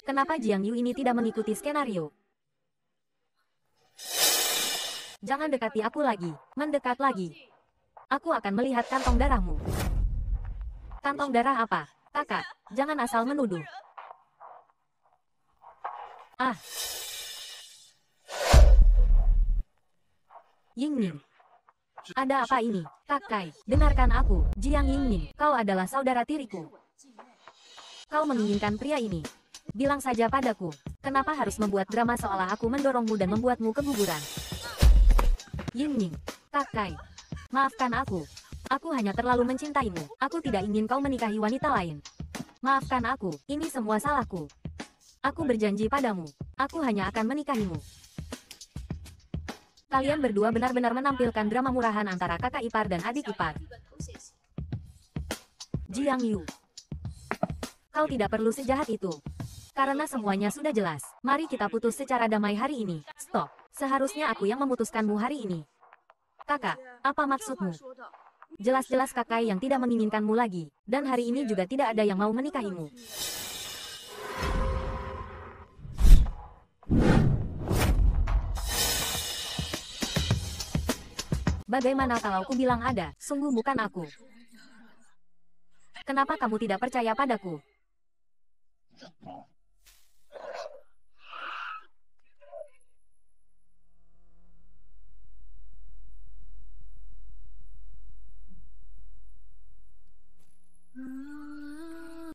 Kenapa Jiang Yu ini tidak mengikuti skenario? Jangan dekati aku lagi, mendekat lagi. Aku akan melihat kantong darahmu. Kantong darah apa? Kakak, jangan asal menuduh. Ah. Ying Yingning. Ada apa ini? Kakai, dengarkan aku, Jiang Ying Yingning, kau adalah saudara tiriku. Kau menginginkan pria ini, Bilang saja padaku, kenapa harus membuat drama seolah aku mendorongmu dan membuatmu keguguran? Yingying, Ying, Kakai, maafkan aku. Aku hanya terlalu mencintaimu. Aku tidak ingin kau menikahi wanita lain. Maafkan aku, ini semua salahku. Aku berjanji padamu, aku hanya akan menikahimu. Kalian berdua benar-benar menampilkan drama murahan antara kakak ipar dan adik ipar. Jiang Yu. Kau tidak perlu sejahat itu. Karena semuanya sudah jelas. Mari kita putus secara damai hari ini. Stop. Seharusnya aku yang memutuskanmu hari ini. Kakak, apa maksudmu? Jelas-jelas kakak yang tidak menginginkanmu lagi. Dan hari ini juga tidak ada yang mau menikahimu. Bagaimana kalau aku bilang ada? Sungguh bukan aku. Kenapa kamu tidak percaya padaku?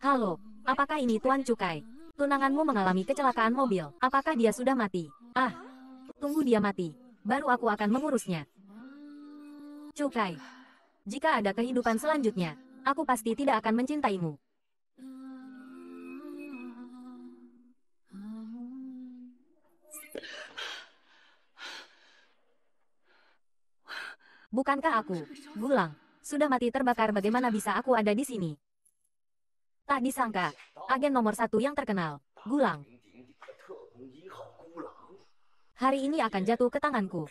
Halo, apakah ini Tuan Cukai? Tunanganmu mengalami kecelakaan mobil. Apakah dia sudah mati? Ah, tunggu dia mati. Baru aku akan mengurusnya. Cukai, jika ada kehidupan selanjutnya, aku pasti tidak akan mencintaimu. Bukankah aku, Gulang, sudah mati terbakar bagaimana bisa aku ada di sini? Tak disangka, agen nomor satu yang terkenal, Gulang. Hari ini akan jatuh ke tanganku.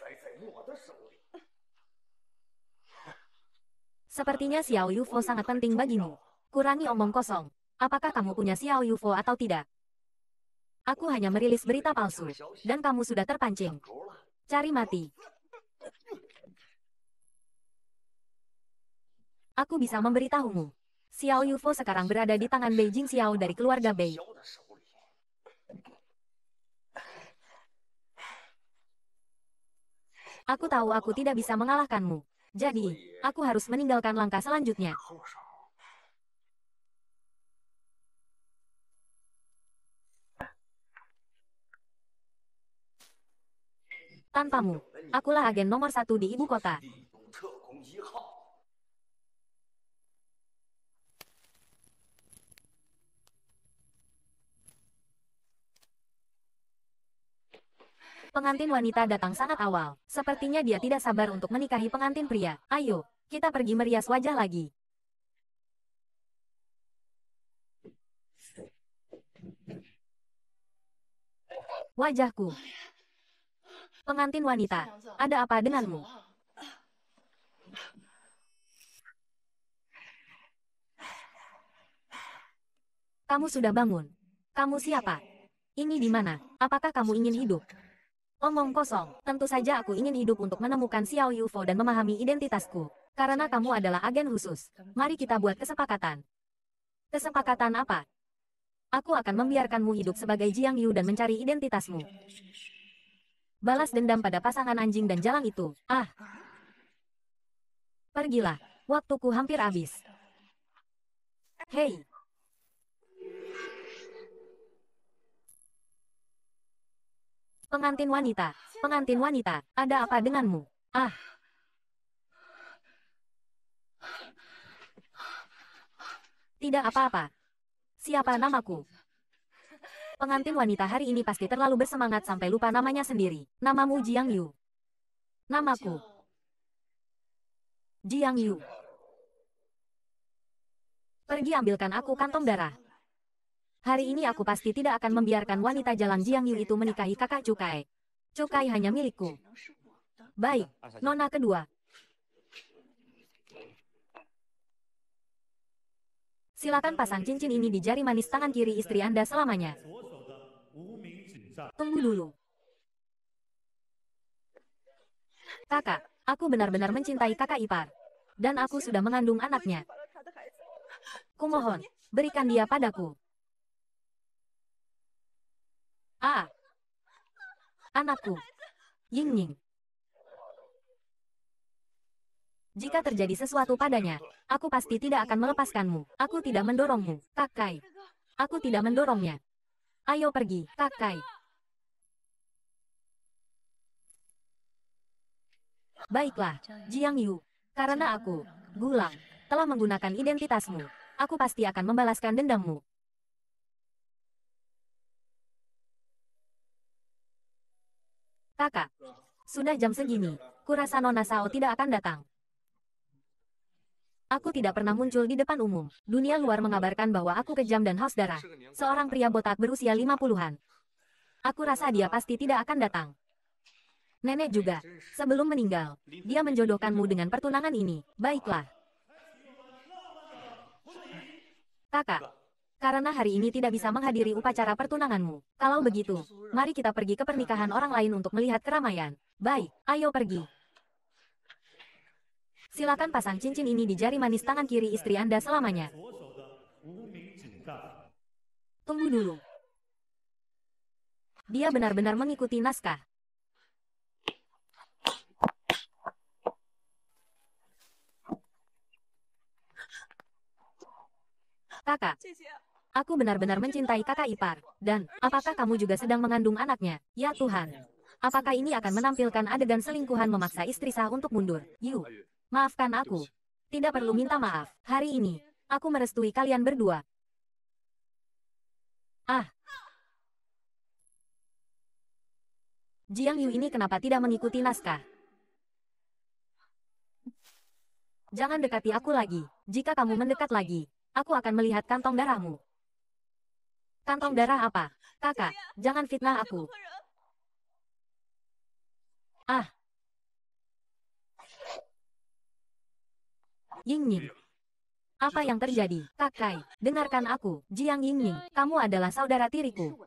Sepertinya Xiao Yufo sangat penting bagimu. Kurangi omong kosong. Apakah kamu punya Xiao Yufo atau tidak? Aku hanya merilis berita palsu, dan kamu sudah terpancing. Cari mati. Aku bisa memberitahumu. Xiao Yufo sekarang berada di tangan Beijing Xiao dari keluarga Bei. Aku tahu aku tidak bisa mengalahkanmu. Jadi, aku harus meninggalkan langkah selanjutnya. Tanpamu, akulah agen nomor satu di ibu kota. Pengantin wanita datang sangat awal. Sepertinya dia tidak sabar untuk menikahi pengantin pria. Ayo, kita pergi merias wajah lagi. Wajahku. Pengantin wanita, ada apa denganmu? Kamu sudah bangun. Kamu siapa? Ini di mana? Apakah kamu ingin hidup? Omong kosong, tentu saja aku ingin hidup untuk menemukan Xiao Yufo dan memahami identitasku. Karena kamu adalah agen khusus, mari kita buat kesepakatan. Kesepakatan apa? Aku akan membiarkanmu hidup sebagai Jiang Yu dan mencari identitasmu. Balas dendam pada pasangan anjing dan jalan itu. Ah! Pergilah, waktuku hampir habis. Hei, Pengantin wanita, pengantin wanita, ada apa denganmu? Ah! Tidak apa-apa. Siapa namaku? Pengantin wanita hari ini pasti terlalu bersemangat sampai lupa namanya sendiri. Namamu Jiang Yu. Namaku. Jiang Yu. Pergi ambilkan aku kantong darah. Hari ini aku pasti tidak akan membiarkan wanita jalan Jiang Yu itu menikahi kakak Cukai. Cukai hanya milikku. Baik, nona kedua. Silakan pasang cincin ini di jari manis tangan kiri istri Anda selamanya. Tunggu dulu. Kakak, aku benar-benar mencintai kakak ipar. Dan aku sudah mengandung anaknya. Kumohon, berikan dia padaku. A. Anakku. Ying Jika terjadi sesuatu padanya, aku pasti tidak akan melepaskanmu. Aku tidak mendorongmu, Kakai. Aku tidak mendorongnya. Ayo pergi, Kakai. Baiklah, Jiang Yu. Karena aku, Gulang, telah menggunakan identitasmu. Aku pasti akan membalaskan dendammu. Kakak. Sudah jam segini, kurasa Nona Sao tidak akan datang. Aku tidak pernah muncul di depan umum. Dunia luar mengabarkan bahwa aku kejam dan haus darah. Seorang pria botak berusia 50-an. Aku rasa dia pasti tidak akan datang. Nenek juga. Sebelum meninggal, dia menjodohkanmu dengan pertunangan ini. Baiklah. Kakak, karena hari ini tidak bisa menghadiri upacara pertunanganmu. Kalau begitu, mari kita pergi ke pernikahan orang lain untuk melihat keramaian. Baik, ayo pergi. Silakan pasang cincin ini di jari manis tangan kiri istri Anda selamanya. Tunggu dulu. Dia benar-benar mengikuti naskah. Kakak. Aku benar-benar mencintai kakak ipar. Dan, apakah kamu juga sedang mengandung anaknya? Ya Tuhan. Apakah ini akan menampilkan adegan selingkuhan memaksa istri sah untuk mundur? Yu. Maafkan aku. Tidak perlu minta maaf. Hari ini, aku merestui kalian berdua. Ah. Jiang Yu ini kenapa tidak mengikuti naskah? Jangan dekati aku lagi. Jika kamu mendekat lagi, aku akan melihat kantong darahmu. Kantong iya. darah apa? Kakak, iya. jangan fitnah iya, aku. Ah. Ying Ying. Apa yang terjadi? Kakai, dengarkan aku, Jiang Ying Ying, kamu adalah saudara tiriku.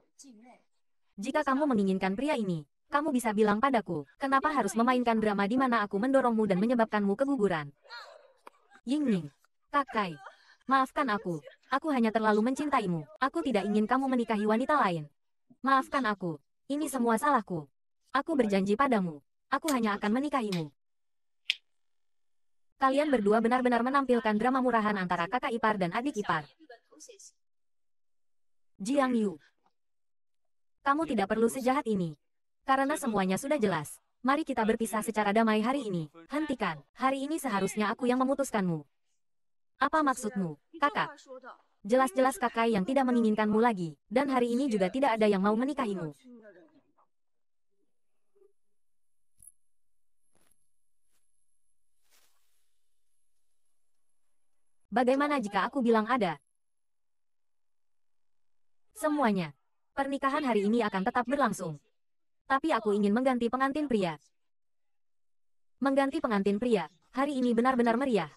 Jika kamu menginginkan pria ini, kamu bisa bilang padaku, kenapa harus memainkan drama di mana aku mendorongmu dan menyebabkanmu keguguran? Ying Ying, Kakai, maafkan aku, Aku hanya terlalu mencintaimu. Aku tidak ingin kamu menikahi wanita lain. Maafkan aku. Ini semua salahku. Aku berjanji padamu. Aku hanya akan menikahimu. Kalian berdua benar-benar menampilkan drama murahan antara kakak ipar dan adik ipar. Jiang Yu. Kamu tidak perlu sejahat ini. Karena semuanya sudah jelas. Mari kita berpisah secara damai hari ini. Hentikan. Hari ini seharusnya aku yang memutuskanmu. Apa maksudmu, kakak? Jelas-jelas kakak yang tidak menginginkanmu lagi, dan hari ini juga iya, tidak ada yang mau iya, iya, menikahimu. Bagaimana jika aku bilang ada? Semuanya. Pernikahan hari ini akan tetap berlangsung. Tapi aku ingin mengganti pengantin pria. Mengganti pengantin pria, hari ini benar-benar meriah.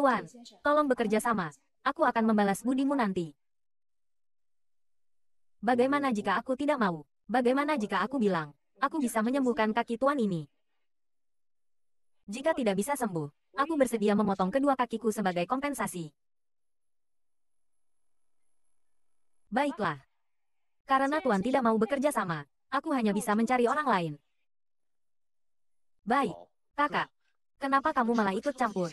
Tuan, tolong bekerja sama. Aku akan membalas budimu nanti. Bagaimana jika aku tidak mau? Bagaimana jika aku bilang, aku bisa menyembuhkan kaki Tuan ini? Jika tidak bisa sembuh, aku bersedia memotong kedua kakiku sebagai kompensasi. Baiklah. Karena Tuan tidak mau bekerja sama, aku hanya bisa mencari orang lain. Baik, kakak. Kenapa kamu malah ikut campur?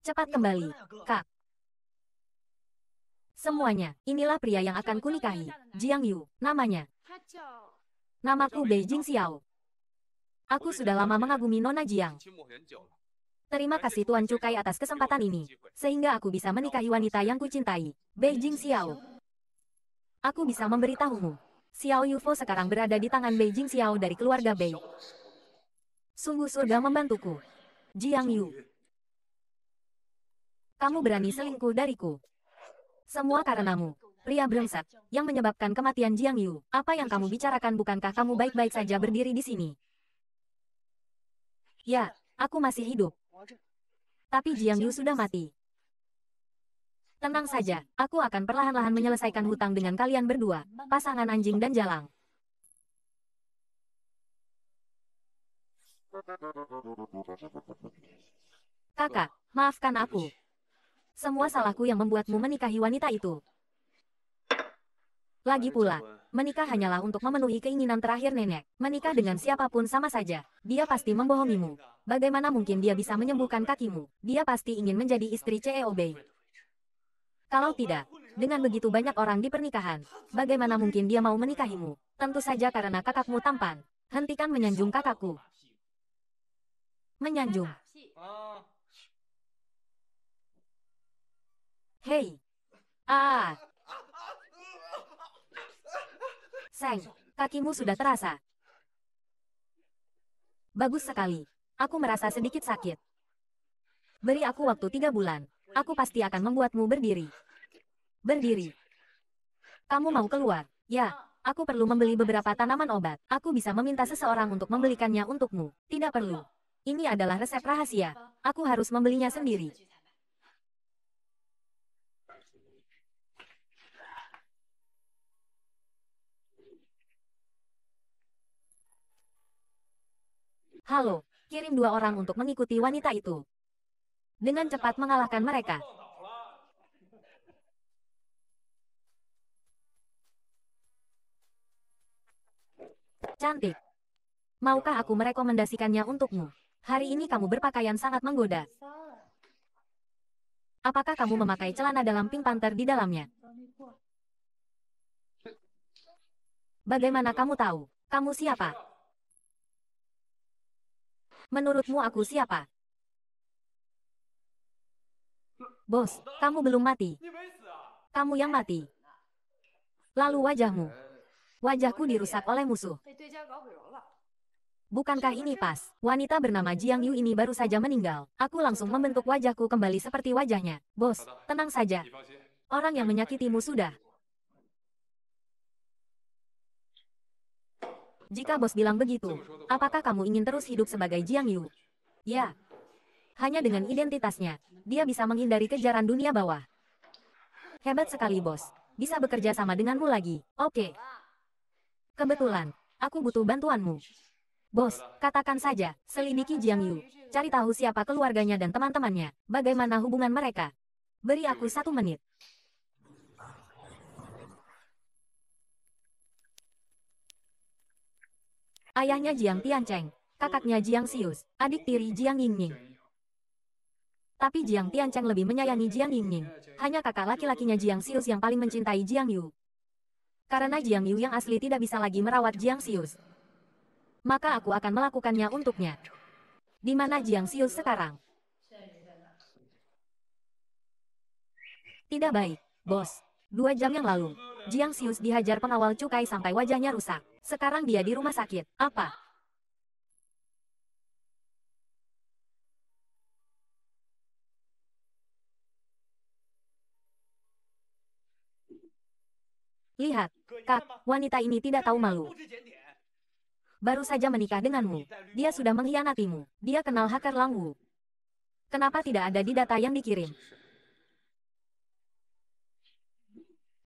Cepat kembali, Kak. Semuanya, inilah pria yang akan kunikahi, Jiang Yu, namanya. Namaku Beijing Xiao. Aku sudah lama mengagumi Nona Jiang. Terima kasih Tuan Cukai atas kesempatan ini, sehingga aku bisa menikahi wanita yang kucintai, Beijing Xiao. Aku bisa memberitahumu. Xiao Yufo sekarang berada di tangan Beijing Xiao dari keluarga Bei. Sungguh surga membantuku. Jiang Yu kamu berani selingkuh dariku. Semua karenamu, pria brengsek, yang menyebabkan kematian Jiang Yu. Apa yang kamu bicarakan bukankah kamu baik-baik saja berdiri di sini? Ya, aku masih hidup. Tapi Jiang Yu sudah mati. Tenang saja, aku akan perlahan-lahan menyelesaikan hutang dengan kalian berdua, pasangan anjing dan jalang. Kakak, maafkan aku. Semua salahku yang membuatmu menikahi wanita itu. Lagi pula, menikah hanyalah untuk memenuhi keinginan terakhir nenek. Menikah dengan siapapun sama saja. Dia pasti membohongimu. Bagaimana mungkin dia bisa menyembuhkan kakimu? Dia pasti ingin menjadi istri CEO Bay. Kalau tidak, dengan begitu banyak orang di pernikahan, bagaimana mungkin dia mau menikahimu? Tentu saja karena kakakmu tampan. Hentikan menyanjung kakakku. Menyanjung. Oh. Hei! Ah! Seng, kakimu sudah terasa. Bagus sekali. Aku merasa sedikit sakit. Beri aku waktu tiga bulan. Aku pasti akan membuatmu berdiri. Berdiri. Kamu mau keluar? Ya, aku perlu membeli beberapa tanaman obat. Aku bisa meminta seseorang untuk membelikannya untukmu. Tidak perlu. Ini adalah resep rahasia. Aku harus membelinya sendiri. Halo, kirim dua orang untuk mengikuti wanita itu. Dengan cepat mengalahkan mereka. Cantik. Maukah aku merekomendasikannya untukmu? Hari ini kamu berpakaian sangat menggoda. Apakah kamu memakai celana dalam pink panther di dalamnya? Bagaimana kamu tahu? Kamu siapa? Menurutmu aku siapa? Bos, kamu belum mati. Kamu yang mati. Lalu wajahmu. Wajahku dirusak oleh musuh. Bukankah ini pas? Wanita bernama Jiang Yu ini baru saja meninggal. Aku langsung membentuk wajahku kembali seperti wajahnya. Bos, tenang saja. Orang yang menyakitimu sudah Jika bos bilang begitu, apakah kamu ingin terus hidup sebagai Jiang Yu? Ya. Hanya dengan identitasnya, dia bisa menghindari kejaran dunia bawah. Hebat sekali bos, bisa bekerja sama denganmu lagi, oke. Kebetulan, aku butuh bantuanmu. Bos, katakan saja, selidiki Jiang Yu. Cari tahu siapa keluarganya dan teman-temannya, bagaimana hubungan mereka. Beri aku satu menit. Ayahnya Jiang Tiancheng, kakaknya Jiang Sius, adik tiri Jiang Yingying. Tapi Jiang Tiancheng lebih menyayangi Jiang Yingying. hanya kakak laki-lakinya Jiang Sius yang paling mencintai Jiang Yu. Karena Jiang Yu yang asli tidak bisa lagi merawat Jiang Sius, Maka aku akan melakukannya untuknya. Di mana Jiang Sius sekarang? Tidak baik, bos. Dua jam yang lalu, Jiang Sius dihajar pengawal cukai sampai wajahnya rusak. Sekarang dia di rumah sakit. Apa? Lihat, Kak, wanita ini tidak tahu malu. Baru saja menikah denganmu. Dia sudah mengkhianatimu. Dia kenal hacker Langwu. Kenapa tidak ada di data yang dikirim?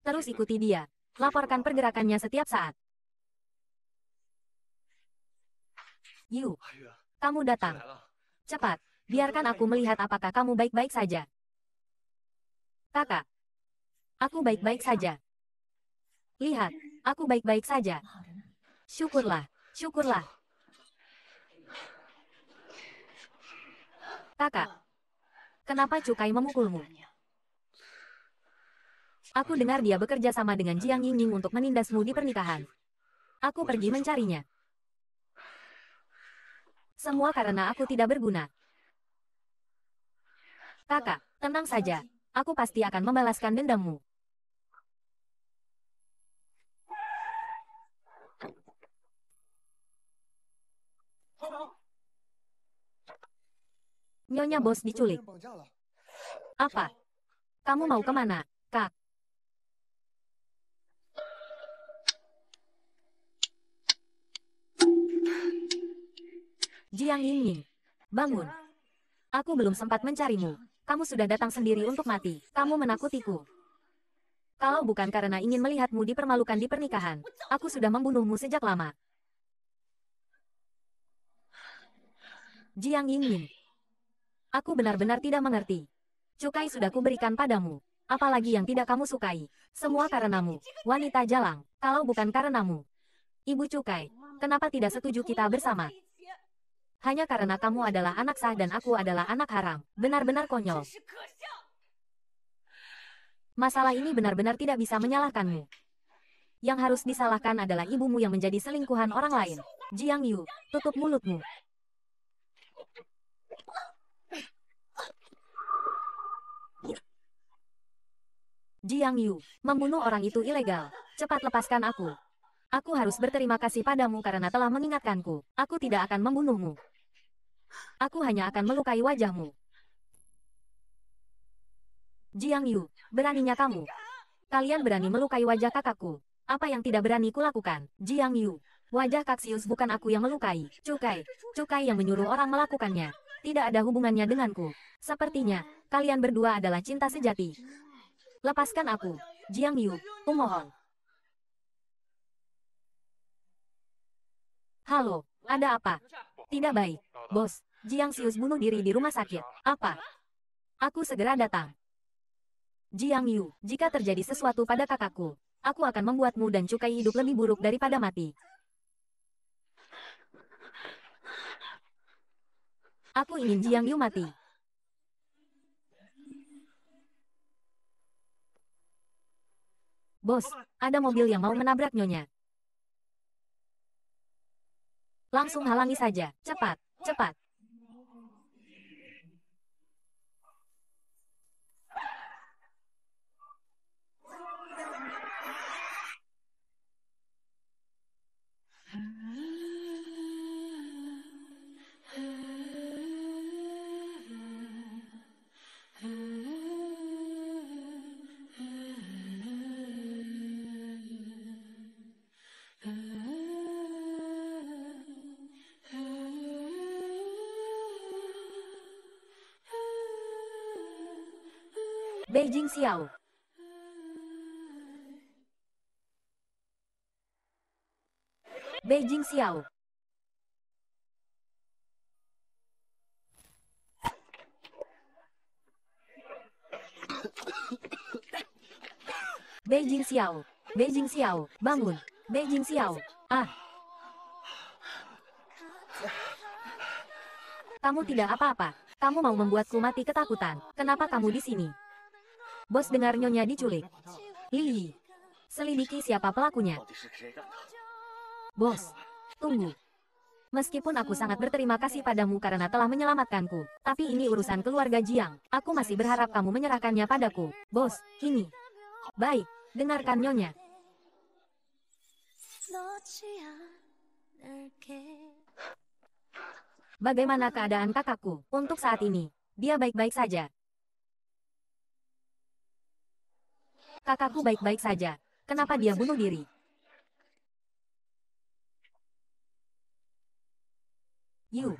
Terus ikuti dia. Laporkan pergerakannya setiap saat. Yu, kamu datang. Cepat, biarkan aku melihat apakah kamu baik-baik saja. Kakak, aku baik-baik saja. Lihat, aku baik-baik saja. Syukurlah, syukurlah. Kakak, kenapa Cukai memukulmu? Aku dengar dia bekerja sama dengan Jiang Yingying untuk menindasmu di pernikahan. Aku pergi mencarinya. Semua karena aku tidak berguna. Kakak, tenang saja. Aku pasti akan membalaskan dendammu. Nyonya bos diculik. Apa? Kamu mau kemana, kak? Jiang Yingying, Bangun. Aku belum sempat mencarimu. Kamu sudah datang sendiri untuk mati. Kamu menakutiku. Kalau bukan karena ingin melihatmu dipermalukan di pernikahan, aku sudah membunuhmu sejak lama. Jiang Yingying, Aku benar-benar tidak mengerti. Cukai sudah kuberikan padamu. Apalagi yang tidak kamu sukai. Semua karenamu, wanita jalang. Kalau bukan karenamu. Ibu Cukai, kenapa tidak setuju kita bersama? Hanya karena kamu adalah anak sah dan aku adalah anak haram. Benar-benar konyol. Masalah ini benar-benar tidak bisa menyalahkanmu. Yang harus disalahkan adalah ibumu yang menjadi selingkuhan orang lain. Jiang Yu, tutup mulutmu. Jiang Yu, membunuh orang itu ilegal. Cepat lepaskan aku. Aku harus berterima kasih padamu karena telah mengingatkanku. Aku tidak akan membunuhmu. Aku hanya akan melukai wajahmu. Jiang Yu, beraninya kamu. Kalian berani melukai wajah kakakku. Apa yang tidak berani kulakukan, Jiang Yu? Wajah Kaxius bukan aku yang melukai, Cukai. Cukai yang menyuruh orang melakukannya. Tidak ada hubungannya denganku. Sepertinya, kalian berdua adalah cinta sejati. Lepaskan aku, Jiang Yu, kumohon. Halo, ada apa? Tidak baik, bos. Jiang Xius bunuh diri di rumah sakit. Apa? Aku segera datang. Jiang Yu, jika terjadi sesuatu pada kakakku, aku akan membuatmu dan cukai hidup lebih buruk daripada mati. Aku ingin Jiang Yu mati. Bos, ada mobil yang mau menabrak nyonya. Langsung halangi saja. Cepat, cepat. Beijing Xiao, Beijing Xiao, Beijing Xiao, Beijing Xiao, bangun, Beijing Xiao, ah. Kamu tidak apa-apa, kamu mau membuatku mati ketakutan, kenapa kamu di sini? Bos dengar nyonya diculik. Lili. Selidiki siapa pelakunya. Bos. Tunggu. Meskipun aku sangat berterima kasih padamu karena telah menyelamatkanku, tapi ini urusan keluarga Jiang. Aku masih berharap kamu menyerahkannya padaku. Bos, ini. Baik, dengarkan nyonya. Bagaimana keadaan kakakku? Untuk saat ini, dia baik-baik saja. Kakakku baik-baik saja. Kenapa dia bunuh diri? Yu.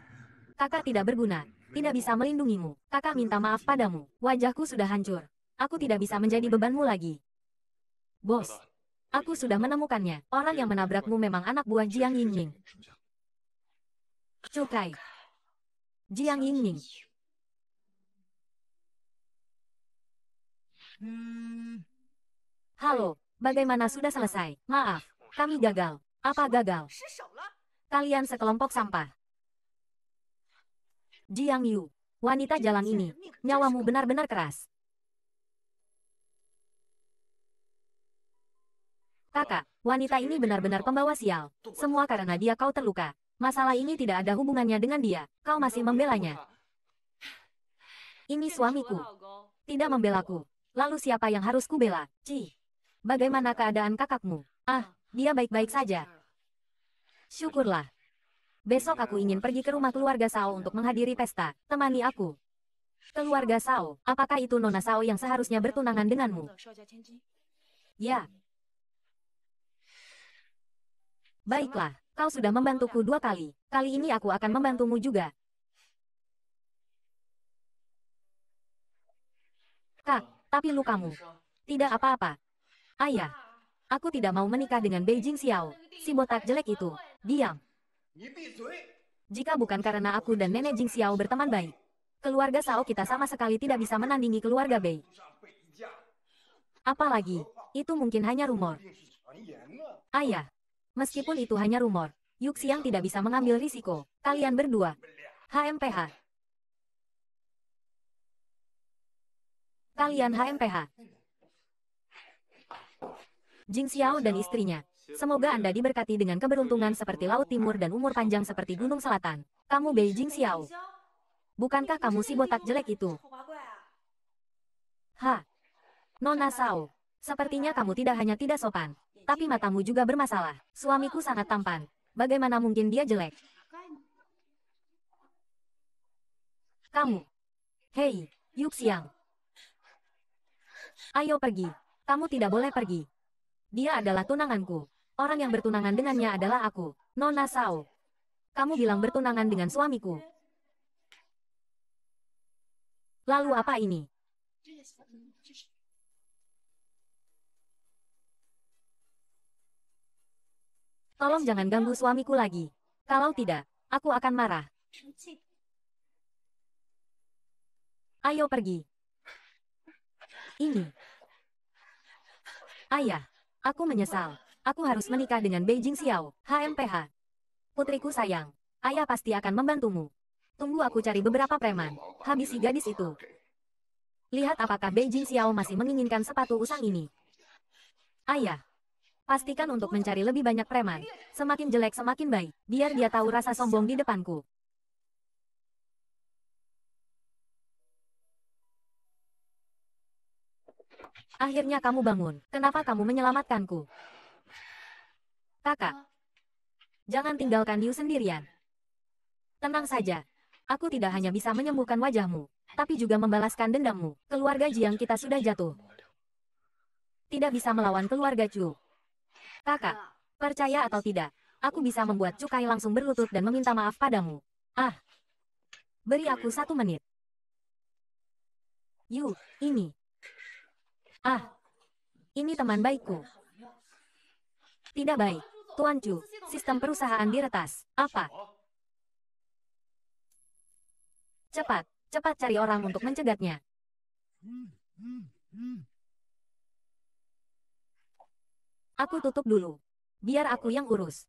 Kakak tidak berguna. Tidak bisa melindungimu. Kakak minta maaf padamu. Wajahku sudah hancur. Aku tidak bisa menjadi bebanmu lagi. Bos. Aku sudah menemukannya. Orang yang menabrakmu memang anak buah Jiang Yingying. Cukai. Jiang Yingying. Hmm. Halo, bagaimana sudah selesai? Maaf, kami gagal. Apa gagal? Kalian sekelompok sampah. Jiang Yu, wanita jalan ini, nyawamu benar-benar keras. Kakak, wanita ini benar-benar pembawa sial. Semua karena dia kau terluka. Masalah ini tidak ada hubungannya dengan dia. Kau masih membelanya. Ini suamiku. Tidak membelaku. Lalu siapa yang harus kubela? Cih. Bagaimana keadaan kakakmu? Ah, dia baik-baik saja. Syukurlah. Besok aku ingin pergi ke rumah keluarga Sao untuk menghadiri pesta. Temani aku. Keluarga Sao, apakah itu Nona Sao yang seharusnya bertunangan denganmu? Ya. Baiklah, kau sudah membantuku dua kali. Kali ini aku akan membantumu juga. Kak, tapi lukamu. Tidak apa-apa, Ayah, iya. aku tidak mau menikah dengan Beijing Xiao, si botak jelek itu. Diam. Jika bukan karena aku dan nenek Jing Xiao berteman baik, keluarga Sao kita sama sekali tidak bisa menandingi keluarga Bei. Apalagi, itu mungkin hanya rumor. Ayah, iya. meskipun itu hanya rumor, Yuk Xiang tidak bisa mengambil risiko. Kalian berdua. HMPH. Kalian HMPH. Jing Xiao dan istrinya. Semoga Anda diberkati dengan keberuntungan seperti Laut Timur dan umur panjang seperti Gunung Selatan. Kamu Bei Jing Xiao. Bukankah kamu si botak jelek itu? Ha. Nona Sao. Sepertinya kamu tidak hanya tidak sopan, tapi matamu juga bermasalah. Suamiku sangat tampan. Bagaimana mungkin dia jelek? Kamu. Hei, Yuk Siang. Ayo pergi. Kamu tidak boleh pergi. Dia adalah tunanganku. Orang yang bertunangan dengannya adalah aku, Nona Sao. Kamu bilang bertunangan dengan suamiku. Lalu apa ini? Tolong jangan ganggu suamiku lagi. Kalau tidak, aku akan marah. Ayo pergi. Ini. Ayah. Aku menyesal. Aku harus menikah dengan Beijing Xiao, HMPH. Putriku sayang. Ayah pasti akan membantumu. Tunggu aku cari beberapa preman. Habisi gadis itu. Lihat apakah Beijing Xiao masih menginginkan sepatu usang ini. Ayah. Pastikan untuk mencari lebih banyak preman. Semakin jelek semakin baik. Biar dia tahu rasa sombong di depanku. Akhirnya kamu bangun. Kenapa kamu menyelamatkanku? Kakak. Jangan tinggalkan Liu sendirian. Tenang saja. Aku tidak hanya bisa menyembuhkan wajahmu, tapi juga membalaskan dendammu. Keluarga Jiang kita sudah jatuh. Tidak bisa melawan keluarga Chu. Kakak, percaya atau tidak, aku bisa membuat Cukai langsung berlutut dan meminta maaf padamu. Ah, beri aku satu menit. Yu, ini, Ah, ini teman baikku. Tidak baik. Tuan Chu, sistem perusahaan diretas. Apa? Cepat, cepat cari orang untuk mencegatnya. Aku tutup dulu. Biar aku yang urus.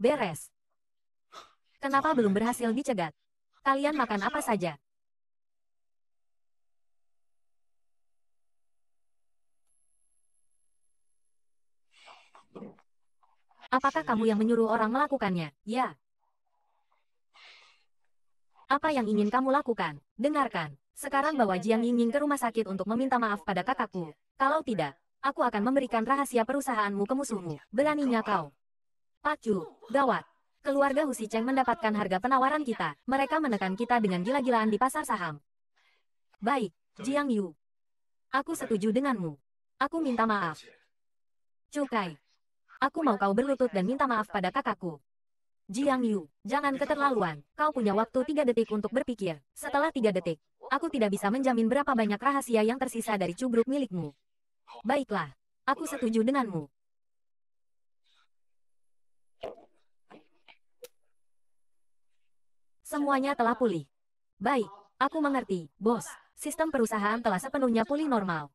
Beres. Kenapa belum berhasil dicegat? Kalian makan apa saja? Apakah kamu yang menyuruh orang melakukannya? Ya. Apa yang ingin kamu lakukan? Dengarkan. Sekarang bawa Jiang Yingying ke rumah sakit untuk meminta maaf pada kakakku. Kalau tidak, aku akan memberikan rahasia perusahaanmu ke musuhmu. Beraninya kau. Pacu, gawat. Keluarga Husi Cheng mendapatkan harga penawaran kita. Mereka menekan kita dengan gila-gilaan di pasar saham. Baik, Jiang Yu. Aku setuju denganmu. Aku minta maaf. Cukai. Aku mau kau berlutut dan minta maaf pada kakakku. Jiang Yu, jangan keterlaluan, kau punya waktu tiga detik untuk berpikir. Setelah tiga detik, aku tidak bisa menjamin berapa banyak rahasia yang tersisa dari cubruk milikmu. Baiklah, aku setuju denganmu. Semuanya telah pulih. Baik, aku mengerti, bos. Sistem perusahaan telah sepenuhnya pulih normal.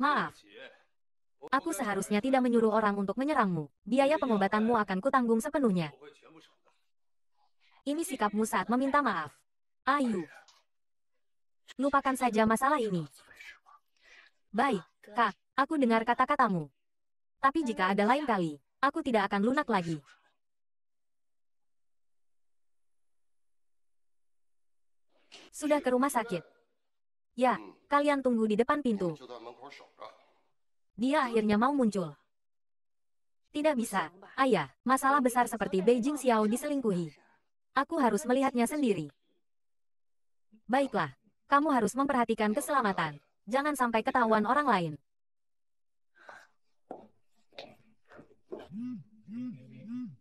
Maaf. Aku seharusnya tidak menyuruh orang untuk menyerangmu. Biaya pengobatanmu akan kutanggung sepenuhnya. Ini sikapmu saat meminta maaf. Ayu. Lupakan saja masalah ini. Baik, Kak. Aku dengar kata-katamu. Tapi jika ada lain kali, aku tidak akan lunak lagi. Sudah ke rumah sakit. Ya, hmm. kalian tunggu di depan pintu. Ah. Dia akhirnya mau muncul. Tidak bisa, ayah, masalah besar seperti Beijing Xiao diselingkuhi. Aku harus melihatnya sendiri. Baiklah, kamu harus memperhatikan keselamatan. Jangan sampai ketahuan orang lain. Hmm, hmm,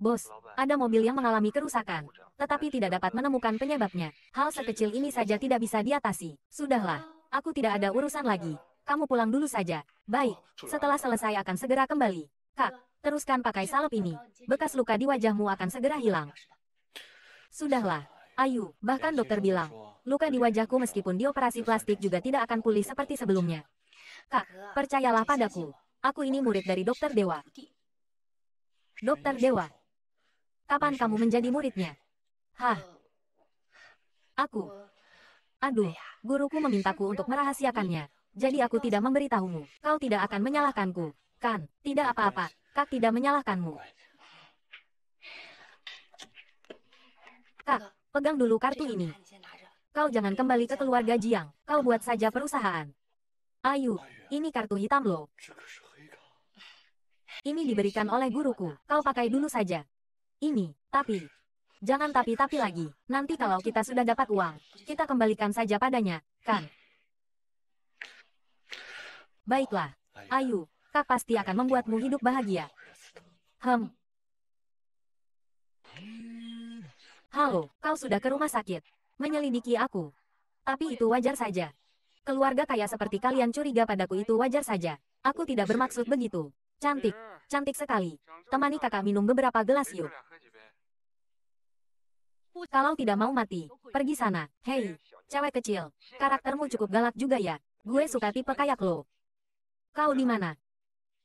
Bos, ada mobil yang mengalami kerusakan tetapi tidak dapat menemukan penyebabnya. Hal sekecil ini saja tidak bisa diatasi. Sudahlah, aku tidak ada urusan lagi. Kamu pulang dulu saja. Baik, setelah selesai akan segera kembali. Kak, teruskan pakai salep ini. Bekas luka di wajahmu akan segera hilang. Sudahlah, Ayu, bahkan dokter bilang, luka di wajahku meskipun dioperasi plastik juga tidak akan pulih seperti sebelumnya. Kak, percayalah padaku. Aku ini murid dari dokter Dewa. Dokter Dewa, kapan kamu menjadi muridnya? Hah? Aku. Aduh, guruku memintaku untuk merahasiakannya. Jadi aku tidak memberitahumu. Kau tidak akan menyalahkanku. Kan, tidak apa-apa. Kak tidak menyalahkanmu. Kak, pegang dulu kartu ini. Kau jangan kembali ke keluarga Jiang. Kau buat saja perusahaan. Ayu, ini kartu hitam loh. Ini diberikan oleh guruku. Kau pakai dulu saja. Ini, tapi, Jangan tapi-tapi lagi. Nanti kalau kita sudah dapat uang, kita kembalikan saja padanya, kan? Baiklah. Ayu, Kak pasti akan membuatmu hidup bahagia. Hem. Halo, kau sudah ke rumah sakit. Menyelidiki aku. Tapi itu wajar saja. Keluarga kaya seperti kalian curiga padaku itu wajar saja. Aku tidak bermaksud begitu. Cantik, cantik sekali. Temani kakak minum beberapa gelas yuk. Kalau tidak mau mati, pergi sana. Hei, cewek kecil, karaktermu cukup galak juga ya. Gue suka tipe kayak lo. Kau di mana?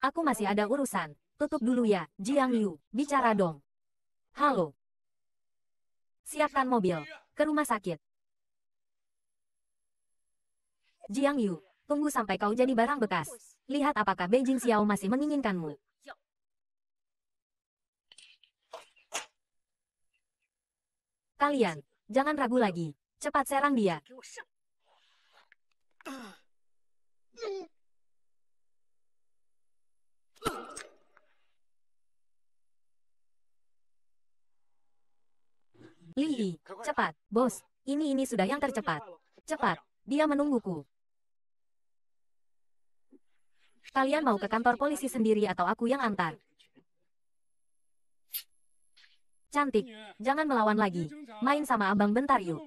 Aku masih ada urusan. Tutup dulu ya, Jiang Yu. Bicara dong. Halo. Siapkan mobil. Ke rumah sakit. Jiang Yu, tunggu sampai kau jadi barang bekas. Lihat apakah Beijing Xiao masih menginginkanmu. Kalian, jangan ragu lagi. Cepat serang dia. Lili, cepat, bos. Ini ini sudah yang tercepat. Cepat, dia menungguku. Kalian mau ke kantor polisi sendiri atau aku yang antar? Cantik, jangan melawan lagi. Main sama abang bentar yuk.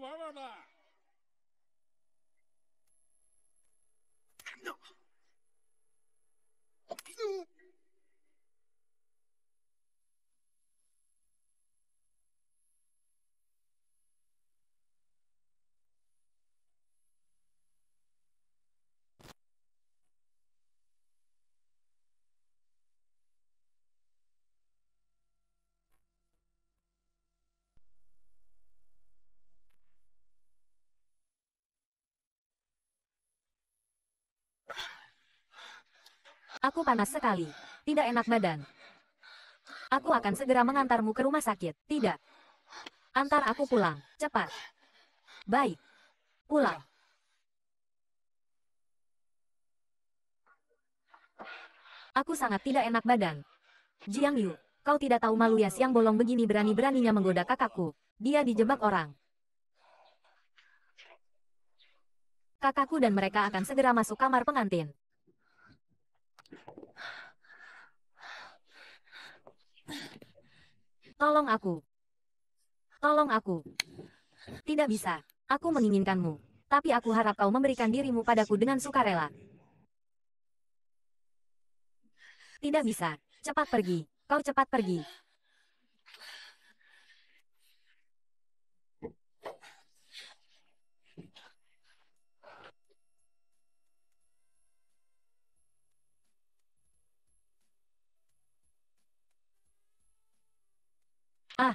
Aku panas sekali. Tidak enak badan. Aku akan segera mengantarmu ke rumah sakit. Tidak. Antar aku pulang. Cepat. Baik. Pulang. Aku sangat tidak enak badan. Jiang Yu, kau tidak tahu malu ya siang bolong begini berani-beraninya menggoda kakakku. Dia dijebak orang. Kakakku dan mereka akan segera masuk kamar pengantin. Tolong aku. Tolong aku. Tidak bisa. Aku menginginkanmu. Tapi aku harap kau memberikan dirimu padaku dengan sukarela. Tidak bisa. Cepat pergi. Kau cepat pergi. Ah.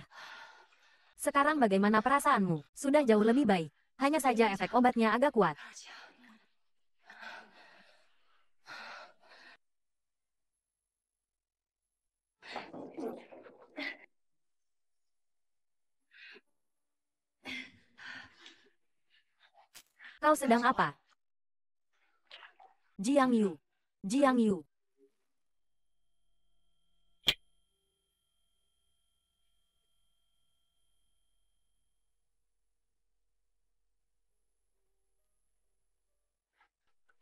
Sekarang bagaimana perasaanmu? Sudah jauh lebih baik. Hanya saja efek obatnya agak kuat. Kau sedang apa? Jiang Yu. Jiang Yu.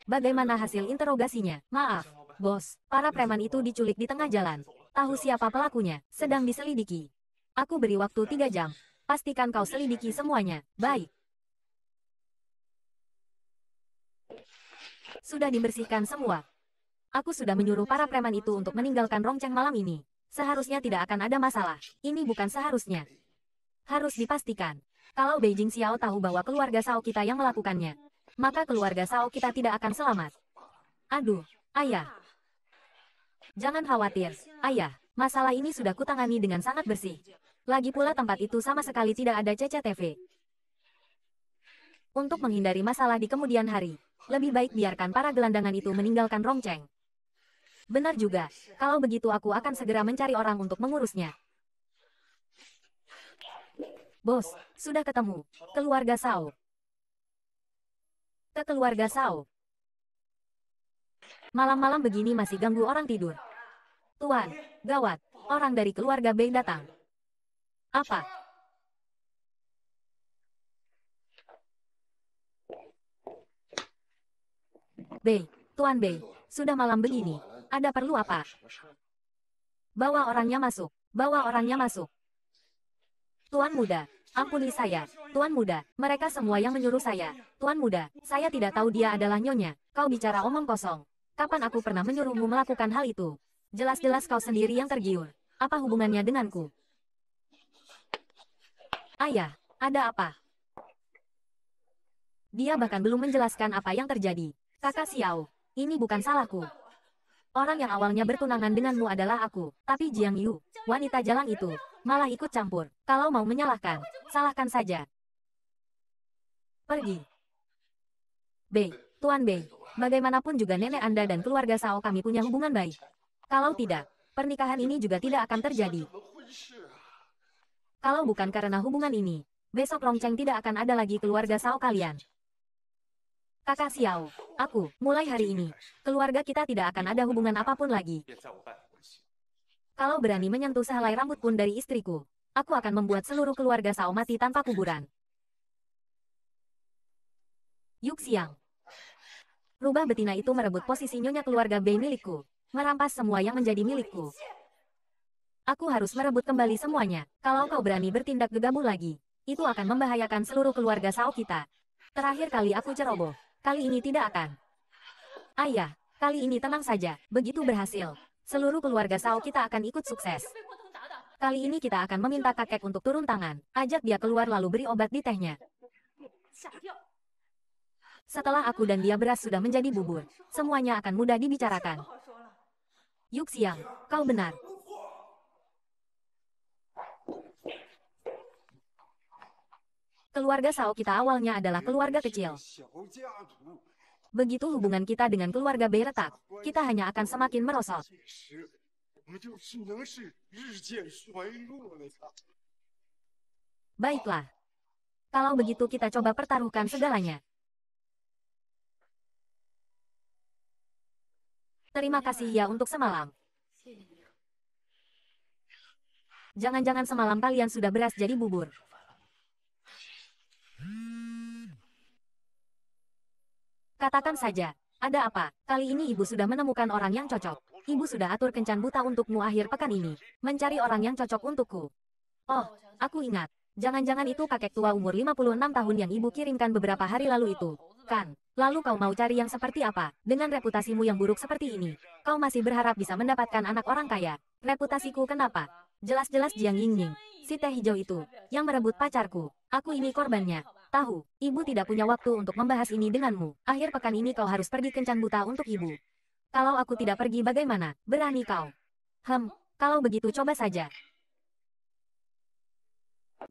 Bagaimana hasil interogasinya? Maaf, bos, para preman itu diculik di tengah jalan. Tahu siapa pelakunya, sedang diselidiki. Aku beri waktu tiga jam. Pastikan kau selidiki semuanya, baik. Sudah dibersihkan semua. Aku sudah menyuruh para preman itu untuk meninggalkan Rongceng malam ini. Seharusnya tidak akan ada masalah. Ini bukan seharusnya. Harus dipastikan. Kalau Beijing Xiao tahu bahwa keluarga Sao kita yang melakukannya, maka keluarga Sao kita tidak akan selamat. Aduh, ayah. Jangan khawatir, ayah. Masalah ini sudah kutangani dengan sangat bersih. Lagi pula tempat itu sama sekali tidak ada CCTV. Untuk menghindari masalah di kemudian hari, lebih baik biarkan para gelandangan itu meninggalkan Rongceng. Benar juga, kalau begitu aku akan segera mencari orang untuk mengurusnya. Bos, sudah ketemu. Keluarga Sao ke keluarga Sao. Malam-malam begini masih ganggu orang tidur. Tuan, gawat, orang dari keluarga Bei datang. Apa? Bei, Tuan Bei, sudah malam begini, ada perlu apa? Bawa orangnya masuk, bawa orangnya masuk. Tuan muda, Ampuni saya, Tuan Muda, mereka semua yang menyuruh saya. Tuan Muda, saya tidak tahu dia adalah nyonya, kau bicara omong kosong. Kapan aku pernah menyuruhmu melakukan hal itu? Jelas-jelas kau sendiri yang tergiur. Apa hubungannya denganku? Ayah, ada apa? Dia bahkan belum menjelaskan apa yang terjadi. Kakak Xiao, ini bukan salahku. Orang yang awalnya bertunangan denganmu adalah aku. Tapi Jiang Yu, wanita jalan itu, malah ikut campur. Kalau mau menyalahkan, salahkan saja. Pergi. B. Tuan B. Bagaimanapun juga nenek Anda dan keluarga Sao kami punya hubungan baik. Kalau tidak, pernikahan ini juga tidak akan terjadi. Kalau bukan karena hubungan ini, besok Rongcheng tidak akan ada lagi keluarga Sao kalian. Kakak Xiao, aku, mulai hari ini, keluarga kita tidak akan ada hubungan apapun lagi. Kalau berani menyentuh sehelai rambut pun dari istriku, aku akan membuat seluruh keluarga Sao mati tanpa kuburan. Yuk Xiang. Rubah betina itu merebut posisi nyonya keluarga Bei milikku, merampas semua yang menjadi milikku. Aku harus merebut kembali semuanya. Kalau kau berani bertindak gegabah lagi, itu akan membahayakan seluruh keluarga Sao kita. Terakhir kali aku ceroboh kali ini tidak akan. Ayah, kali ini tenang saja, begitu berhasil. Seluruh keluarga Sao kita akan ikut sukses. Kali ini kita akan meminta kakek untuk turun tangan, ajak dia keluar lalu beri obat di tehnya. Setelah aku dan dia beras sudah menjadi bubur, semuanya akan mudah dibicarakan. Yuk Siang, kau benar, Keluarga Sao kita awalnya adalah keluarga kecil. Begitu hubungan kita dengan keluarga Bei retak, kita hanya akan semakin merosot. Baiklah. Kalau begitu kita coba pertaruhkan segalanya. Terima kasih ya untuk semalam. Jangan-jangan semalam kalian sudah beras jadi bubur. Katakan saja, ada apa? Kali ini ibu sudah menemukan orang yang cocok. Ibu sudah atur kencan buta untukmu akhir pekan ini. Mencari orang yang cocok untukku. Oh, aku ingat. Jangan-jangan itu kakek tua umur 56 tahun yang ibu kirimkan beberapa hari lalu itu. Kan? Lalu kau mau cari yang seperti apa? Dengan reputasimu yang buruk seperti ini, kau masih berharap bisa mendapatkan anak orang kaya. Reputasiku kenapa? Jelas-jelas Jiang Yingying, si teh hijau itu, yang merebut pacarku. Aku ini korbannya. Tahu, ibu tidak punya waktu untuk membahas ini denganmu. Akhir pekan ini kau harus pergi kencan buta untuk ibu. Kalau aku tidak pergi bagaimana, berani kau. Hem, kalau begitu coba saja.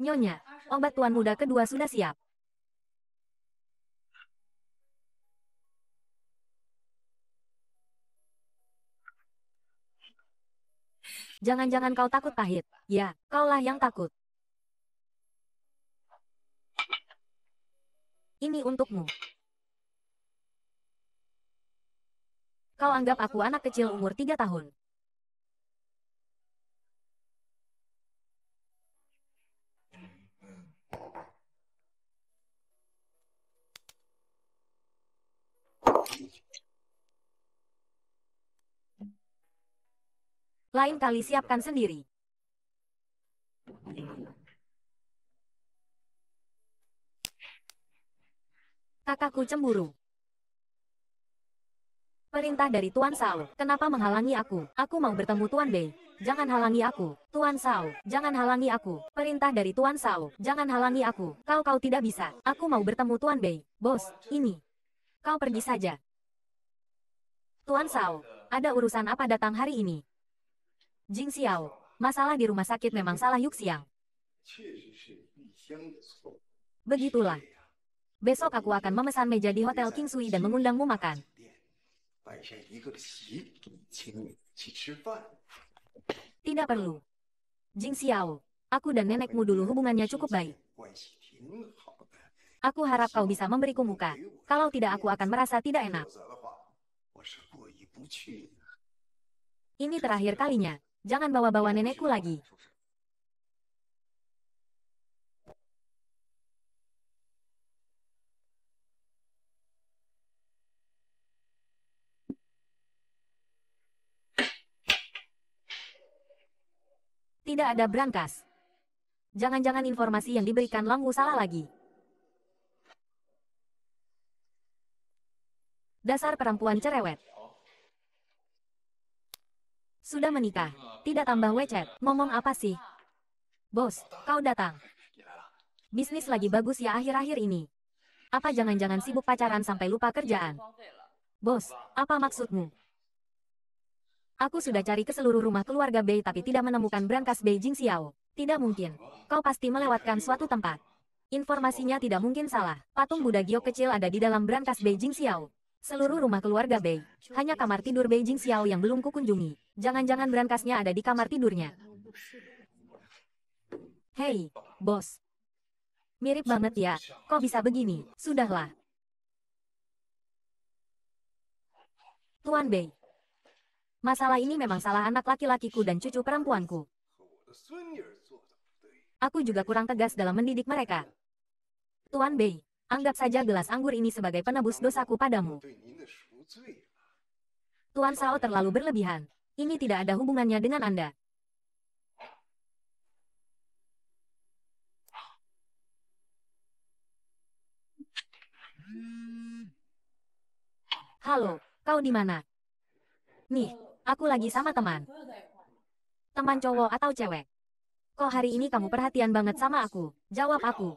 Nyonya, obat tuan muda kedua sudah siap. Jangan-jangan kau takut pahit. Ya, kaulah yang takut. Ini untukmu. Kau anggap aku anak kecil umur tiga tahun. Lain kali siapkan sendiri. kakakku cemburu. Perintah dari Tuan Sao, kenapa menghalangi aku? Aku mau bertemu Tuan Bei. Jangan halangi aku. Tuan Sao, jangan halangi aku. Perintah dari Tuan Sao, jangan halangi aku. Kau kau tidak bisa. Aku mau bertemu Tuan Bei. Bos, ini. Kau pergi saja. Tuan Sao, ada urusan apa datang hari ini? Jing Xiao, masalah di rumah sakit memang salah Yuxiang. Begitulah, Besok aku akan memesan meja di Hotel Kingsui dan mengundangmu makan. Tidak perlu. Jing Xiao, aku dan nenekmu dulu hubungannya cukup baik. Aku harap kau bisa memberiku muka. Kalau tidak aku akan merasa tidak enak. Ini terakhir kalinya. Jangan bawa-bawa nenekku lagi. Tidak ada berangkas. Jangan-jangan informasi yang diberikan Langwu salah lagi. Dasar perempuan cerewet. Sudah menikah, tidak tambah WeChat, ngomong apa sih? Bos, kau datang. Bisnis lagi bagus ya akhir-akhir ini. Apa jangan-jangan sibuk pacaran sampai lupa kerjaan? Bos, apa maksudmu? Aku sudah cari ke seluruh rumah keluarga Bei tapi tidak menemukan brankas Bei Jing Xiao. Tidak mungkin. Kau pasti melewatkan suatu tempat. Informasinya tidak mungkin salah. Patung Buddha Giok kecil ada di dalam brankas Beijing Xiao. Seluruh rumah keluarga Bei. Hanya kamar tidur Beijing Xiao yang belum kukunjungi. Jangan-jangan brankasnya ada di kamar tidurnya. Hei, bos. Mirip banget ya. Kok bisa begini? Sudahlah. Tuan Bei, Masalah ini memang salah anak laki-lakiku dan cucu perempuanku. Aku juga kurang tegas dalam mendidik mereka. Tuan Bei, anggap saja gelas anggur ini sebagai penebus dosaku padamu. Tuan Sao terlalu berlebihan. Ini tidak ada hubungannya dengan Anda. Halo, kau di mana? Nih, Aku lagi sama teman. Teman cowok atau cewek? Kok hari ini kamu perhatian banget sama aku? Jawab aku.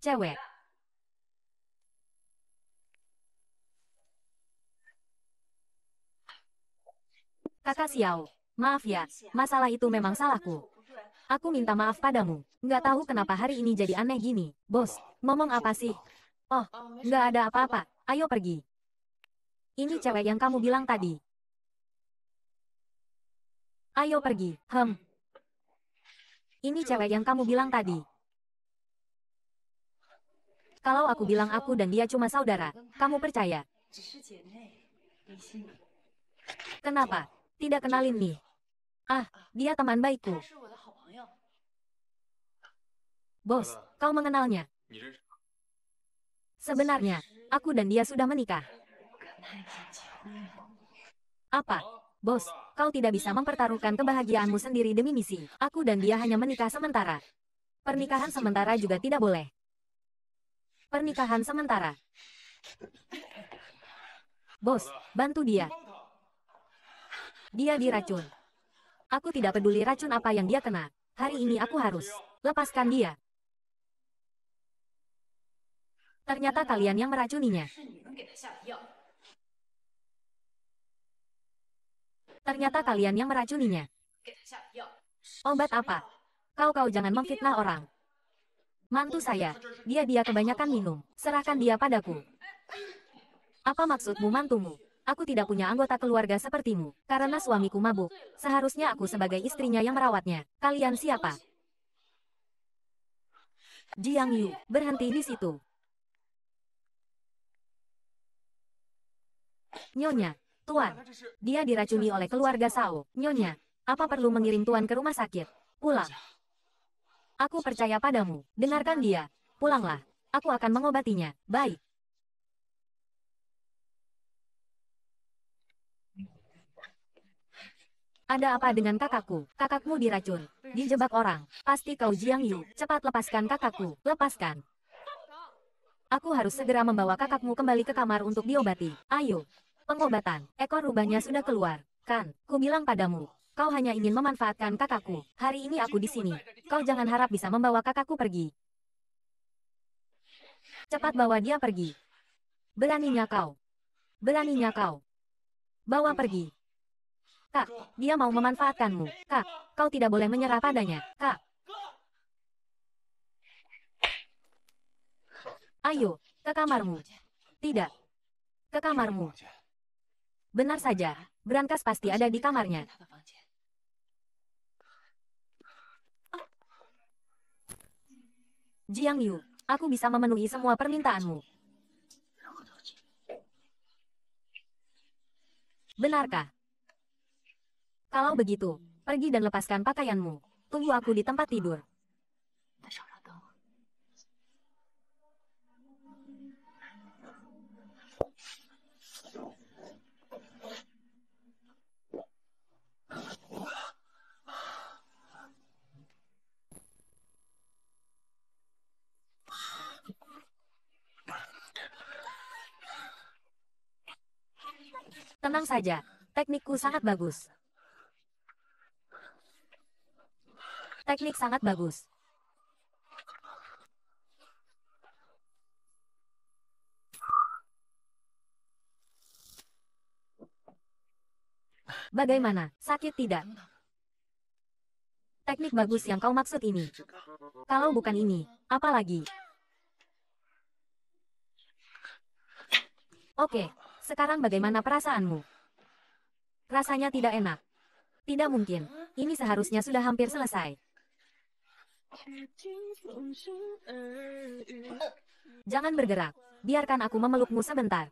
Cewek. Kakak Xiao, maaf ya, masalah itu memang salahku. Aku minta maaf padamu. Nggak tahu kenapa hari ini jadi aneh gini. Bos, ngomong apa sih? Oh, nggak ada apa-apa. Ayo pergi. Ini cewek yang kamu bilang tadi. Ayo pergi, hem. Ini cewek yang kamu bilang tadi. Kalau aku bilang aku dan dia cuma saudara, kamu percaya? Kenapa? Tidak kenalin nih. Ah, dia teman baikku. Bos, kau mengenalnya. Sebenarnya, aku dan dia sudah menikah. Apa? Bos, kau tidak bisa mempertaruhkan kebahagiaanmu sendiri demi misi. Aku dan dia hanya menikah sementara. Pernikahan sementara juga tidak boleh. Pernikahan sementara. Bos, bantu dia. Dia diracun. Aku tidak peduli racun apa yang dia kena. Hari ini aku harus lepaskan dia. Ternyata kalian yang meracuninya. Ternyata kalian yang meracuninya. Obat apa? Kau-kau jangan memfitnah orang. Mantu saya, dia-dia kebanyakan minum. Serahkan dia padaku. Apa maksudmu mantumu? Aku tidak punya anggota keluarga sepertimu, karena suamiku mabuk. Seharusnya aku sebagai istrinya yang merawatnya. Kalian siapa? Jiang Yu, berhenti di situ. Nyonya, Tuan, dia diracuni oleh keluarga Sao. Nyonya, apa perlu mengirim Tuan ke rumah sakit? Pulang. Aku percaya padamu. Dengarkan dia. Pulanglah. Aku akan mengobatinya. Baik. Ada apa dengan kakakku? Kakakmu diracun. Dijebak orang. Pasti kau Jiang Yu. Cepat lepaskan kakakku. Lepaskan. Aku harus segera membawa kakakmu kembali ke kamar untuk diobati. Ayo. Pengobatan. Ekor rubahnya sudah keluar. Kan, ku bilang padamu. Kau hanya ingin memanfaatkan kakakku. Hari ini aku di sini. Kau jangan harap bisa membawa kakakku pergi. Cepat bawa dia pergi. Beraninya kau. Beraninya kau. Bawa pergi. Kak, dia mau memanfaatkanmu. Kak, kau tidak boleh menyerah padanya. Kak. Ayo, ke kamarmu. Tidak. Ke kamarmu. Benar saja, berangkas pasti ada di kamarnya. Jiang Yu, aku bisa memenuhi semua permintaanmu. Benarkah? Kalau begitu, pergi dan lepaskan pakaianmu. Tunggu aku di tempat tidur. Tenang saja, teknikku sangat bagus. Teknik sangat bagus. Bagaimana, sakit tidak? Teknik bagus yang kau maksud ini. Kalau bukan ini, apa lagi? Oke, sekarang bagaimana perasaanmu? Rasanya tidak enak. Tidak mungkin. Ini seharusnya sudah hampir selesai. Jangan bergerak. Biarkan aku memelukmu sebentar.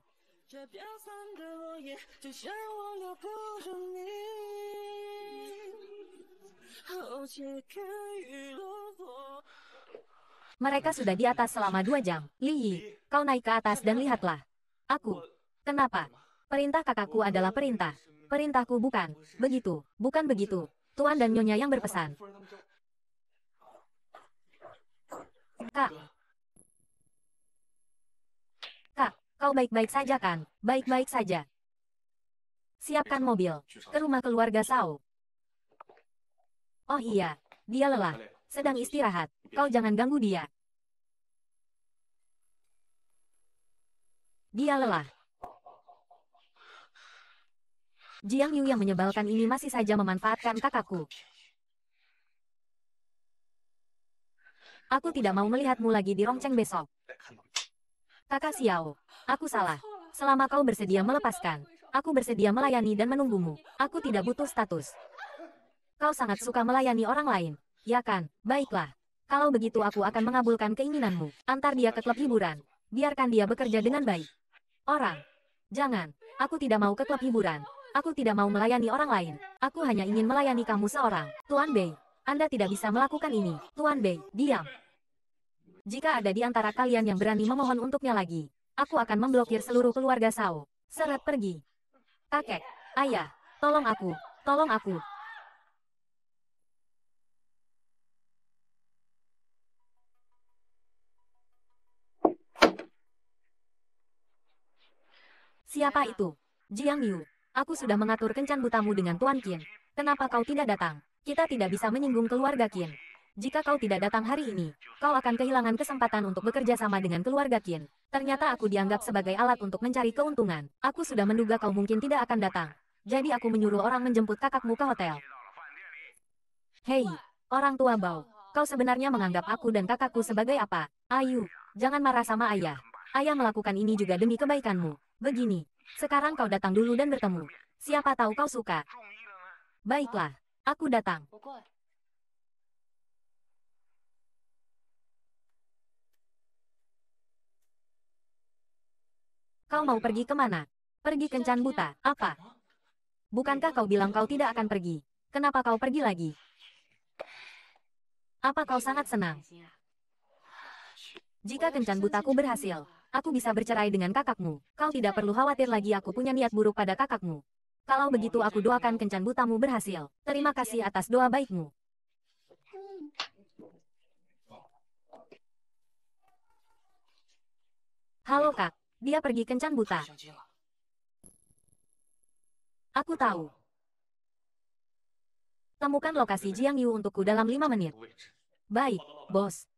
Mereka sudah di atas selama dua jam. Li Yi, kau naik ke atas dan lihatlah. Aku, Kenapa? Perintah kakakku adalah perintah. Perintahku bukan. Begitu, bukan begitu. Tuan dan Nyonya yang berpesan. Kak. Kak, kau baik-baik saja kan? Baik-baik saja. Siapkan mobil. Ke rumah keluarga Sao. Oh iya, dia lelah. Sedang istirahat. Kau jangan ganggu dia. Dia lelah. Jiang Yu yang menyebalkan ini masih saja memanfaatkan kakakku. Aku tidak mau melihatmu lagi di rongceng besok. Kakak Xiao, aku salah. Selama kau bersedia melepaskan, aku bersedia melayani dan menunggumu. Aku tidak butuh status. Kau sangat suka melayani orang lain, ya kan? Baiklah. Kalau begitu aku akan mengabulkan keinginanmu. Antar dia ke klub hiburan. Biarkan dia bekerja dengan baik. Orang. Jangan. Aku tidak mau ke klub hiburan. Aku tidak mau melayani orang lain. Aku hanya ingin melayani kamu seorang. Tuan Bei, Anda tidak bisa melakukan ini. Tuan Bei, diam. Jika ada di antara kalian yang berani memohon untuknya lagi, aku akan memblokir seluruh keluarga Sao. Seret pergi. Kakek, ayah, tolong aku, tolong aku, Siapa itu? Jiang Yu. Aku sudah mengatur kencan butamu dengan Tuan Qin. Kenapa kau tidak datang? Kita tidak bisa menyinggung keluarga Qin. Jika kau tidak datang hari ini, kau akan kehilangan kesempatan untuk bekerja sama dengan keluarga Qin. Ternyata aku dianggap sebagai alat untuk mencari keuntungan. Aku sudah menduga kau mungkin tidak akan datang. Jadi aku menyuruh orang menjemput kakakmu ke hotel. Hei, orang tua bau. Kau sebenarnya menganggap aku dan kakakku sebagai apa? Ayu, jangan marah sama ayah. Ayah melakukan ini juga demi kebaikanmu. Begini, sekarang kau datang dulu dan bertemu. Siapa tahu kau suka. Baiklah, aku datang. Kau mau pergi kemana? Pergi kencan buta, apa? Bukankah kau bilang kau tidak akan pergi? Kenapa kau pergi lagi? Apa kau sangat senang? Jika kencan butaku berhasil, aku bisa bercerai dengan kakakmu. Kau tidak perlu khawatir lagi aku punya niat buruk pada kakakmu. Kalau begitu aku doakan kencan butamu berhasil. Terima kasih atas doa baikmu. Halo kak, dia pergi kencan buta. Aku tahu. Temukan lokasi Jiang Yu untukku dalam lima menit. Baik, bos.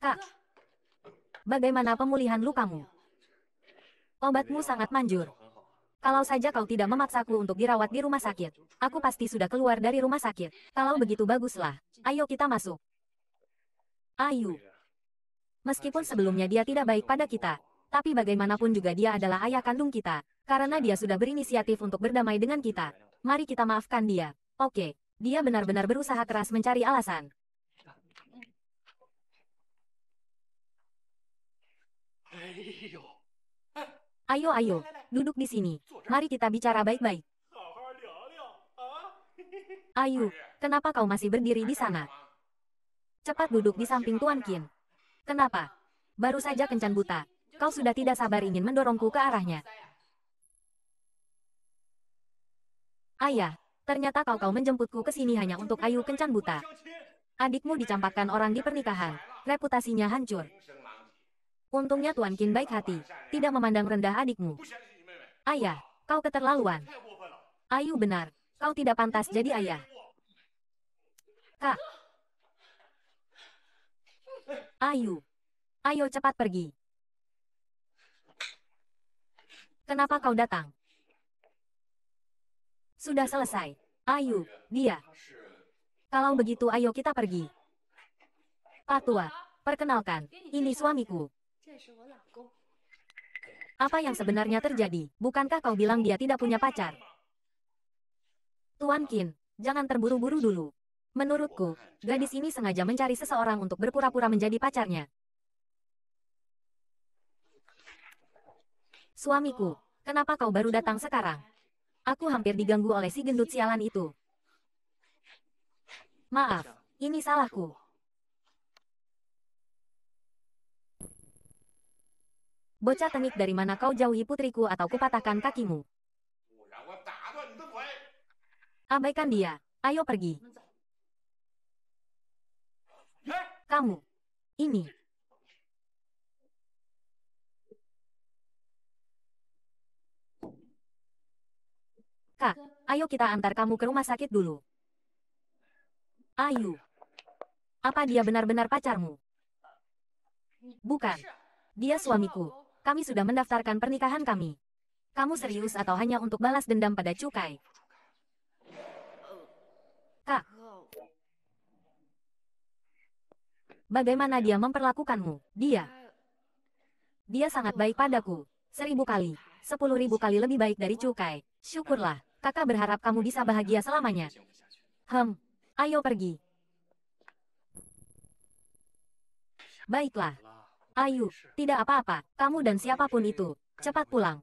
Kak, bagaimana pemulihan lukamu? Obatmu sangat manjur. Kalau saja kau tidak memaksaku untuk dirawat di rumah sakit, aku pasti sudah keluar dari rumah sakit. Kalau begitu baguslah, ayo kita masuk. Ayu. Meskipun sebelumnya dia tidak baik pada kita, tapi bagaimanapun juga dia adalah ayah kandung kita, karena dia sudah berinisiatif untuk berdamai dengan kita. Mari kita maafkan dia. Oke, dia benar-benar berusaha keras mencari alasan. Ayo ayo, duduk di sini. Mari kita bicara baik-baik. Ayo, kenapa kau masih berdiri di sana? Cepat duduk di samping Tuan Qin. Kenapa? Baru saja kencan buta. Kau sudah tidak sabar ingin mendorongku ke arahnya. Ayah, ternyata kau kau menjemputku ke sini hanya untuk Ayu kencan buta. Adikmu dicampakkan orang di pernikahan. Reputasinya hancur. Untungnya Tuan Qin baik hati, tidak memandang rendah adikmu. Ayah, kau keterlaluan. Ayu benar, kau tidak pantas jadi ayah. Kak. Ayu. Ayo cepat pergi. Kenapa kau datang? Sudah selesai. Ayu, dia. Kalau begitu ayo kita pergi. Patua, perkenalkan, ini suamiku. Apa yang sebenarnya terjadi? Bukankah kau bilang dia tidak punya pacar? Tuan Qin, jangan terburu-buru dulu. Menurutku, gadis ini sengaja mencari seseorang untuk berpura-pura menjadi pacarnya. Suamiku, kenapa kau baru datang sekarang? Aku hampir diganggu oleh si gendut sialan itu. Maaf, ini salahku. Bocah tengik dari mana kau jauhi putriku atau kupatahkan kakimu. Abaikan dia. Ayo pergi. Kamu. Ini. Kak, ayo kita antar kamu ke rumah sakit dulu. Ayu. Apa dia benar-benar pacarmu? Bukan. Dia suamiku kami sudah mendaftarkan pernikahan kami. Kamu serius atau hanya untuk balas dendam pada Cukai? Kak. Bagaimana dia memperlakukanmu? Dia. Dia sangat baik padaku. Seribu kali, sepuluh ribu kali lebih baik dari Cukai. Syukurlah, kakak berharap kamu bisa bahagia selamanya. Hem, ayo pergi. Baiklah, Ayu, tidak apa-apa, kamu dan siapapun itu, cepat pulang.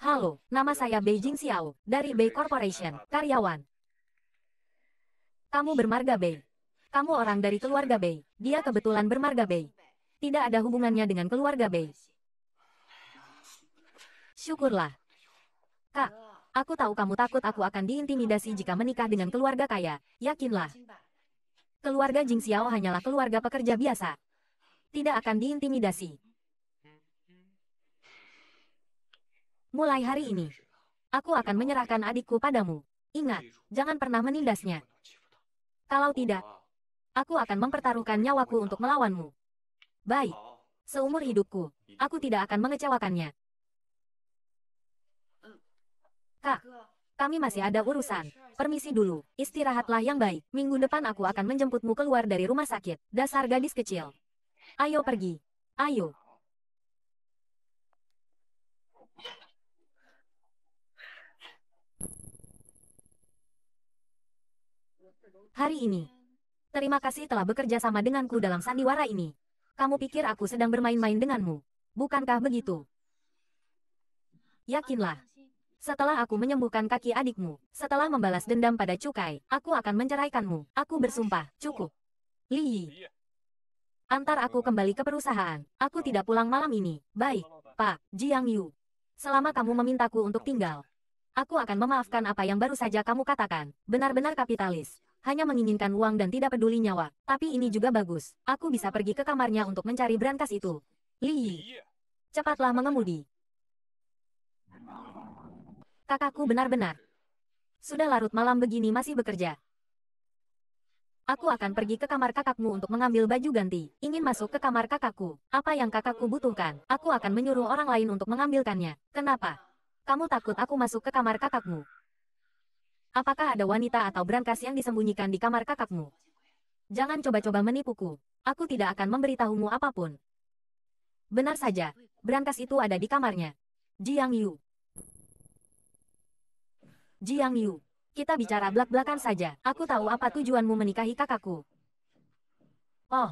Halo, nama saya Beijing Xiao, dari Bay Corporation, karyawan. Kamu bermarga Bay. Kamu orang dari keluarga Bay, dia kebetulan bermarga Bay. Tidak ada hubungannya dengan keluarga Bay. Syukurlah. Kak, aku tahu kamu takut aku akan diintimidasi jika menikah dengan keluarga kaya, yakinlah. Keluarga Jing Xiao hanyalah keluarga pekerja biasa, tidak akan diintimidasi. Mulai hari ini, aku akan menyerahkan adikku padamu. Ingat, jangan pernah menindasnya. Kalau tidak, aku akan mempertaruhkan nyawaku untuk melawanmu. Baik, seumur hidupku, aku tidak akan mengecewakannya. Kak, kami masih ada urusan. Permisi dulu, istirahatlah yang baik. Minggu depan aku akan menjemputmu keluar dari rumah sakit. Dasar gadis kecil. Ayo pergi. Ayo. Hari ini. Terima kasih telah bekerja sama denganku dalam sandiwara ini. Kamu pikir aku sedang bermain-main denganmu? Bukankah begitu? Yakinlah. Setelah aku menyembuhkan kaki adikmu, setelah membalas dendam pada Cukai, aku akan menceraikanmu. Aku bersumpah, cukup. Li Yi. Antar aku kembali ke perusahaan. Aku tidak pulang malam ini. Baik, Pak, Jiang Yu. Selama kamu memintaku untuk tinggal, aku akan memaafkan apa yang baru saja kamu katakan. Benar-benar kapitalis. Hanya menginginkan uang dan tidak peduli nyawa. Tapi ini juga bagus. Aku bisa pergi ke kamarnya untuk mencari brankas itu. Li Yi. Cepatlah mengemudi. Kakakku benar-benar. Sudah larut malam begini masih bekerja. Aku akan pergi ke kamar kakakmu untuk mengambil baju ganti. Ingin masuk ke kamar kakakku. Apa yang kakakku butuhkan? Aku akan menyuruh orang lain untuk mengambilkannya. Kenapa? Kamu takut aku masuk ke kamar kakakmu? Apakah ada wanita atau brankas yang disembunyikan di kamar kakakmu? Jangan coba-coba menipuku. Aku tidak akan memberitahumu apapun. Benar saja, brankas itu ada di kamarnya. Jiang Yu. Jiang Yu. Kita bicara belak-belakan saja. Aku tahu apa tujuanmu menikahi kakakku. Oh,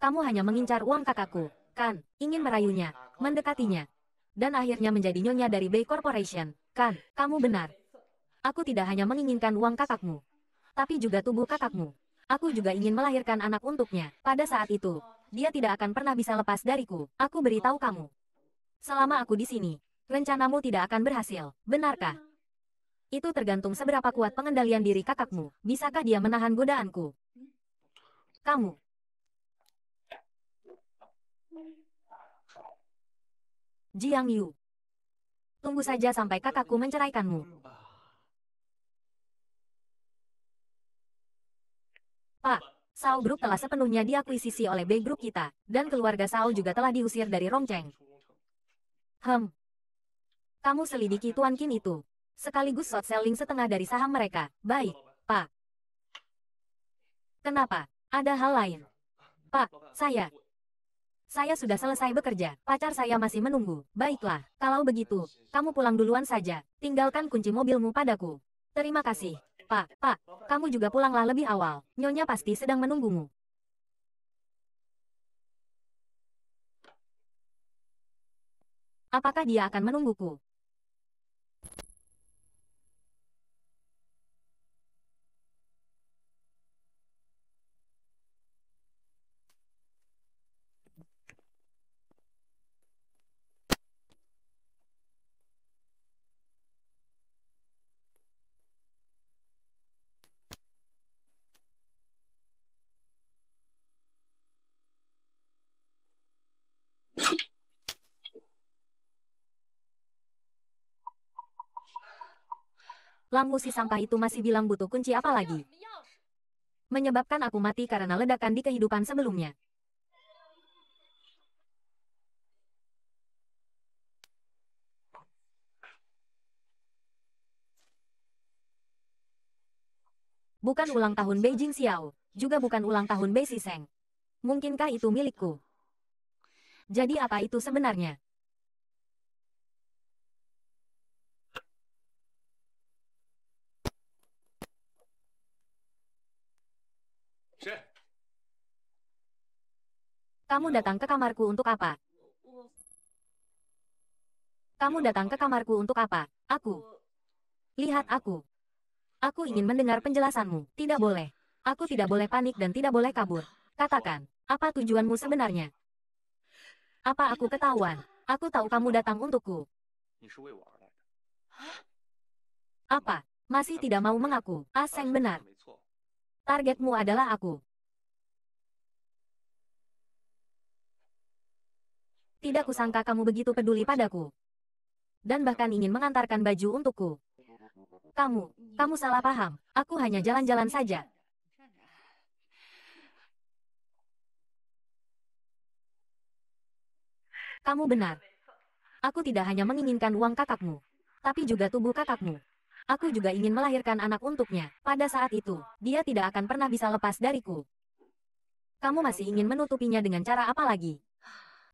kamu hanya mengincar uang kakakku, kan? Ingin merayunya, mendekatinya. Dan akhirnya menjadi nyonya dari Bay Corporation, kan? Kamu benar. Aku tidak hanya menginginkan uang kakakmu, tapi juga tubuh kakakmu. Aku juga ingin melahirkan anak untuknya. Pada saat itu, dia tidak akan pernah bisa lepas dariku. Aku beritahu kamu. Selama aku di sini, rencanamu tidak akan berhasil. Benarkah? Itu tergantung seberapa kuat pengendalian diri kakakmu. Bisakah dia menahan godaanku? Kamu. Jiang Yu. Tunggu saja sampai kakakku menceraikanmu. Pak, Sao Group telah sepenuhnya diakuisisi oleh B Group kita, dan keluarga Sao juga telah diusir dari Rongcheng. Hem. Kamu selidiki Tuan Kim itu sekaligus short selling setengah dari saham mereka. Baik, Pak. Kenapa? Ada hal lain. Pak, saya. Saya sudah selesai bekerja, pacar saya masih menunggu. Baiklah, kalau begitu, kamu pulang duluan saja. Tinggalkan kunci mobilmu padaku. Terima kasih. Pak, Pak, kamu juga pulanglah lebih awal. Nyonya pasti sedang menunggumu. Apakah dia akan menungguku? lamu si sampah itu masih bilang butuh kunci apa lagi. Menyebabkan aku mati karena ledakan di kehidupan sebelumnya. Bukan ulang tahun Beijing Xiao, juga bukan ulang tahun Bei Seng. Mungkinkah itu milikku? Jadi apa itu sebenarnya? Kamu datang ke kamarku untuk apa? Kamu datang ke kamarku untuk apa? Aku. Lihat aku. Aku ingin mendengar penjelasanmu. Tidak boleh. Aku tidak boleh panik dan tidak boleh kabur. Katakan, apa tujuanmu sebenarnya? Apa aku ketahuan? Aku tahu kamu datang untukku. Apa? Masih tidak mau mengaku. Aseng ah, benar. Targetmu adalah aku. Tidak kusangka kamu begitu peduli padaku. Dan bahkan ingin mengantarkan baju untukku. Kamu, kamu salah paham. Aku hanya jalan-jalan saja. Kamu benar. Aku tidak hanya menginginkan uang kakakmu, tapi juga tubuh kakakmu. Aku juga ingin melahirkan anak untuknya. Pada saat itu, dia tidak akan pernah bisa lepas dariku. Kamu masih ingin menutupinya dengan cara apa lagi?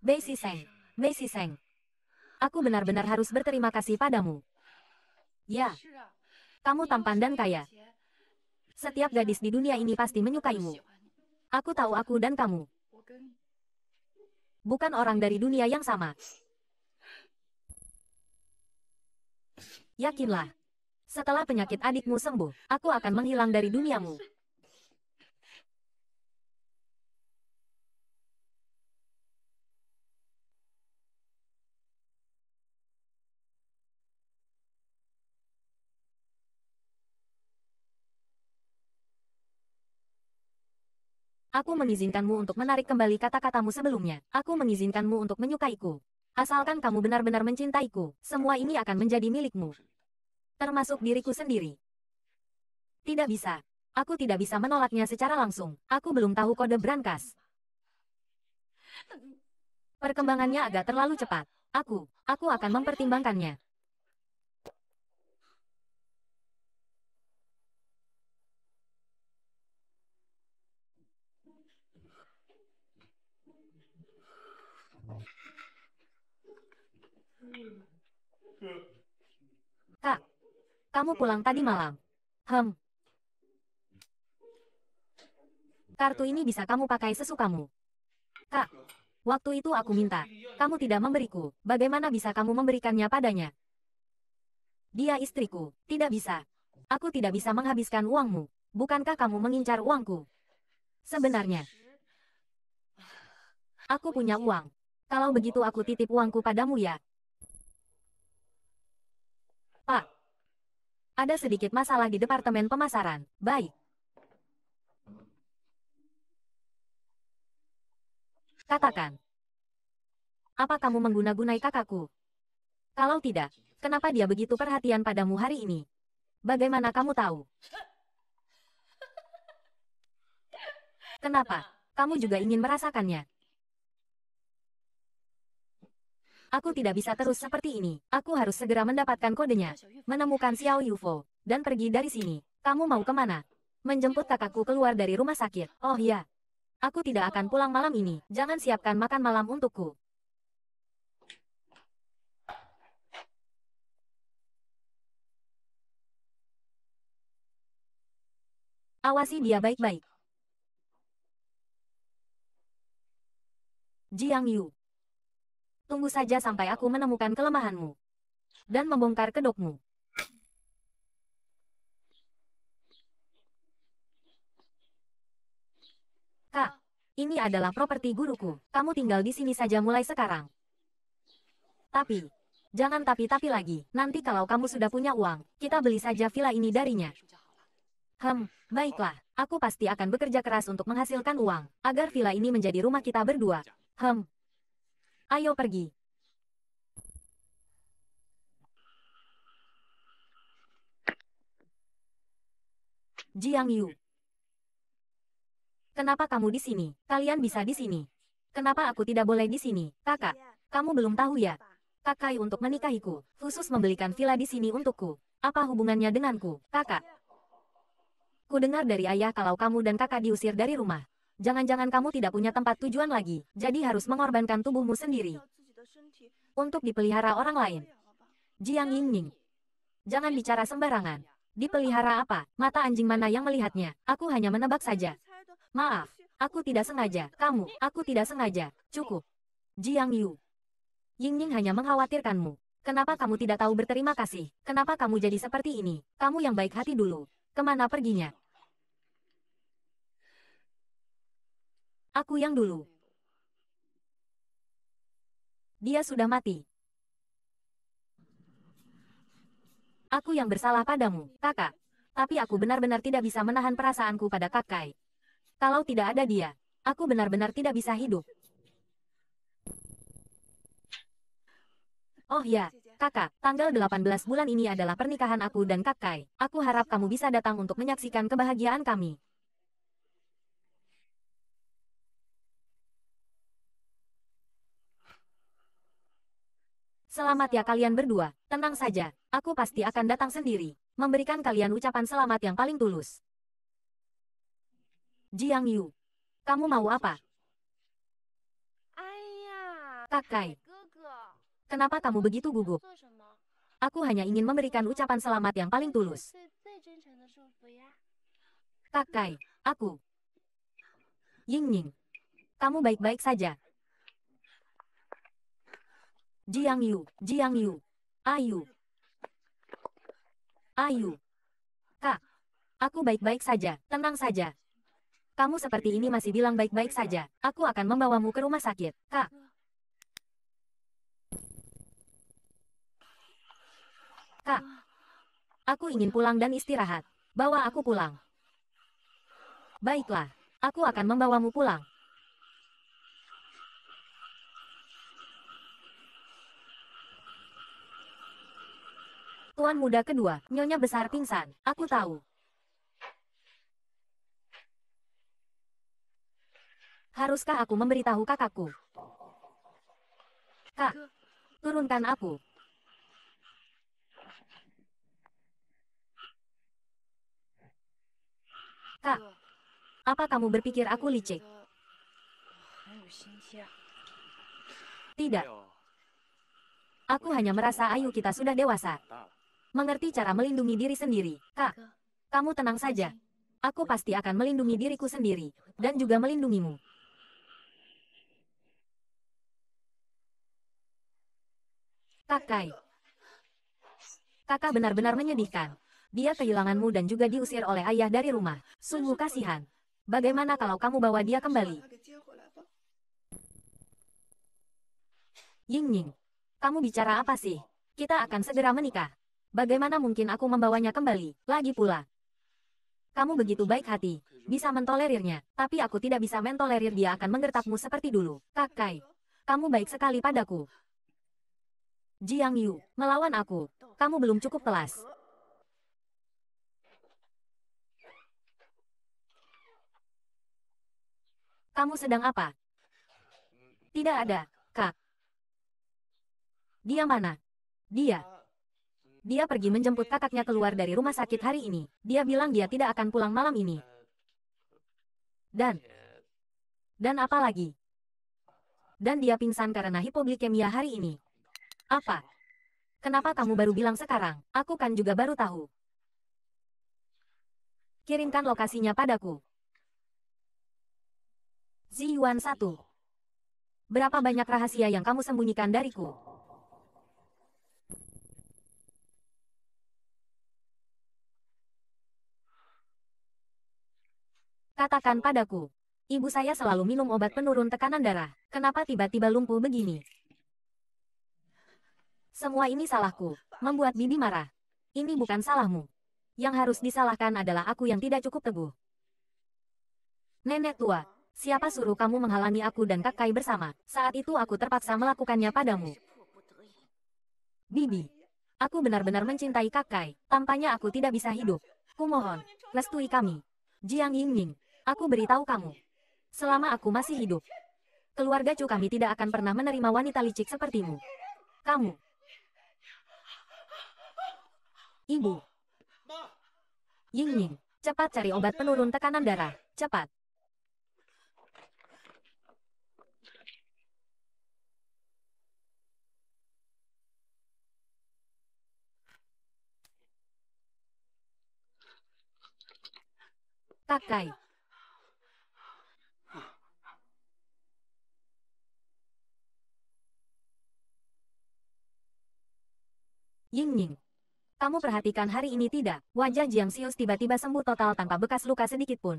Mei Seng, Mei Seng. Aku benar-benar harus berterima kasih padamu. Ya. Kamu tampan dan kaya. Setiap gadis di dunia ini pasti menyukaimu. Aku tahu aku dan kamu. Bukan orang dari dunia yang sama. Yakinlah. Setelah penyakit adikmu sembuh, aku akan menghilang dari duniamu. Aku mengizinkanmu untuk menarik kembali kata-katamu sebelumnya. Aku mengizinkanmu untuk menyukaiku. Asalkan kamu benar-benar mencintaiku, semua ini akan menjadi milikmu. Termasuk diriku sendiri. Tidak bisa. Aku tidak bisa menolaknya secara langsung. Aku belum tahu kode berangkas. Perkembangannya agak terlalu cepat. Aku, aku akan mempertimbangkannya. Kamu pulang tadi malam. Hem. Kartu ini bisa kamu pakai sesukamu. Kak, waktu itu aku minta. Kamu tidak memberiku. Bagaimana bisa kamu memberikannya padanya? Dia istriku. Tidak bisa. Aku tidak bisa menghabiskan uangmu. Bukankah kamu mengincar uangku? Sebenarnya. Aku punya uang. Kalau begitu aku titip uangku padamu ya. Pak, ada sedikit masalah di Departemen Pemasaran. Baik. Katakan. Apa kamu mengguna-gunai kakakku? Kalau tidak, kenapa dia begitu perhatian padamu hari ini? Bagaimana kamu tahu? Kenapa? Kamu juga ingin merasakannya? Aku tidak bisa terus seperti ini. Aku harus segera mendapatkan kodenya, menemukan Xiao Yufo, dan pergi dari sini. Kamu mau kemana? Menjemput kakakku keluar dari rumah sakit. Oh ya. Aku tidak akan pulang malam ini. Jangan siapkan makan malam untukku. Awasi dia baik-baik. Jiang Yu Tunggu saja sampai aku menemukan kelemahanmu. Dan membongkar kedokmu. Kak, ini adalah properti guruku. Kamu tinggal di sini saja mulai sekarang. Tapi, jangan tapi-tapi lagi. Nanti kalau kamu sudah punya uang, kita beli saja villa ini darinya. Hmm, baiklah. Aku pasti akan bekerja keras untuk menghasilkan uang, agar villa ini menjadi rumah kita berdua. Hmm, Ayo pergi. Jiang Yu. Kenapa kamu di sini? Kalian bisa di sini. Kenapa aku tidak boleh di sini? Kakak, iya. kamu belum tahu ya? Kakai untuk menikahiku, khusus membelikan villa di sini untukku. Apa hubungannya denganku, kakak? Iya. Ku dengar dari ayah kalau kamu dan kakak diusir dari rumah. Jangan-jangan kamu tidak punya tempat tujuan lagi, jadi harus mengorbankan tubuhmu sendiri untuk dipelihara orang lain. Jiang Yingning. Jangan bicara sembarangan. Dipelihara apa? Mata anjing mana yang melihatnya? Aku hanya menebak saja. Maaf, aku tidak sengaja. Kamu, aku tidak sengaja. Cukup. Jiang Yu. Yingning hanya mengkhawatirkanmu. Kenapa kamu tidak tahu berterima kasih? Kenapa kamu jadi seperti ini? Kamu yang baik hati dulu. Kemana perginya? Aku yang dulu. Dia sudah mati. Aku yang bersalah padamu, kakak. Tapi aku benar-benar tidak bisa menahan perasaanku pada kakak. Kalau tidak ada dia, aku benar-benar tidak bisa hidup. Oh ya, kakak, tanggal 18 bulan ini adalah pernikahan aku dan kakak. Aku harap kamu bisa datang untuk menyaksikan kebahagiaan kami. Selamat ya kalian berdua, tenang saja, aku pasti akan datang sendiri, memberikan kalian ucapan selamat yang paling tulus. Jiang Yu, kamu mau apa? Kakai, kenapa kamu begitu gugup? Aku hanya ingin memberikan ucapan selamat yang paling tulus. Kakai, aku. Ying Ying, kamu baik-baik saja. Jiang Yu, Jiang Yu. Ayu. Ayu. Kak. Aku baik-baik saja, tenang saja. Kamu seperti ini masih bilang baik-baik saja. Aku akan membawamu ke rumah sakit, Kak. Kak. Aku ingin pulang dan istirahat. Bawa aku pulang. Baiklah, aku akan membawamu pulang. Tuan muda kedua, nyonya besar pingsan, aku tahu. Haruskah aku memberitahu kakakku? Kak, turunkan aku. Kak, apa kamu berpikir aku licik? Tidak. Aku hanya merasa ayu kita sudah dewasa. Mengerti cara melindungi diri sendiri. Kak, kamu tenang saja. Aku pasti akan melindungi diriku sendiri, dan juga melindungimu. Kakai. Kakak benar-benar menyedihkan. Dia kehilanganmu dan juga diusir oleh ayah dari rumah. Sungguh kasihan. Bagaimana kalau kamu bawa dia kembali? Ying Ying, kamu bicara apa sih? Kita akan segera menikah. Bagaimana mungkin aku membawanya kembali? Lagi pula, kamu begitu baik hati, bisa mentolerirnya, tapi aku tidak bisa mentolerir dia akan menggertakmu seperti dulu. Kakai, kamu baik sekali padaku. Jiang Yu, melawan aku, kamu belum cukup kelas. Kamu sedang apa? Tidak ada, Kak. Dia mana? Dia, dia pergi menjemput kakaknya keluar dari rumah sakit hari ini. Dia bilang dia tidak akan pulang malam ini. Dan... Dan apa lagi? Dan dia pingsan karena hipoglikemia hari ini. Apa? Kenapa kamu baru bilang sekarang? Aku kan juga baru tahu. Kirimkan lokasinya padaku. Ziyuan 1. Berapa banyak rahasia yang kamu sembunyikan dariku? Katakan padaku. Ibu saya selalu minum obat penurun tekanan darah. Kenapa tiba-tiba lumpuh begini? Semua ini salahku. Membuat Bibi marah. Ini bukan salahmu. Yang harus disalahkan adalah aku yang tidak cukup teguh. Nenek tua, siapa suruh kamu menghalangi aku dan Kakai bersama? Saat itu aku terpaksa melakukannya padamu. Bibi, aku benar-benar mencintai Kakai. Tampaknya aku tidak bisa hidup. Kumohon, lestui kami. Jiang Yingming. Aku beritahu kamu. Selama aku masih hidup, keluarga Chu kami tidak akan pernah menerima wanita licik sepertimu. Kamu. Ibu. Yingying, cepat cari obat penurun tekanan darah, cepat. Takai. Ying Ying. Kamu perhatikan hari ini tidak, wajah Jiang Xius tiba-tiba sembuh total tanpa bekas luka sedikit pun.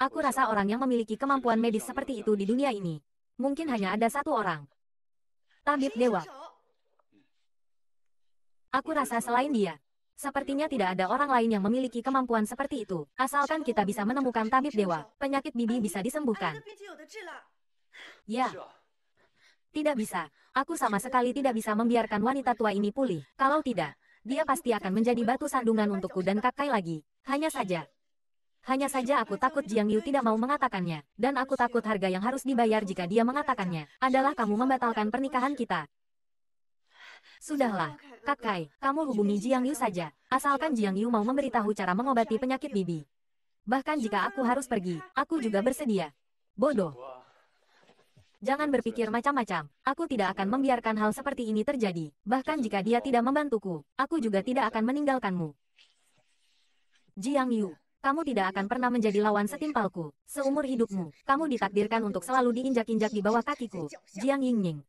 Aku rasa orang yang memiliki kemampuan medis seperti itu di dunia ini. Mungkin hanya ada satu orang. Tabib Dewa. Aku rasa selain dia. Sepertinya tidak ada orang lain yang memiliki kemampuan seperti itu. Asalkan kita bisa menemukan tabib dewa, penyakit bibi bisa disembuhkan. Ya, tidak bisa, aku sama sekali tidak bisa membiarkan wanita tua ini pulih. Kalau tidak, dia pasti akan menjadi batu sandungan untukku dan kakai lagi. Hanya saja. Hanya saja aku takut Jiang Yu tidak mau mengatakannya, dan aku takut harga yang harus dibayar jika dia mengatakannya, adalah kamu membatalkan pernikahan kita. Sudahlah, Kakai, kamu hubungi Jiang Yu saja, asalkan Jiang Yu mau memberitahu cara mengobati penyakit bibi. Bahkan jika aku harus pergi, aku juga bersedia. Bodoh. Jangan berpikir macam-macam. Aku tidak akan membiarkan hal seperti ini terjadi. Bahkan jika dia tidak membantuku, aku juga tidak akan meninggalkanmu. Jiang Yu, kamu tidak akan pernah menjadi lawan setimpalku. Seumur hidupmu, kamu ditakdirkan untuk selalu diinjak-injak di bawah kakiku. Jiang Yingying,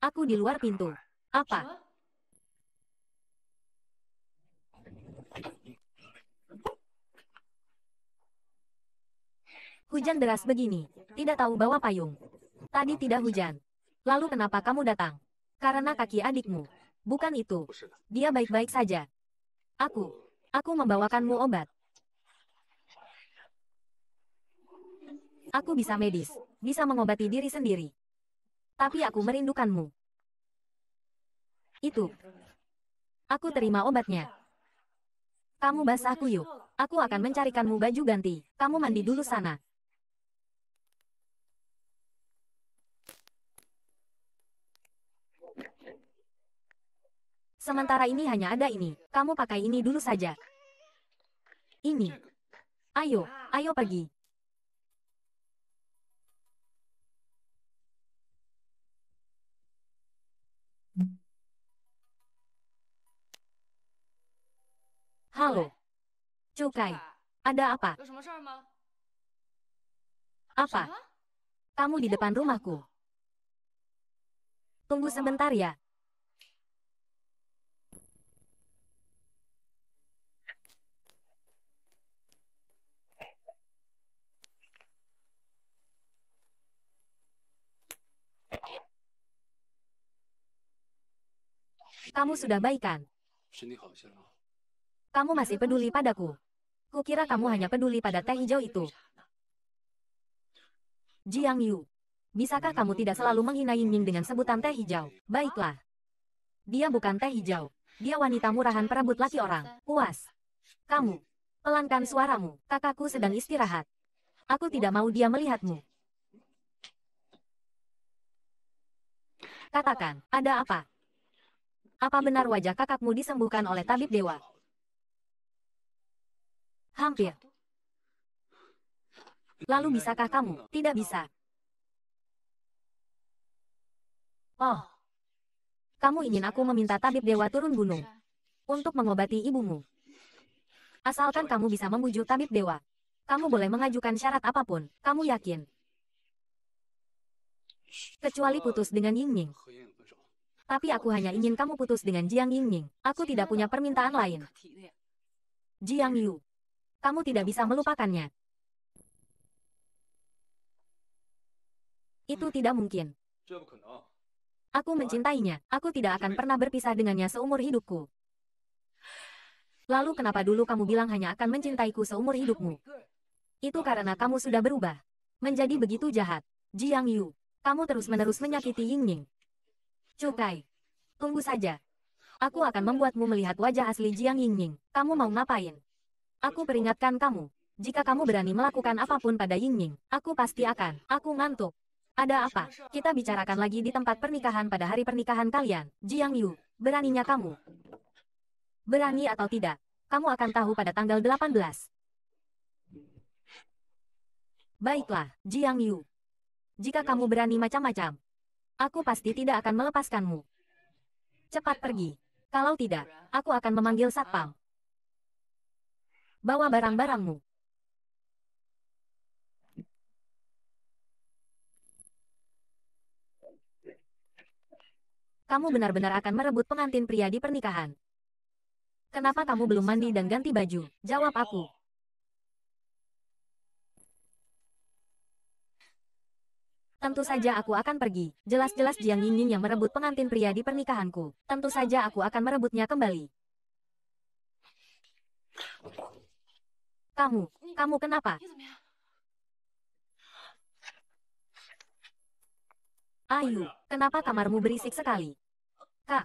Aku di luar pintu. Apa? Hujan deras begini, tidak tahu bawa payung. Tadi tidak hujan. Lalu kenapa kamu datang? Karena kaki adikmu. Bukan itu. Dia baik-baik saja. Aku. Aku membawakanmu obat. Aku bisa medis. Bisa mengobati diri sendiri. Tapi aku merindukanmu. Itu. Aku terima obatnya. Kamu basah yuk. Aku akan mencarikanmu baju ganti. Kamu mandi dulu sana. Sementara ini hanya ada ini. Kamu pakai ini dulu saja. Ini. Ayo, ayo pergi. Halo. Cukai. Ada apa? Apa? Kamu di depan rumahku. Tunggu sebentar ya, Kamu sudah baikan. Kamu masih peduli padaku. Kukira kamu hanya peduli pada teh hijau itu. Jiang Yu. Bisakah kamu tidak selalu menghina Ying dengan sebutan teh hijau? Baiklah. Dia bukan teh hijau. Dia wanita murahan perebut laki orang. Puas. Kamu. Pelankan suaramu. Kakakku sedang istirahat. Aku tidak mau dia melihatmu. Katakan, ada apa? Apa benar wajah kakakmu disembuhkan oleh tabib dewa? Hampir. Lalu bisakah kamu? Tidak bisa. Oh. Kamu ingin aku meminta tabib dewa turun gunung untuk mengobati ibumu. Asalkan kamu bisa membujuk tabib dewa. Kamu boleh mengajukan syarat apapun. Kamu yakin? Kecuali putus dengan Ying Ying. Tapi aku hanya ingin kamu putus dengan Jiang Yingning. Aku tidak punya permintaan lain. Jiang Yu. Kamu tidak bisa melupakannya. Itu tidak mungkin. Aku mencintainya. Aku tidak akan pernah berpisah dengannya seumur hidupku. Lalu kenapa dulu kamu bilang hanya akan mencintaiku seumur hidupmu? Itu karena kamu sudah berubah. Menjadi begitu jahat. Jiang Yu. Kamu terus-menerus menyakiti Yingying. Cukai. Tunggu saja. Aku akan membuatmu melihat wajah asli Jiang Yingning. Kamu mau ngapain? Aku peringatkan kamu. Jika kamu berani melakukan apapun pada Yingning, aku pasti akan. Aku ngantuk. Ada apa? Kita bicarakan lagi di tempat pernikahan pada hari pernikahan kalian. Jiang Yu, beraninya kamu. Berani atau tidak, kamu akan tahu pada tanggal 18. Baiklah, Jiang Yu. Jika kamu berani macam-macam, Aku pasti tidak akan melepaskanmu. Cepat pergi. Kalau tidak, aku akan memanggil satpam. Bawa barang-barangmu. Kamu benar-benar akan merebut pengantin pria di pernikahan. Kenapa kamu belum mandi dan ganti baju? Jawab aku. Tentu saja aku akan pergi. Jelas-jelas Jiang Yingying yang merebut pengantin pria di pernikahanku. Tentu saja aku akan merebutnya kembali. Kamu, kamu kenapa? Ayu, kenapa kamarmu berisik sekali? Kak,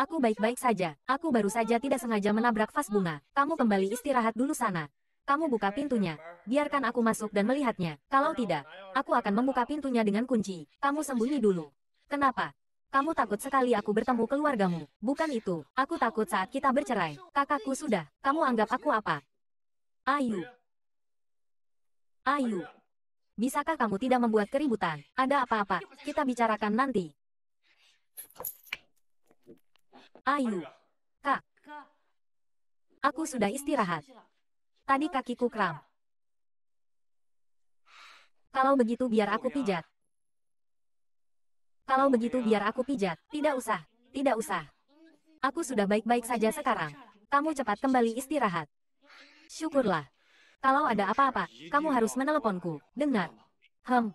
aku baik-baik saja. Aku baru saja tidak sengaja menabrak vas bunga. Kamu kembali istirahat dulu sana. Kamu buka pintunya. Biarkan aku masuk dan melihatnya. Kalau tidak, aku akan membuka pintunya dengan kunci. Kamu sembunyi dulu. Kenapa? Kamu takut sekali aku bertemu keluargamu. Bukan itu. Aku takut saat kita bercerai. Kakakku sudah. Kamu anggap aku apa? Ayu. Ayu. Bisakah kamu tidak membuat keributan? Ada apa-apa? Kita bicarakan nanti. Ayu. Kak. Aku sudah istirahat. Tadi kakiku kram. Kalau begitu biar aku pijat. Kalau begitu biar aku pijat. Tidak usah, tidak usah. Aku sudah baik-baik saja sekarang. Kamu cepat kembali istirahat. Syukurlah. Kalau ada apa-apa, kamu harus menelponku. Dengar. Hem.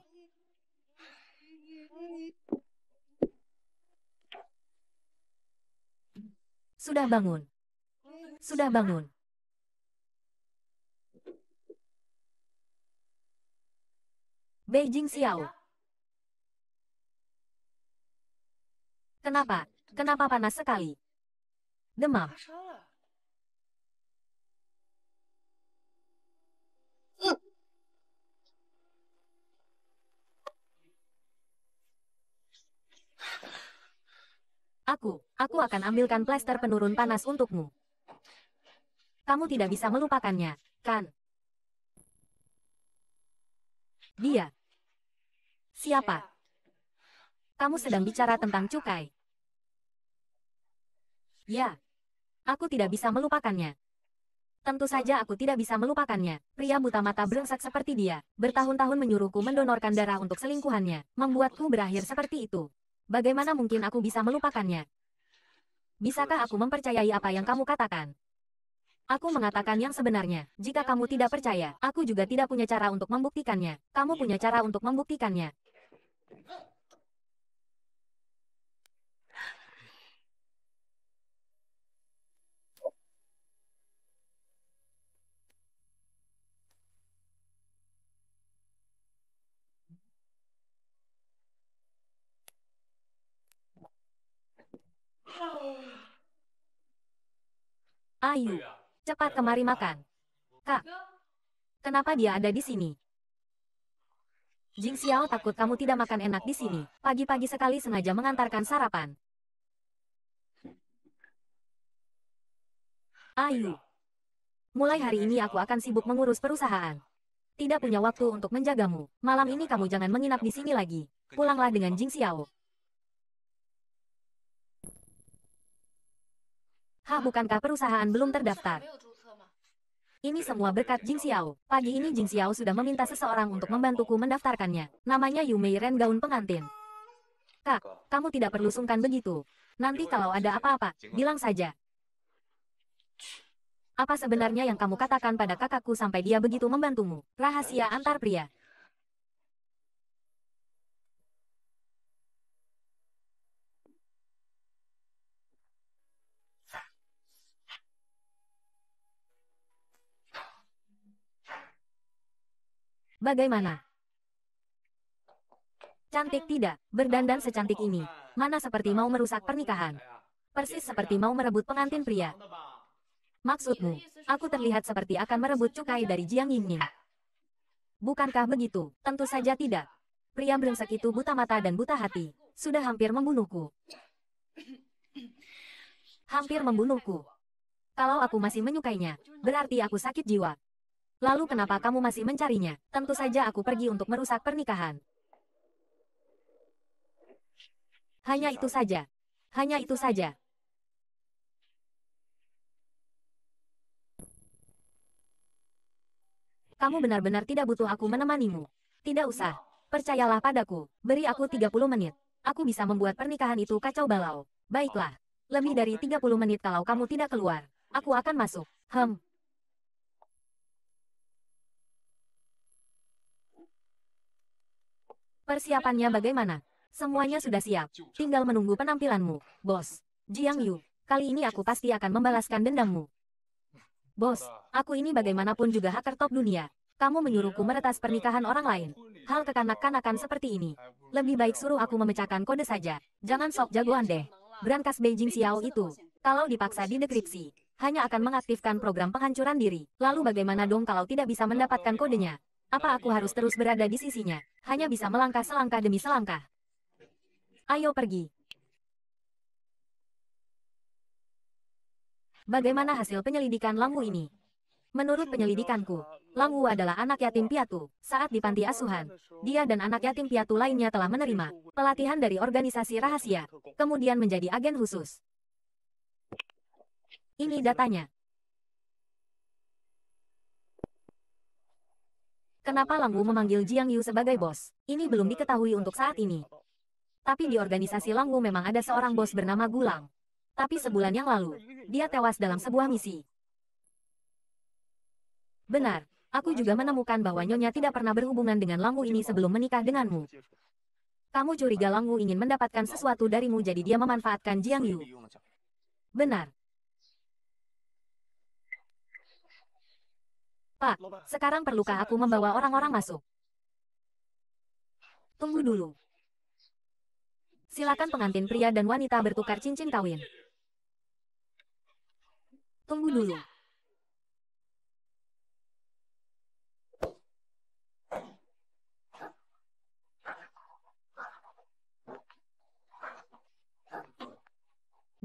Sudah bangun. Sudah bangun. Beijing Xiao. Kenapa? Kenapa panas sekali? Demam. Aku, aku akan ambilkan plester penurun panas untukmu. Kamu tidak bisa melupakannya, kan? Dia. Siapa? Kamu sedang bicara tentang cukai. Ya. Aku tidak bisa melupakannya. Tentu saja aku tidak bisa melupakannya. Pria buta mata berengsak seperti dia, bertahun-tahun menyuruhku mendonorkan darah untuk selingkuhannya, membuatku berakhir seperti itu. Bagaimana mungkin aku bisa melupakannya? Bisakah aku mempercayai apa yang kamu katakan? Aku mengatakan yang sebenarnya. Jika kamu tidak percaya, aku juga tidak punya cara untuk membuktikannya. Kamu punya cara untuk membuktikannya. yeah. Cepat kemari makan. Kak, kenapa dia ada di sini? Jing Xiao takut kamu tidak makan enak di sini. Pagi-pagi sekali sengaja mengantarkan sarapan. Ayu. Mulai hari ini aku akan sibuk mengurus perusahaan. Tidak punya waktu untuk menjagamu. Malam ini kamu jangan menginap di sini lagi. Pulanglah dengan Jing Xiao. Hah, bukankah perusahaan belum terdaftar? Ini semua berkat Jing Xiao. Pagi ini Jing Xiao sudah meminta seseorang untuk membantuku mendaftarkannya. Namanya Yu Mei Ren gaun pengantin. Kak, kamu tidak perlu sungkan begitu. Nanti kalau ada apa-apa, bilang saja. Apa sebenarnya yang kamu katakan pada kakakku sampai dia begitu membantumu? Rahasia antar pria. Bagaimana? Cantik tidak, berdandan secantik ini. Mana seperti mau merusak pernikahan. Persis seperti mau merebut pengantin pria. Maksudmu, aku terlihat seperti akan merebut cukai dari Jiang Yingying? Bukankah begitu? Tentu saja tidak. Pria brengsek itu buta mata dan buta hati. Sudah hampir membunuhku. Hampir membunuhku. Kalau aku masih menyukainya, berarti aku sakit jiwa. Lalu kenapa kamu masih mencarinya? Tentu saja aku pergi untuk merusak pernikahan. Hanya itu saja. Hanya itu saja. Kamu benar-benar tidak butuh aku menemanimu. Tidak usah. Percayalah padaku. Beri aku 30 menit. Aku bisa membuat pernikahan itu kacau balau. Baiklah. Lebih dari 30 menit kalau kamu tidak keluar. Aku akan masuk. Hem, Persiapannya bagaimana? Semuanya sudah siap. Tinggal menunggu penampilanmu, bos. Jiang Yu, kali ini aku pasti akan membalaskan dendammu. Bos, aku ini bagaimanapun juga hacker top dunia. Kamu menyuruhku meretas pernikahan orang lain. Hal kekanak-kanakan seperti ini. Lebih baik suruh aku memecahkan kode saja. Jangan sok jagoan deh. Brankas Beijing Xiao itu, kalau dipaksa didekripsi, hanya akan mengaktifkan program penghancuran diri. Lalu bagaimana dong kalau tidak bisa mendapatkan kodenya? Apa aku harus terus berada di sisinya? Hanya bisa melangkah selangkah demi selangkah. Ayo pergi. Bagaimana hasil penyelidikan Langwu ini? Menurut penyelidikanku, Langwu adalah anak yatim piatu. Saat di panti asuhan, dia dan anak yatim piatu lainnya telah menerima pelatihan dari organisasi rahasia, kemudian menjadi agen khusus. Ini datanya. Kenapa Langwu memanggil Jiang Yu sebagai bos? Ini belum diketahui untuk saat ini. Tapi di organisasi Langwu memang ada seorang bos bernama Gulang. Tapi sebulan yang lalu, dia tewas dalam sebuah misi. Benar, aku juga menemukan bahwa Nyonya tidak pernah berhubungan dengan Langwu ini sebelum menikah denganmu. Kamu curiga Langwu ingin mendapatkan sesuatu darimu jadi dia memanfaatkan Jiang Yu. Benar, Pak, sekarang perlukah aku membawa orang-orang masuk? Tunggu dulu. Silakan pengantin pria dan wanita bertukar cincin kawin. Tunggu dulu.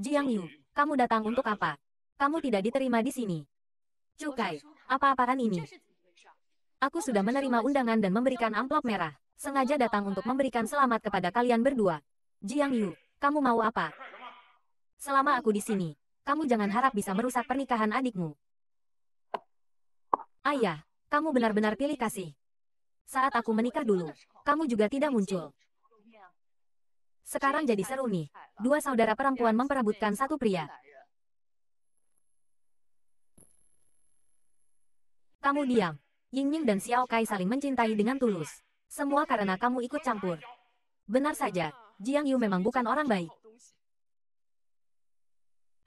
Jiang Yu, kamu datang untuk apa? Kamu tidak diterima di sini. Cukai, apa apaan ini? Aku sudah menerima undangan dan memberikan amplop merah. Sengaja datang untuk memberikan selamat kepada kalian berdua. Jiang Yu, kamu mau apa? Selama aku di sini, kamu jangan harap bisa merusak pernikahan adikmu. Ayah, iya, kamu benar-benar pilih kasih. Saat aku menikah dulu, kamu juga tidak muncul. Sekarang jadi seru nih. Dua saudara perempuan memperebutkan satu pria. Kamu diam. Ying Ying dan Xiao Kai saling mencintai dengan tulus. Semua karena kamu ikut campur. Benar saja, Jiang Yu memang bukan orang baik.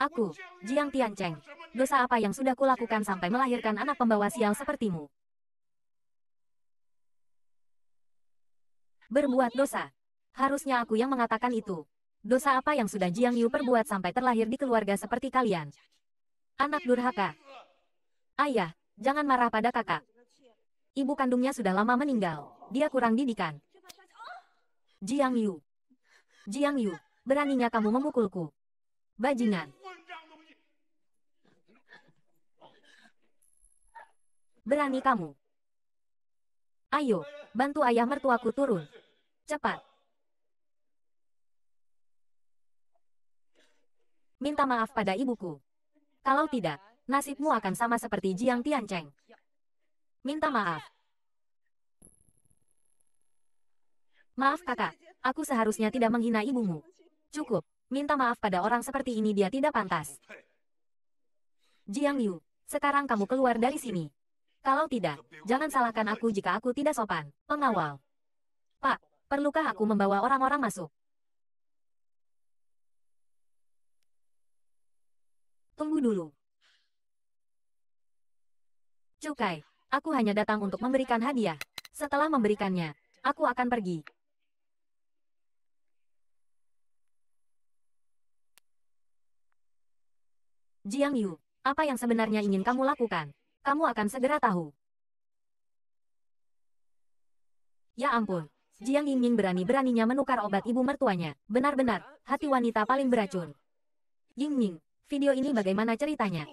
Aku, Jiang Tiancheng. Dosa apa yang sudah kulakukan sampai melahirkan anak pembawa sial sepertimu? Berbuat dosa. Harusnya aku yang mengatakan itu. Dosa apa yang sudah Jiang Yu perbuat sampai terlahir di keluarga seperti kalian? Anak durhaka. Ayah, Jangan marah pada kakak. Ibu kandungnya sudah lama meninggal. Dia kurang didikan. Jiang Yu. Jiang Yu, beraninya kamu memukulku. Bajingan. Berani kamu. Ayo, bantu ayah mertuaku turun. Cepat. Minta maaf pada ibuku. Kalau tidak, nasibmu akan sama seperti Jiang Tiancheng. Minta maaf. Maaf kakak, aku seharusnya tidak menghina ibumu. Cukup, minta maaf pada orang seperti ini dia tidak pantas. Jiang Liu, sekarang kamu keluar dari sini. Kalau tidak, jangan salahkan aku jika aku tidak sopan, pengawal. Pak, perlukah aku membawa orang-orang masuk? Tunggu dulu. Cukai, aku hanya datang untuk memberikan hadiah. Setelah memberikannya, aku akan pergi. Jiang Yu, apa yang sebenarnya ingin kamu lakukan? Kamu akan segera tahu. Ya ampun, Jiang Yingying berani-beraninya menukar obat ibu mertuanya. Benar-benar, hati wanita paling beracun. Yingying, video ini bagaimana ceritanya?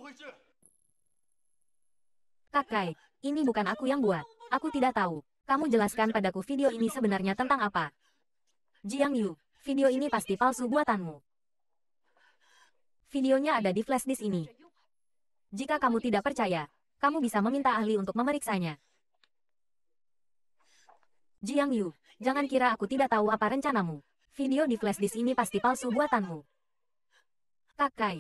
Kakai, ini bukan aku yang buat. Aku tidak tahu. Kamu jelaskan padaku video ini sebenarnya tentang apa. Jiang Yu, video ini pasti palsu buatanmu. Videonya ada di flash disk ini. Jika kamu tidak percaya, kamu bisa meminta ahli untuk memeriksanya. Jiang Yu, jangan kira aku tidak tahu apa rencanamu. Video di flash disk ini pasti palsu buatanmu. Kakai,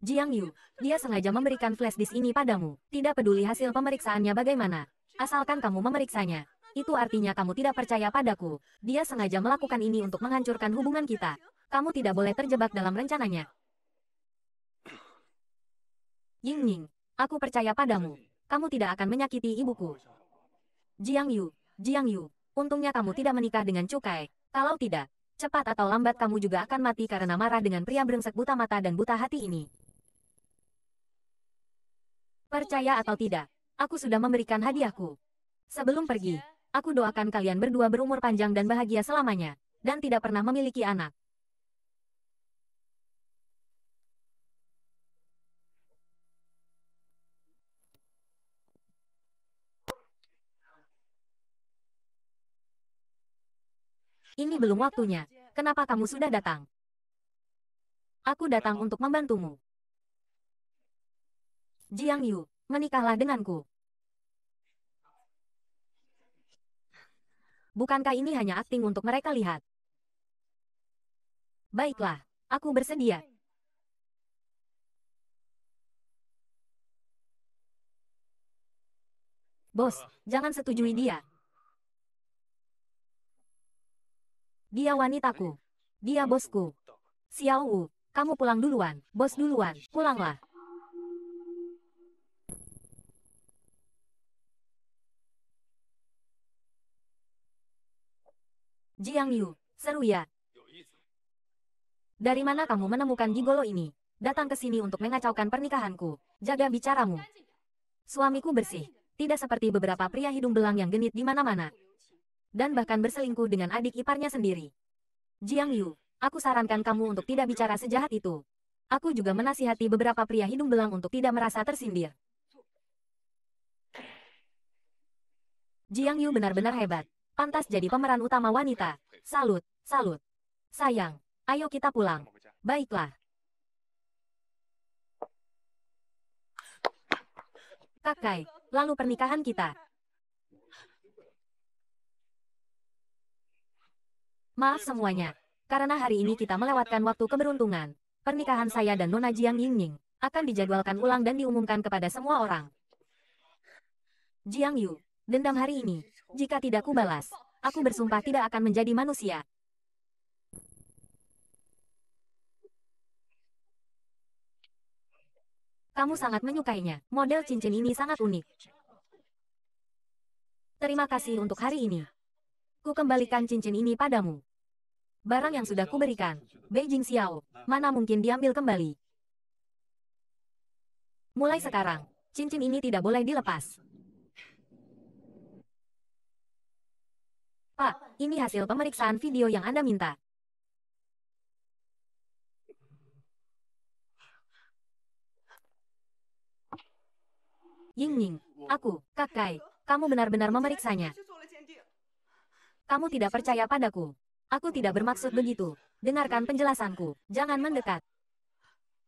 Jiang Yu, dia sengaja memberikan flash disk ini padamu. Tidak peduli hasil pemeriksaannya bagaimana. Asalkan kamu memeriksanya. Itu artinya kamu tidak percaya padaku. Dia sengaja melakukan ini untuk menghancurkan hubungan kita. Kamu tidak boleh terjebak dalam rencananya. Ying Ning, aku percaya padamu. Kamu tidak akan menyakiti ibuku. Jiang Yu, Jiang Yu, untungnya kamu tidak menikah dengan Cukai. Kalau tidak, cepat atau lambat kamu juga akan mati karena marah dengan pria brengsek buta mata dan buta hati ini. Percaya atau tidak, aku sudah memberikan hadiahku. Sebelum pergi, aku doakan kalian berdua berumur panjang dan bahagia selamanya, dan tidak pernah memiliki anak. Ini belum waktunya. Kenapa kamu sudah datang? Aku datang untuk membantumu. Jiang Yu, menikahlah denganku. Bukankah ini hanya akting untuk mereka lihat? Baiklah, aku bersedia. Bos, jangan setujui dia. Dia wanitaku. Dia bosku. Xiao Wu, kamu pulang duluan, bos duluan, pulanglah. Jiang Yu, seru ya. Dari mana kamu menemukan gigolo ini? Datang ke sini untuk mengacaukan pernikahanku. Jaga bicaramu. Suamiku bersih. Tidak seperti beberapa pria hidung belang yang genit di mana-mana. Dan bahkan berselingkuh dengan adik iparnya sendiri. Jiang Yu, aku sarankan kamu untuk tidak bicara sejahat itu. Aku juga menasihati beberapa pria hidung belang untuk tidak merasa tersindir. Jiang Yu benar-benar hebat. Pantas jadi pemeran utama wanita. Salut, salut. Sayang, ayo kita pulang. Baiklah. Kakai, lalu pernikahan kita. Maaf semuanya, karena hari ini kita melewatkan waktu keberuntungan. Pernikahan saya dan Nona Jiang Yingying akan dijadwalkan ulang dan diumumkan kepada semua orang. Jiang Yu, dendam hari ini, jika tidak kubalas, aku bersumpah tidak akan menjadi manusia. Kamu sangat menyukainya. Model cincin ini sangat unik. Terima kasih untuk hari ini. Ku kembalikan cincin ini padamu. Barang yang sudah kuberikan, Beijing Xiao, mana mungkin diambil kembali. Mulai sekarang, cincin ini tidak boleh dilepas. Pak, ini hasil pemeriksaan video yang Anda minta. Yingning, aku, Kak Kai, kamu benar-benar memeriksanya. Kamu tidak percaya padaku. Aku tidak bermaksud begitu. Dengarkan penjelasanku, jangan mendekat.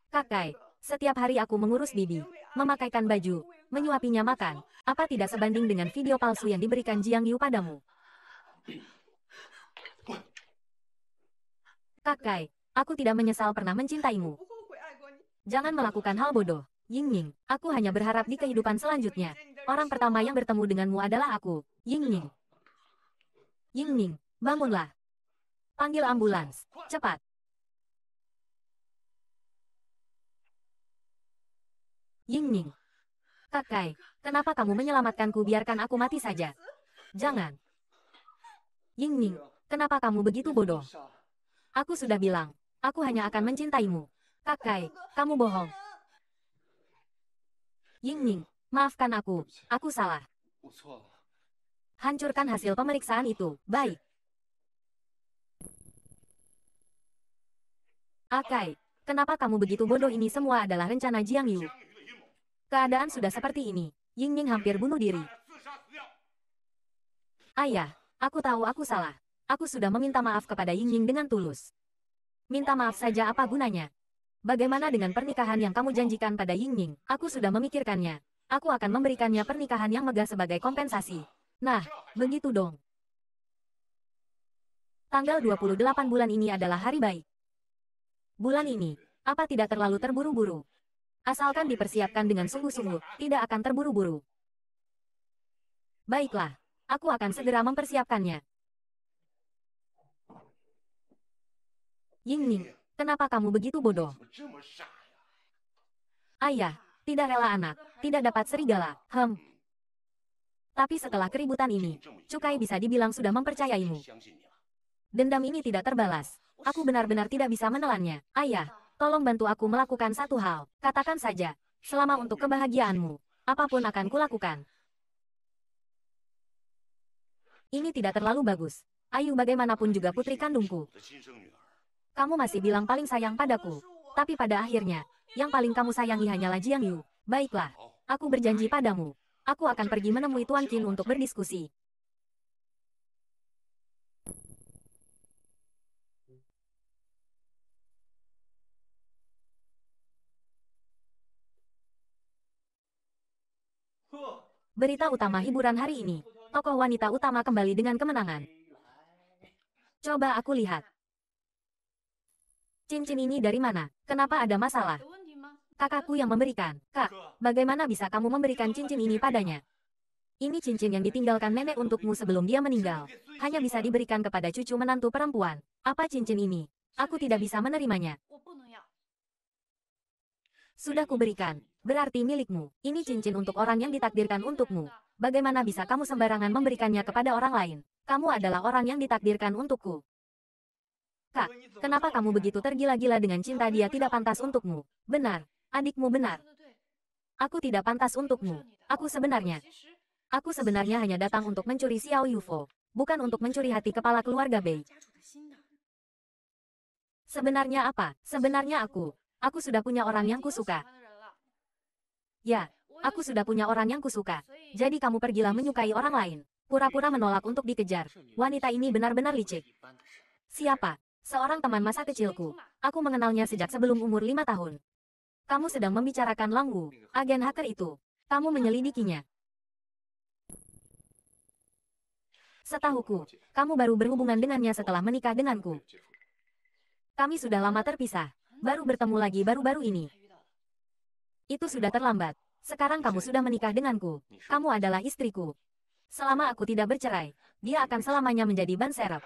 Kak Kai, setiap hari aku mengurus bibi, memakaikan baju, menyuapinya makan. Apa tidak sebanding dengan video palsu yang diberikan Jiang Yu padamu? Kakai, aku tidak menyesal pernah mencintaimu. Jangan melakukan hal bodoh. Ying Ying, aku hanya berharap di kehidupan selanjutnya. Orang pertama yang bertemu denganmu adalah aku, Ying Ying. Ying Ying, bangunlah. Panggil ambulans, cepat. Ying Ying. Kakai, kenapa kamu menyelamatkanku biarkan aku mati saja? Jangan. Ying Ning, kenapa kamu begitu bodoh? Aku sudah bilang, aku hanya akan mencintaimu. Kakai, kamu bohong. Ying Ning, maafkan aku, aku salah. Hancurkan hasil pemeriksaan itu, baik. Akai, kenapa kamu begitu bodoh ini semua adalah rencana Jiang Yu? Keadaan sudah seperti ini, Ying Ning hampir bunuh diri. Ayah, Aku tahu aku salah. Aku sudah meminta maaf kepada Ying Ying dengan tulus. Minta maaf saja apa gunanya? Bagaimana dengan pernikahan yang kamu janjikan pada Ying Ying? Aku sudah memikirkannya. Aku akan memberikannya pernikahan yang megah sebagai kompensasi. Nah, begitu dong. Tanggal 28 bulan ini adalah hari baik. Bulan ini, apa tidak terlalu terburu-buru? Asalkan dipersiapkan dengan sungguh-sungguh, tidak akan terburu-buru. Baiklah, Aku akan segera mempersiapkannya. Yingning, kenapa kamu begitu bodoh? Ayah, tidak rela anak, tidak dapat serigala, hem. Tapi setelah keributan ini, Cukai bisa dibilang sudah mempercayaimu. Dendam ini tidak terbalas. Aku benar-benar tidak bisa menelannya. Ayah, tolong bantu aku melakukan satu hal. Katakan saja, selama untuk kebahagiaanmu, apapun akan kulakukan. Ini tidak terlalu bagus. Ayu bagaimanapun juga putri kandungku. Kamu masih bilang paling sayang padaku. Tapi pada akhirnya, yang paling kamu sayangi hanyalah Jiang Yu. Baiklah, aku berjanji padamu. Aku akan pergi menemui Tuan Qin untuk berdiskusi. Berita utama hiburan hari ini tokoh wanita utama kembali dengan kemenangan. Coba aku lihat. Cincin ini dari mana? Kenapa ada masalah? Kakakku yang memberikan. Kak, bagaimana bisa kamu memberikan cincin ini padanya? Ini cincin yang ditinggalkan nenek untukmu sebelum dia meninggal. Hanya bisa diberikan kepada cucu menantu perempuan. Apa cincin ini? Aku tidak bisa menerimanya. Sudah kuberikan. Berarti milikmu. Ini cincin untuk orang yang ditakdirkan untukmu bagaimana bisa kamu sembarangan memberikannya kepada orang lain? Kamu adalah orang yang ditakdirkan untukku. Kak, kenapa kamu begitu tergila-gila dengan cinta dia tidak pantas untukmu? Benar, adikmu benar. Aku tidak pantas untukmu. Aku sebenarnya. Aku sebenarnya hanya datang untuk mencuri Xiao Yufo, bukan untuk mencuri hati kepala keluarga Bei. Sebenarnya apa? Sebenarnya aku. Aku sudah punya orang yang kusuka. Ya, Aku sudah punya orang yang kusuka. Jadi kamu pergilah menyukai orang lain. Pura-pura menolak untuk dikejar. Wanita ini benar-benar licik. Siapa? Seorang teman masa kecilku. Aku mengenalnya sejak sebelum umur lima tahun. Kamu sedang membicarakan Lang agen hacker itu. Kamu menyelidikinya. Setahuku, kamu baru berhubungan dengannya setelah menikah denganku. Kami sudah lama terpisah. Baru bertemu lagi baru-baru ini. Itu sudah terlambat. Sekarang kamu sudah menikah denganku. Kamu adalah istriku. Selama aku tidak bercerai, dia akan selamanya menjadi ban serep.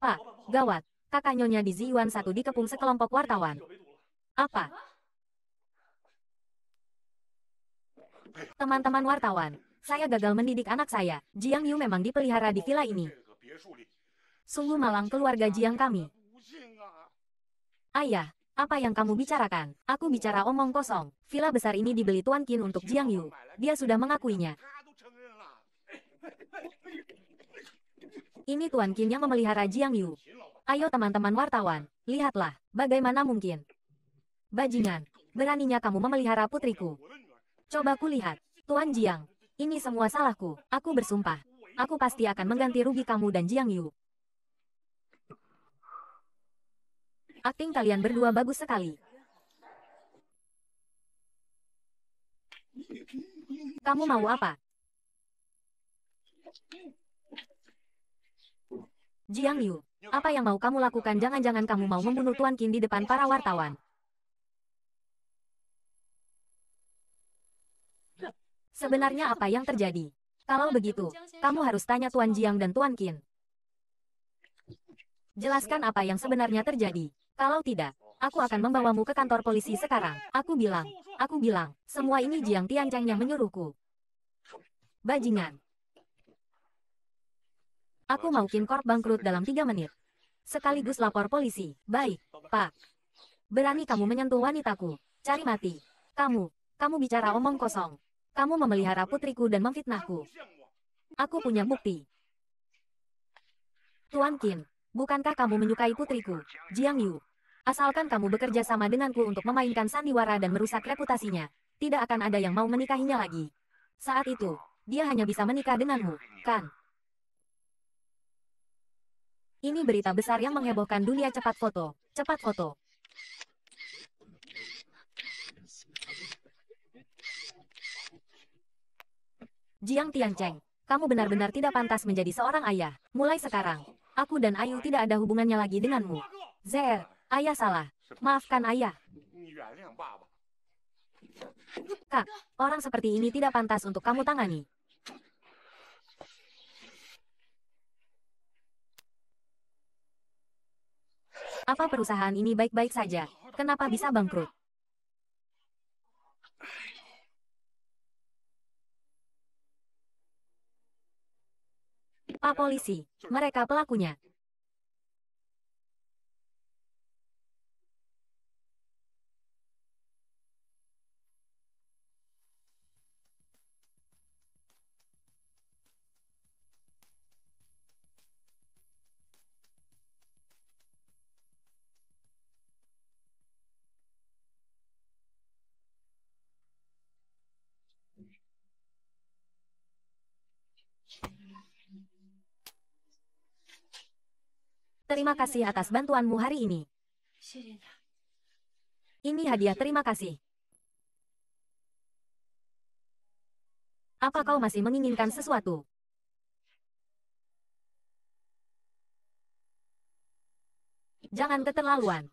Pak, gawat. Kakak nyonya di Ziyuan satu dikepung sekelompok wartawan. Apa? Teman-teman wartawan, saya gagal mendidik anak saya. Jiang Yu memang dipelihara di villa ini. Sungguh malang keluarga Jiang kami. Ah. Ayah, apa yang kamu bicarakan? Aku bicara omong kosong. Villa besar ini dibeli Tuan Qin untuk Jiang Yu. Dia sudah mengakuinya. Ini Tuan Qin yang memelihara Jiang Yu. Ayo teman-teman wartawan, lihatlah, bagaimana mungkin. Bajingan, beraninya kamu memelihara putriku. Coba kulihat, Tuan Jiang, ini semua salahku, aku bersumpah. Aku pasti akan mengganti rugi kamu dan Jiang Yu. Akting kalian berdua bagus sekali. Kamu mau apa? Jiang Liu, apa yang mau kamu lakukan? Jangan-jangan kamu mau membunuh Tuan Qin di depan para wartawan. Sebenarnya apa yang terjadi? Kalau begitu, kamu harus tanya Tuan Jiang dan Tuan Qin. Jelaskan apa yang sebenarnya terjadi. Kalau tidak, aku akan membawamu ke kantor polisi sekarang. Aku bilang, aku bilang, semua ini Jiang Tianchang yang menyuruhku. Bajingan. Aku mau Corp bangkrut dalam tiga menit. Sekaligus lapor polisi. Baik, Pak. Berani kamu menyentuh wanitaku. Cari mati. Kamu, kamu bicara omong kosong. Kamu memelihara putriku dan memfitnahku. Aku punya bukti. Tuan Kim, Bukankah kamu menyukai putriku, Jiang Yu? Asalkan kamu bekerja sama denganku untuk memainkan sandiwara dan merusak reputasinya, tidak akan ada yang mau menikahinya lagi. Saat itu, dia hanya bisa menikah denganmu, kan? Ini berita besar yang menghebohkan dunia cepat foto, cepat foto. Jiang Tiancheng, kamu benar-benar tidak pantas menjadi seorang ayah, mulai sekarang. Aku dan Ayu tidak ada hubungannya lagi denganmu. Zer, ayah salah. Maafkan ayah. Kak, orang seperti ini tidak pantas untuk kamu tangani. Apa perusahaan ini baik-baik saja? Kenapa bisa bangkrut? Pak polisi, mereka pelakunya. Terima kasih atas bantuanmu hari ini. Ini hadiah terima kasih. Apa kau masih menginginkan sesuatu? Jangan keterlaluan.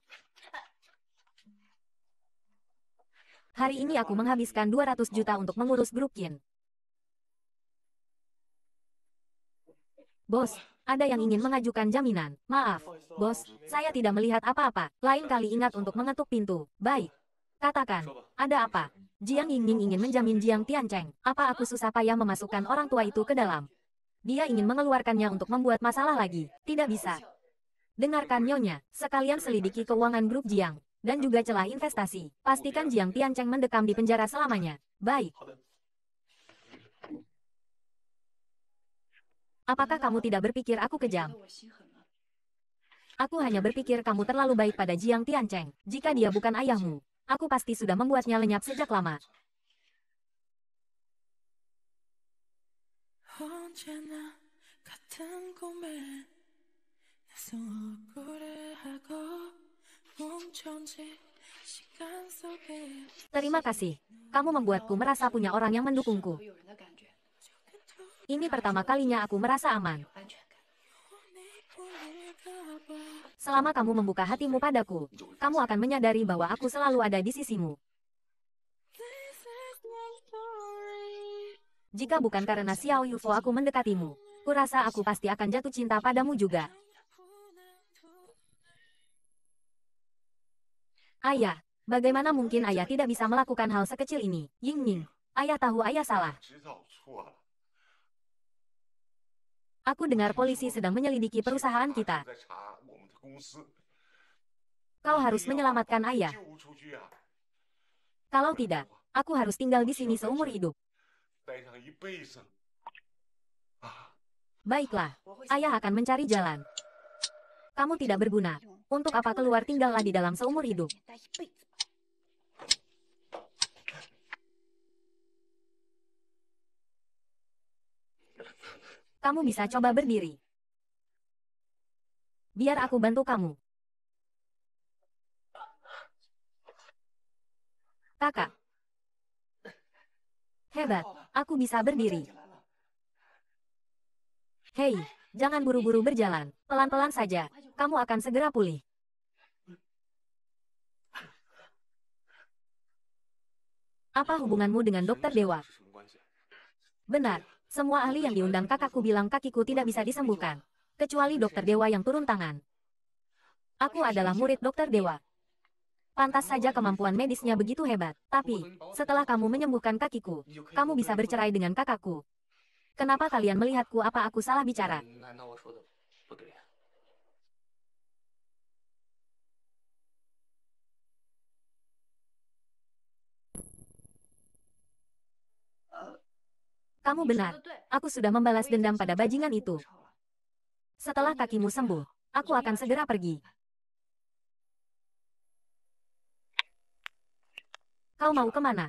Hari ini aku menghabiskan 200 juta untuk mengurus grup Kin. Bos, ada yang ingin mengajukan jaminan. Maaf, bos, saya tidak melihat apa-apa. Lain kali ingat untuk mengetuk pintu. Baik. Katakan, ada apa? Jiang Yingying ingin menjamin Jiang Tiancheng. Apa aku susah payah memasukkan orang tua itu ke dalam? Dia ingin mengeluarkannya untuk membuat masalah lagi. Tidak bisa. Dengarkan Nyonya, sekalian selidiki keuangan grup Jiang, dan juga celah investasi. Pastikan Jiang Tiancheng mendekam di penjara selamanya. Baik. Apakah kamu tidak berpikir aku kejam? Aku hanya berpikir kamu terlalu baik pada Jiang Tiancheng. Jika dia bukan ayahmu, aku pasti sudah membuatnya lenyap sejak lama. Terima kasih. Kamu membuatku merasa punya orang yang mendukungku. Ini pertama kalinya aku merasa aman. Selama kamu membuka hatimu padaku, kamu akan menyadari bahwa aku selalu ada di sisimu. Jika bukan karena Xiao Yufo aku mendekatimu, kurasa aku pasti akan jatuh cinta padamu juga. Ayah, bagaimana mungkin ayah tidak bisa melakukan hal sekecil ini? Ying Ying, ayah tahu ayah salah. Aku dengar polisi sedang menyelidiki perusahaan kita. Kau harus menyelamatkan ayah. Kalau tidak, aku harus tinggal di sini seumur hidup. Baiklah, ayah akan mencari jalan. Kamu tidak berguna. Untuk apa keluar tinggallah di dalam seumur hidup. Kamu bisa coba berdiri. Biar aku bantu kamu. Kakak. Hebat, aku bisa berdiri. Hei, jangan buru-buru berjalan. Pelan-pelan saja, kamu akan segera pulih. Apa hubunganmu dengan dokter Dewa? Benar, semua ahli yang diundang kakakku bilang kakiku tidak bisa disembuhkan. Kecuali dokter dewa yang turun tangan. Aku adalah murid dokter dewa. Pantas saja kemampuan medisnya begitu hebat. Tapi, setelah kamu menyembuhkan kakiku, kamu bisa bercerai dengan kakakku. Kenapa kalian melihatku apa aku salah bicara? Kamu benar. Aku sudah membalas dendam pada bajingan itu. Setelah kakimu sembuh, aku akan segera pergi. Kau mau kemana?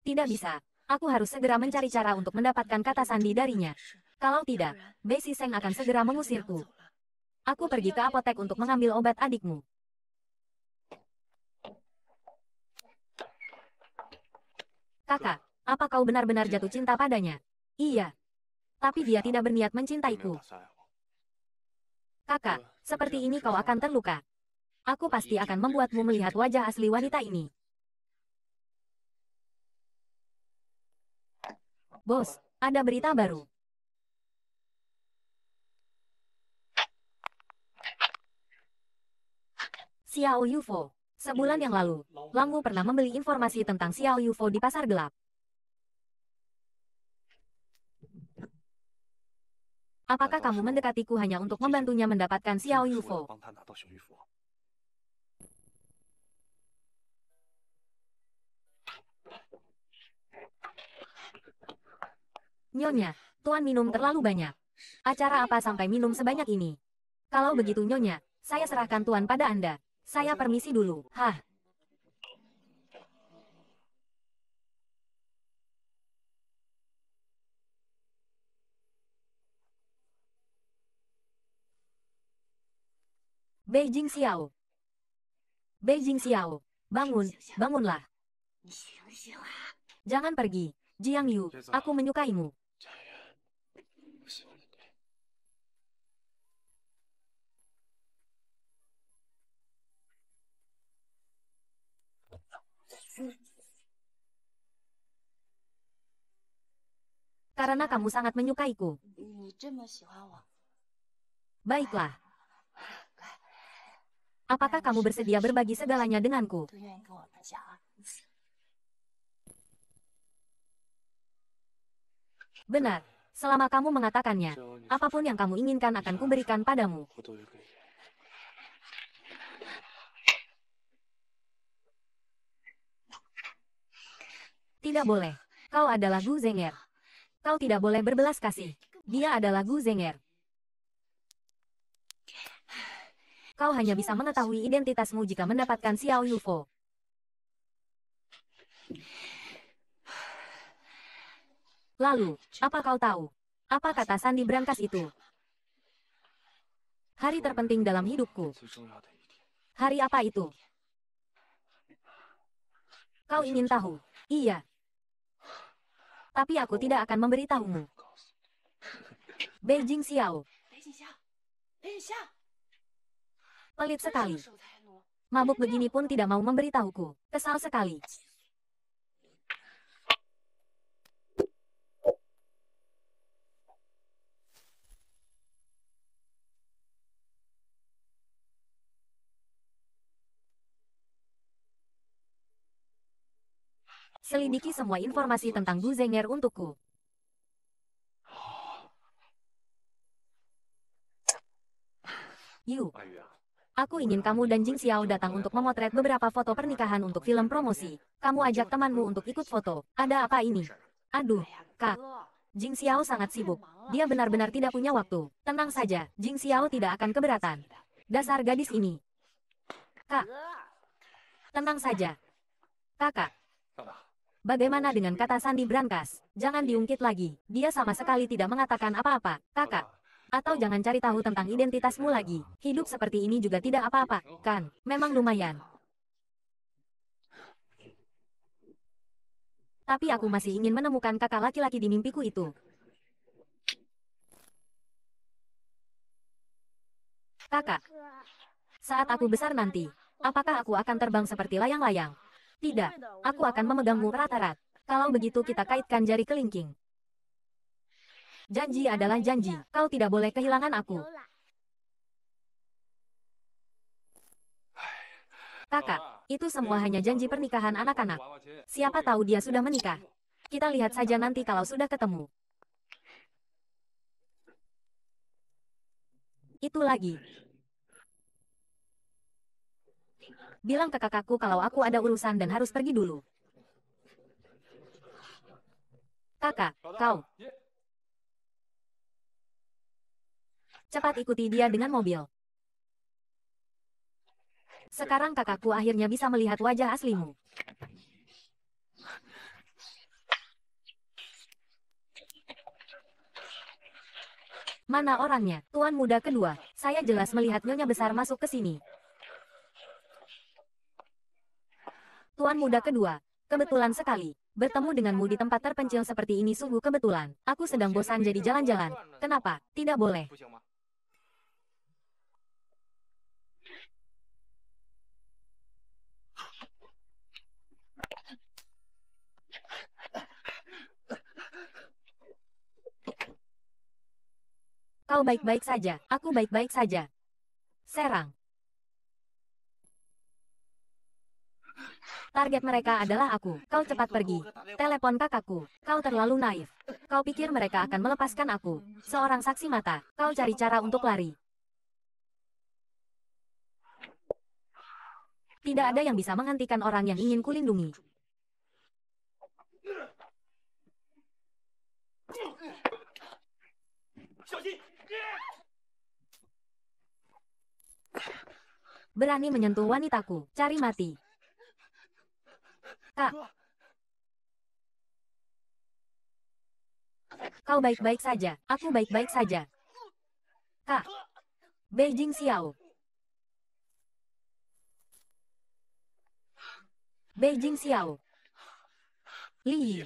Tidak bisa. Aku harus segera mencari cara untuk mendapatkan kata sandi darinya. Kalau tidak, Besi Seng akan segera mengusirku. Aku pergi ke apotek untuk mengambil obat adikmu. Kakak, apa kau benar-benar iya. jatuh cinta padanya? Iya. Tapi dia tidak berniat mencintaiku. Kakak, seperti ini kau akan terluka. Aku pasti akan membuatmu melihat wajah asli wanita ini. Bos, ada berita baru. Xiao UFO. Sebulan yang lalu, Langgu pernah membeli informasi tentang Xiao UFO di pasar gelap. Apakah kamu mendekatiku hanya untuk membantunya mendapatkan Xiao Yufo? Nyonya, Tuan minum terlalu banyak. Acara apa sampai minum sebanyak ini? Kalau begitu Nyonya, saya serahkan Tuan pada Anda. Saya permisi dulu. Hah, Beijing Xiao. Beijing Xiao, bangun, bangunlah. Jangan pergi, Jiang Yu, aku menyukaimu. Karena kamu sangat menyukaiku. Baiklah, Apakah kamu bersedia berbagi segalanya denganku? Benar. Selama kamu mengatakannya, apapun yang kamu inginkan akan kuberikan padamu. Tidak boleh. Kau adalah Gu Zenger. Kau tidak boleh berbelas kasih. Dia adalah Gu Zenger. Kau hanya bisa mengetahui identitasmu jika mendapatkan Xiao UFO. Lalu, apa kau tahu? Apa kata Sandi Brankas itu? Hari terpenting dalam hidupku. Hari apa itu? Kau ingin tahu? Iya. Tapi aku tidak akan memberitahumu. Beijing Xiao. Xiao. Pelit sekali. Mabuk begini pun tidak mau memberitahuku. Kesal sekali. Selidiki semua informasi tentang Bu Zenger untukku. Ah. Yuk. Aku ingin kamu dan Jing Xiao datang untuk memotret beberapa foto pernikahan untuk film promosi. Kamu ajak temanmu untuk ikut foto. Ada apa ini? Aduh, Kak. Jing Xiao sangat sibuk. Dia benar-benar tidak punya waktu. Tenang saja, Jing Xiao tidak akan keberatan. Dasar gadis ini. Kak. Tenang saja. Kakak. Bagaimana dengan kata sandi brankas? Jangan diungkit lagi. Dia sama sekali tidak mengatakan apa-apa. Kakak. Atau jangan cari tahu tentang identitasmu lagi. Hidup seperti ini juga tidak apa-apa, kan? Memang lumayan. Tapi aku masih ingin menemukan kakak laki-laki di mimpiku itu. Kakak, saat aku besar nanti, apakah aku akan terbang seperti layang-layang? Tidak, aku akan memegangmu rata-rat. Kalau begitu kita kaitkan jari kelingking. Janji adalah janji. Kau tidak boleh kehilangan aku. Kakak, itu semua hanya janji pernikahan anak-anak. Siapa tahu dia sudah menikah. Kita lihat saja nanti kalau sudah ketemu. Itu lagi. Bilang ke kakakku kalau aku ada urusan dan harus pergi dulu. Kakak, kau. Cepat ikuti dia dengan mobil. Sekarang kakakku akhirnya bisa melihat wajah aslimu. Mana orangnya, tuan muda kedua? Saya jelas melihat nyonya besar masuk ke sini. Tuan muda kedua, kebetulan sekali. Bertemu denganmu di tempat terpencil seperti ini sungguh kebetulan. Aku sedang bosan jadi jalan-jalan. Kenapa? Tidak boleh. Kau baik-baik saja, aku baik-baik saja. Serang. Target mereka adalah aku. Kau cepat pergi. Telepon kakakku. Kau terlalu naif. Kau pikir mereka akan melepaskan aku. Seorang saksi mata. Kau cari cara untuk lari. Tidak ada yang bisa menghentikan orang yang ingin kulindungi. Xiao Berani menyentuh wanitaku, cari mati. Kak. Kau baik-baik saja, aku baik-baik saja. Kak. Beijing Xiao. Beijing Xiao. Li.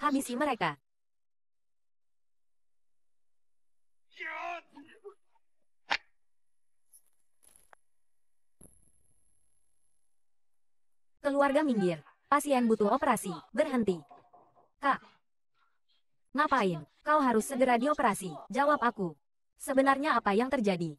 Habisi mereka. Keluarga minggir. Pasien butuh operasi. Berhenti. Kak. Ngapain? Kau harus segera dioperasi. Jawab aku. Sebenarnya apa yang terjadi?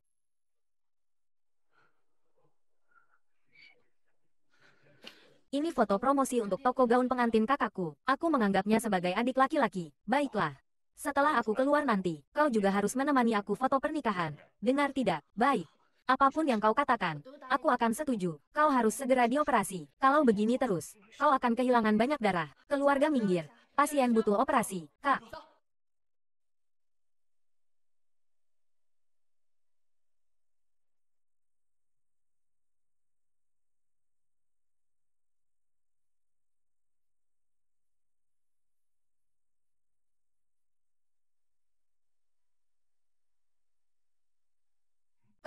Ini foto promosi untuk toko gaun pengantin kakakku. Aku menganggapnya sebagai adik laki-laki. Baiklah. Setelah aku keluar nanti, kau juga harus menemani aku foto pernikahan. Dengar tidak? Baik. Apapun yang kau katakan, aku akan setuju. Kau harus segera dioperasi. Kalau begini terus, kau akan kehilangan banyak darah. Keluarga minggir. Pasien butuh operasi. Kak.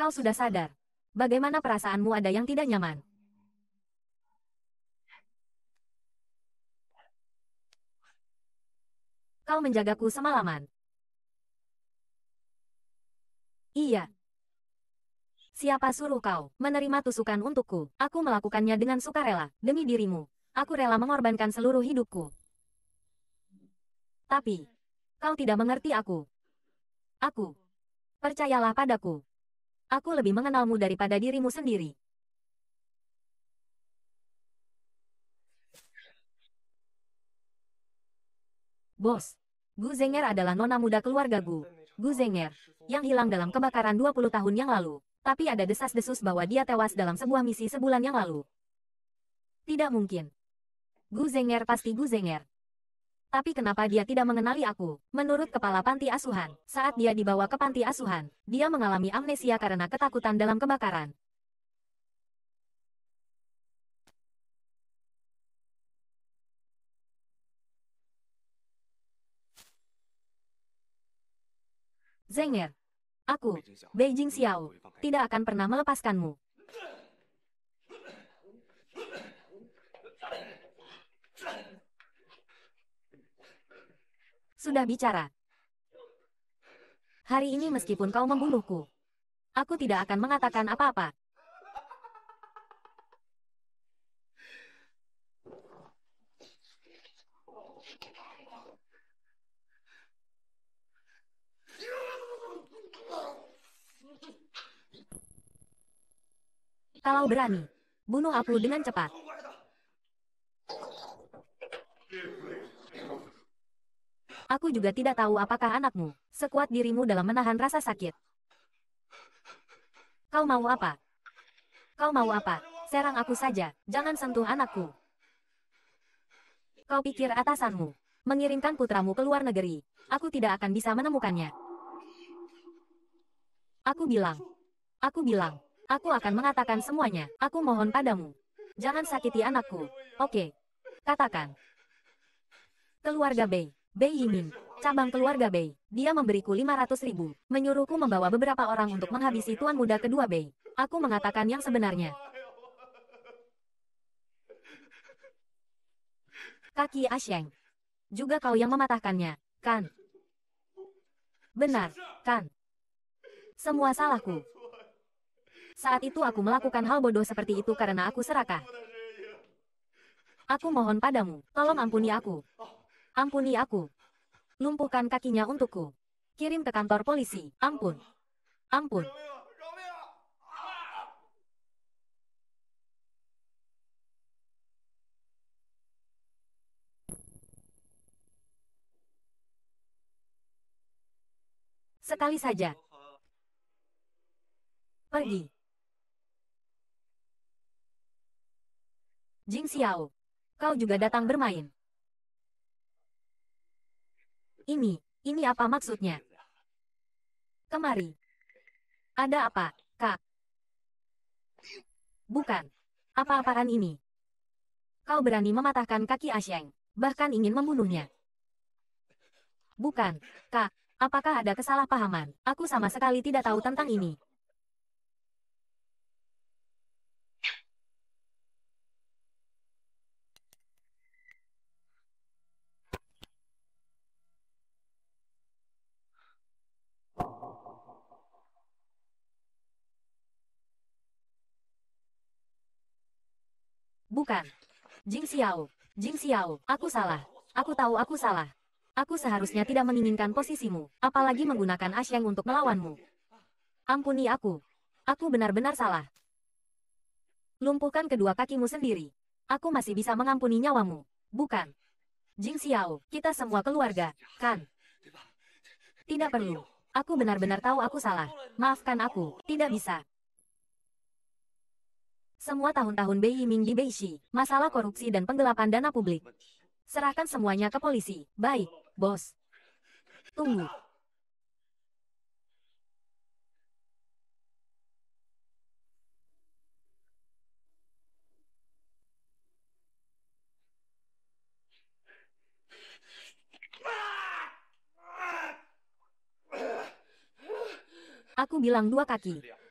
Kau sudah sadar. Bagaimana perasaanmu ada yang tidak nyaman? Kau menjagaku semalaman. Iya. Siapa suruh kau menerima tusukan untukku? Aku melakukannya dengan sukarela, demi dirimu. Aku rela mengorbankan seluruh hidupku. Tapi, kau tidak mengerti aku. Aku. Percayalah padaku aku lebih mengenalmu daripada dirimu sendiri. Bos, Gu Zenger adalah nona muda keluarga Gu. Gu Zenger, yang hilang dalam kebakaran 20 tahun yang lalu. Tapi ada desas-desus bahwa dia tewas dalam sebuah misi sebulan yang lalu. Tidak mungkin. Gu Zenger pasti Gu Zenger. Tapi kenapa dia tidak mengenali aku? Menurut kepala panti asuhan, saat dia dibawa ke panti asuhan, dia mengalami amnesia karena ketakutan dalam kebakaran. Zenger. Aku, Beijing Xiao, tidak akan pernah melepaskanmu. sudah bicara. Hari ini meskipun kau membunuhku, aku tidak akan mengatakan apa-apa. Kalau berani, bunuh aku dengan cepat. Aku juga tidak tahu apakah anakmu, sekuat dirimu dalam menahan rasa sakit. Kau mau apa? Kau mau apa? Serang aku saja, jangan sentuh anakku. Kau pikir atasanmu, mengirimkan putramu ke luar negeri. Aku tidak akan bisa menemukannya. Aku bilang, aku bilang, aku akan mengatakan semuanya. Aku mohon padamu, jangan sakiti anakku. Oke, katakan. Keluarga Bay. Bei Yiming, cabang keluarga Bei. Dia memberiku 500 ribu, menyuruhku membawa beberapa orang untuk menghabisi tuan muda kedua Bei. Aku mengatakan yang sebenarnya. Kaki Asheng, Juga kau yang mematahkannya, kan? Benar, kan? Semua salahku. Saat itu aku melakukan hal bodoh seperti itu karena aku serakah. Aku mohon padamu, tolong ampuni aku. Ampuni aku. Lumpuhkan kakinya untukku. Kirim ke kantor polisi. Ampun. Ampun. Sekali saja. Pergi. Jing Xiao. Kau juga datang bermain. Ini, ini apa maksudnya? Kemari. Ada apa, Kak? Bukan. Apa-apaan ini? Kau berani mematahkan kaki Asyeng, bahkan ingin membunuhnya. Bukan, Kak. Apakah ada kesalahpahaman? Aku sama sekali tidak tahu tentang ini. Bukan. Jing Xiao. Jing Xiao, aku salah. Aku tahu aku salah. Aku seharusnya tidak menginginkan posisimu, apalagi menggunakan Asheng untuk melawanmu. Ampuni aku. Aku benar-benar salah. Lumpuhkan kedua kakimu sendiri. Aku masih bisa mengampuni nyawamu. Bukan. Jing Xiao, kita semua keluarga, kan? Tidak perlu. Aku benar-benar tahu aku salah. Maafkan aku. Tidak bisa. Semua tahun-tahun Bei Ming di Beishi, masalah korupsi dan penggelapan dana publik. Serahkan semuanya ke polisi. Baik, bos. Tunggu. Aku bilang dua kaki.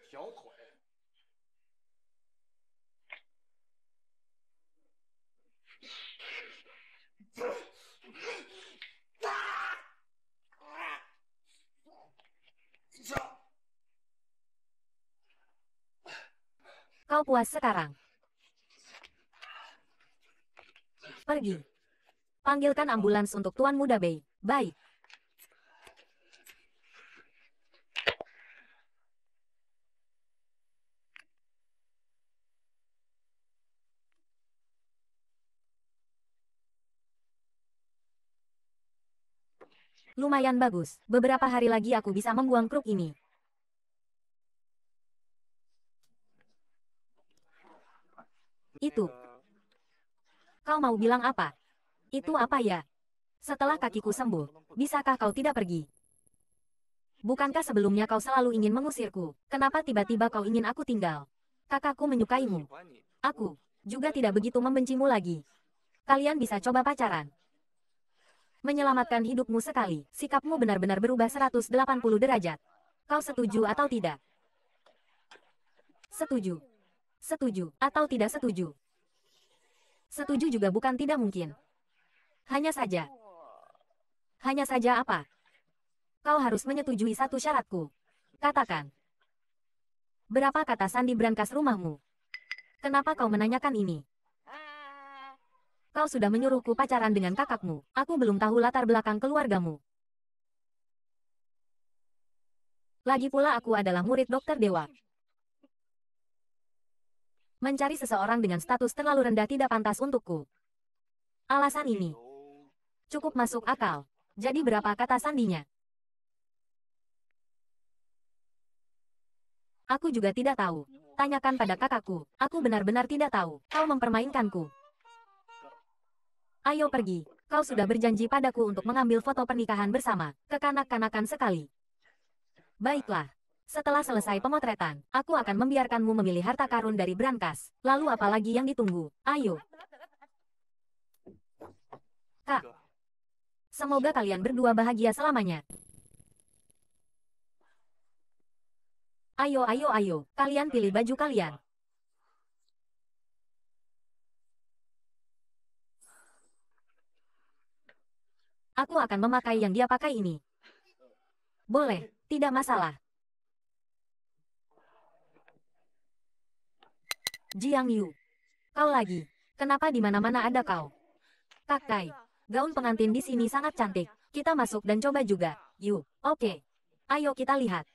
Kau puas sekarang. Pergi. Panggilkan ambulans untuk Tuan Muda Bay. Baik. Lumayan bagus, beberapa hari lagi aku bisa membuang kruk ini. Itu. Kau mau bilang apa? Itu apa ya? Setelah kakiku sembuh, bisakah kau tidak pergi? Bukankah sebelumnya kau selalu ingin mengusirku? Kenapa tiba-tiba kau ingin aku tinggal? Kakakku menyukaimu. Aku juga tidak begitu membencimu lagi. Kalian bisa coba pacaran. Menyelamatkan hidupmu sekali, sikapmu benar-benar berubah 180 derajat. Kau setuju atau tidak? Setuju. Setuju, atau tidak setuju? Setuju juga bukan tidak mungkin. Hanya saja. Hanya saja apa? Kau harus menyetujui satu syaratku. Katakan. Berapa kata sandi brankas rumahmu? Kenapa kau menanyakan ini? Kau sudah menyuruhku pacaran dengan kakakmu. Aku belum tahu latar belakang keluargamu. Lagi pula aku adalah murid dokter dewa. Mencari seseorang dengan status terlalu rendah tidak pantas untukku. Alasan ini cukup masuk akal. Jadi berapa kata sandinya? Aku juga tidak tahu. Tanyakan pada kakakku. Aku benar-benar tidak tahu. Kau mempermainkanku. Ayo pergi. Kau sudah berjanji padaku untuk mengambil foto pernikahan bersama. kekanak kanakan sekali. Baiklah. Setelah selesai pemotretan, aku akan membiarkanmu memilih harta karun dari brankas. Lalu apalagi yang ditunggu? Ayo. Kak. Semoga kalian berdua bahagia selamanya. Ayo ayo ayo, kalian pilih baju kalian. Aku akan memakai yang dia pakai ini. Boleh, tidak masalah. Jiang Yu. Kau lagi. Kenapa di mana-mana ada kau? Kai, Gaun pengantin di sini sangat cantik. Kita masuk dan coba juga. Yu. Oke. Ayo kita lihat.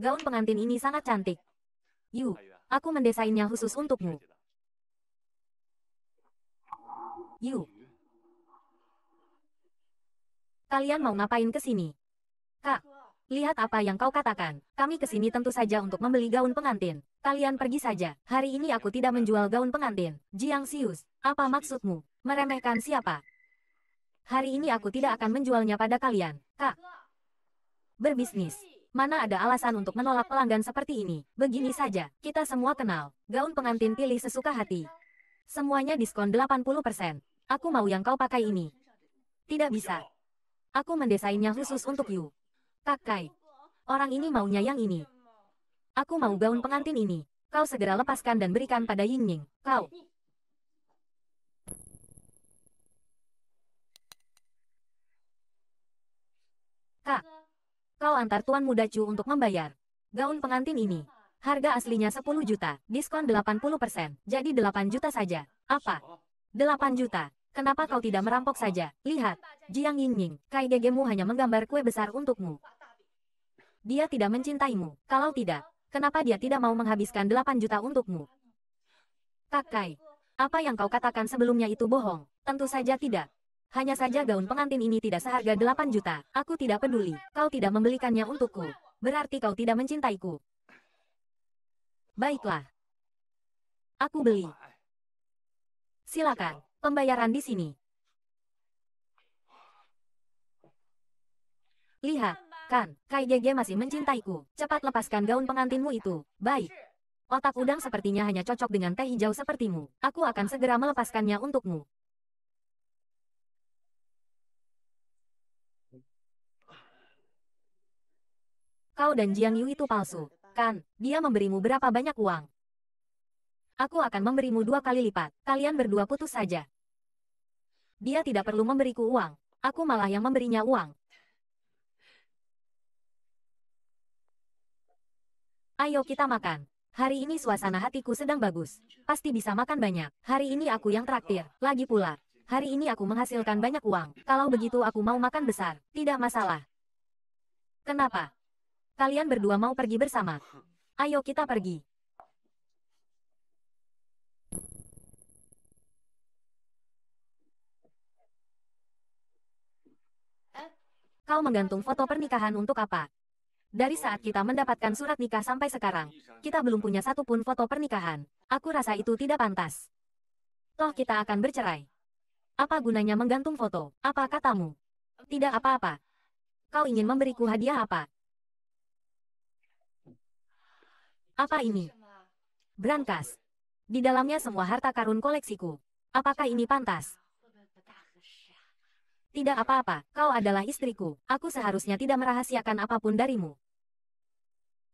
Gaun pengantin ini sangat cantik. Yu, aku mendesainnya khusus untukmu. Yu, Kalian mau ngapain ke sini? Kak, lihat apa yang kau katakan. Kami ke sini tentu saja untuk membeli gaun pengantin. Kalian pergi saja. Hari ini aku tidak menjual gaun pengantin. Jiang Sius, apa maksudmu? Meremehkan siapa? Hari ini aku tidak akan menjualnya pada kalian, Kak. Berbisnis. Mana ada alasan untuk menolak pelanggan seperti ini? Begini saja, kita semua kenal. Gaun pengantin pilih sesuka hati. Semuanya diskon 80%. Aku mau yang kau pakai ini. Tidak bisa. Aku mendesainnya khusus untuk Yu. Kakai. Orang ini maunya yang ini. Aku mau gaun pengantin ini. Kau segera lepaskan dan berikan pada Ying Ying. Kau. Kak. Kau antar Tuan Muda Chu untuk membayar. Gaun pengantin ini. Harga aslinya 10 juta, diskon 80%, jadi 8 juta saja. Apa? 8 juta. Kenapa kau tidak merampok saja? Lihat, Jiang Yingying, kai gegemu hanya menggambar kue besar untukmu. Dia tidak mencintaimu. Kalau tidak, kenapa dia tidak mau menghabiskan 8 juta untukmu? Kak Kai, apa yang kau katakan sebelumnya itu bohong? Tentu saja tidak. Hanya saja gaun pengantin ini tidak seharga 8 juta. Aku tidak peduli. Kau tidak membelikannya untukku. Berarti kau tidak mencintaiku. Baiklah. Aku beli. Silakan. Pembayaran di sini. Lihat, kan, Kai Gege masih mencintaiku. Cepat lepaskan gaun pengantinmu itu. Baik. Otak udang sepertinya hanya cocok dengan teh hijau sepertimu. Aku akan segera melepaskannya untukmu. Kau dan Jiang Yu itu palsu. Kan, dia memberimu berapa banyak uang? Aku akan memberimu dua kali lipat. Kalian berdua putus saja. Dia tidak perlu memberiku uang. Aku malah yang memberinya uang. Ayo kita makan. Hari ini suasana hatiku sedang bagus. Pasti bisa makan banyak. Hari ini aku yang traktir. Lagi pula, hari ini aku menghasilkan banyak uang. Kalau begitu aku mau makan besar. Tidak masalah. Kenapa? Kalian berdua mau pergi bersama. Ayo kita pergi. bakal menggantung foto pernikahan untuk apa. Dari saat kita mendapatkan surat nikah sampai sekarang, kita belum punya satupun foto pernikahan. Aku rasa itu tidak pantas. Toh kita akan bercerai. Apa gunanya menggantung foto? Apa katamu? Tidak apa-apa. Kau ingin memberiku hadiah apa? Apa ini? Brankas. Di dalamnya semua harta karun koleksiku. Apakah ini pantas? Tidak apa-apa, kau adalah istriku, aku seharusnya tidak merahasiakan apapun darimu.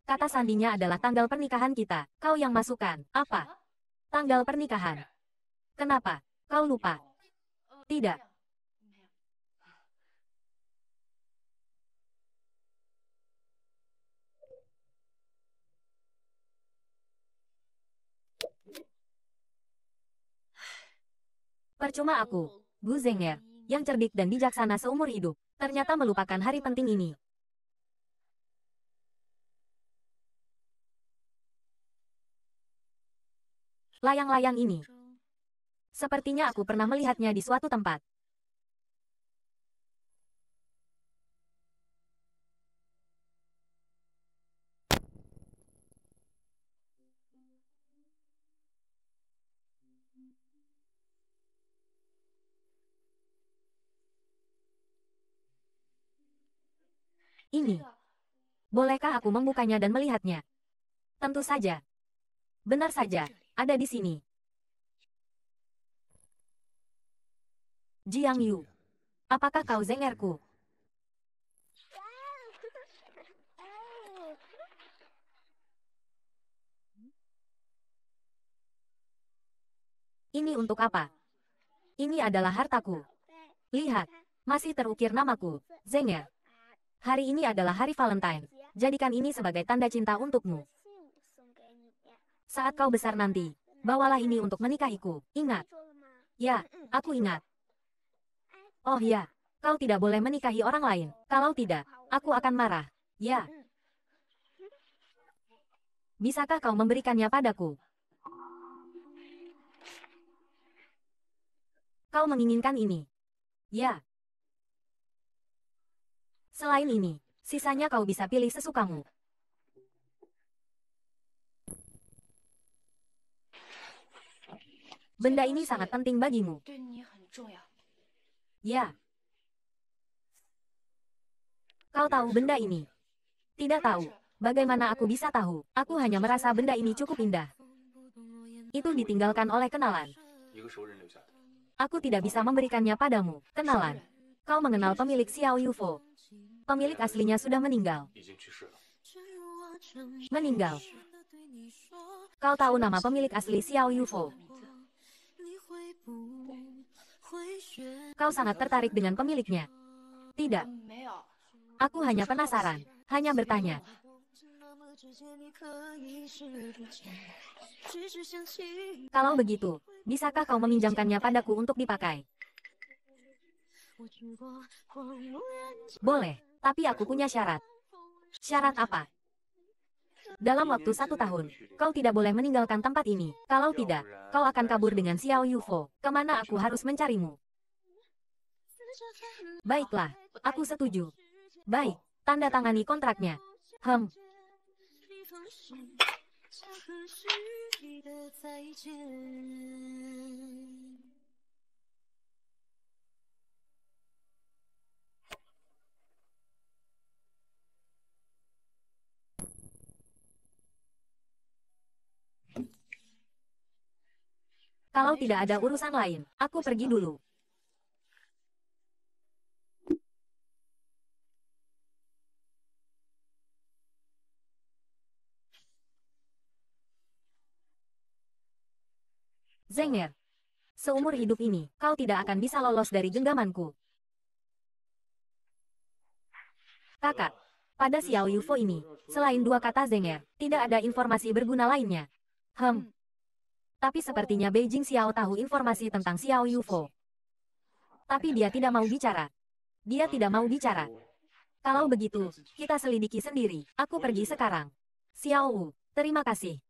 Kata sandinya adalah tanggal pernikahan kita, kau yang masukkan, apa? Tanggal pernikahan. Kenapa? Kau lupa? Tidak. Percuma aku, Bu Zenger yang cerdik dan bijaksana seumur hidup, ternyata melupakan hari penting ini. Layang-layang ini. Sepertinya aku pernah melihatnya di suatu tempat. Bolehkah aku membukanya dan melihatnya? Tentu saja. Benar saja, ada di sini. Jiang Yu. Apakah kau zengerku? Ini untuk apa? Ini adalah hartaku. Lihat, masih terukir namaku, Zenger. Ya. Hari ini adalah hari Valentine jadikan ini sebagai tanda cinta untukmu. Saat kau besar nanti, bawalah ini untuk menikahiku, ingat. Ya, aku ingat. Oh ya, kau tidak boleh menikahi orang lain, kalau tidak, aku akan marah. Ya. Bisakah kau memberikannya padaku? Kau menginginkan ini? Ya. Selain ini, sisanya kau bisa pilih sesukamu. Benda ini sangat penting bagimu. Ya. Kau tahu benda ini? Tidak tahu. Bagaimana aku bisa tahu? Aku hanya merasa benda ini cukup indah. Itu ditinggalkan oleh kenalan. Aku tidak bisa memberikannya padamu. Kenalan. Kau mengenal pemilik Xiao Yufo. Pemilik aslinya sudah meninggal. Meninggal. Kau tahu nama pemilik asli Xiao Yufo? Kau sangat tertarik dengan pemiliknya? Tidak. Aku hanya penasaran, hanya bertanya. Kalau begitu, bisakah kau meminjamkannya padaku untuk dipakai? Boleh. Tapi aku punya syarat. Syarat apa? Dalam waktu satu tahun, kau tidak boleh meninggalkan tempat ini. Kalau tidak, kau akan kabur dengan Xiao Yufo. Kemana aku harus mencarimu? Baiklah, aku setuju. Baik, tanda tangani kontraknya. Hem. Hmm. Kalau tidak ada urusan lain, aku pergi dulu. Zenger. Seumur hidup ini, kau tidak akan bisa lolos dari genggamanku. Kakak, pada Xiao Yufo ini, selain dua kata Zenger, tidak ada informasi berguna lainnya. Hem, tapi sepertinya Beijing Xiao tahu informasi tentang Xiao Yufo. Tapi dia tidak mau bicara. Dia tidak mau bicara. Kalau begitu, kita selidiki sendiri. Aku pergi sekarang. Xiao Wu, terima kasih.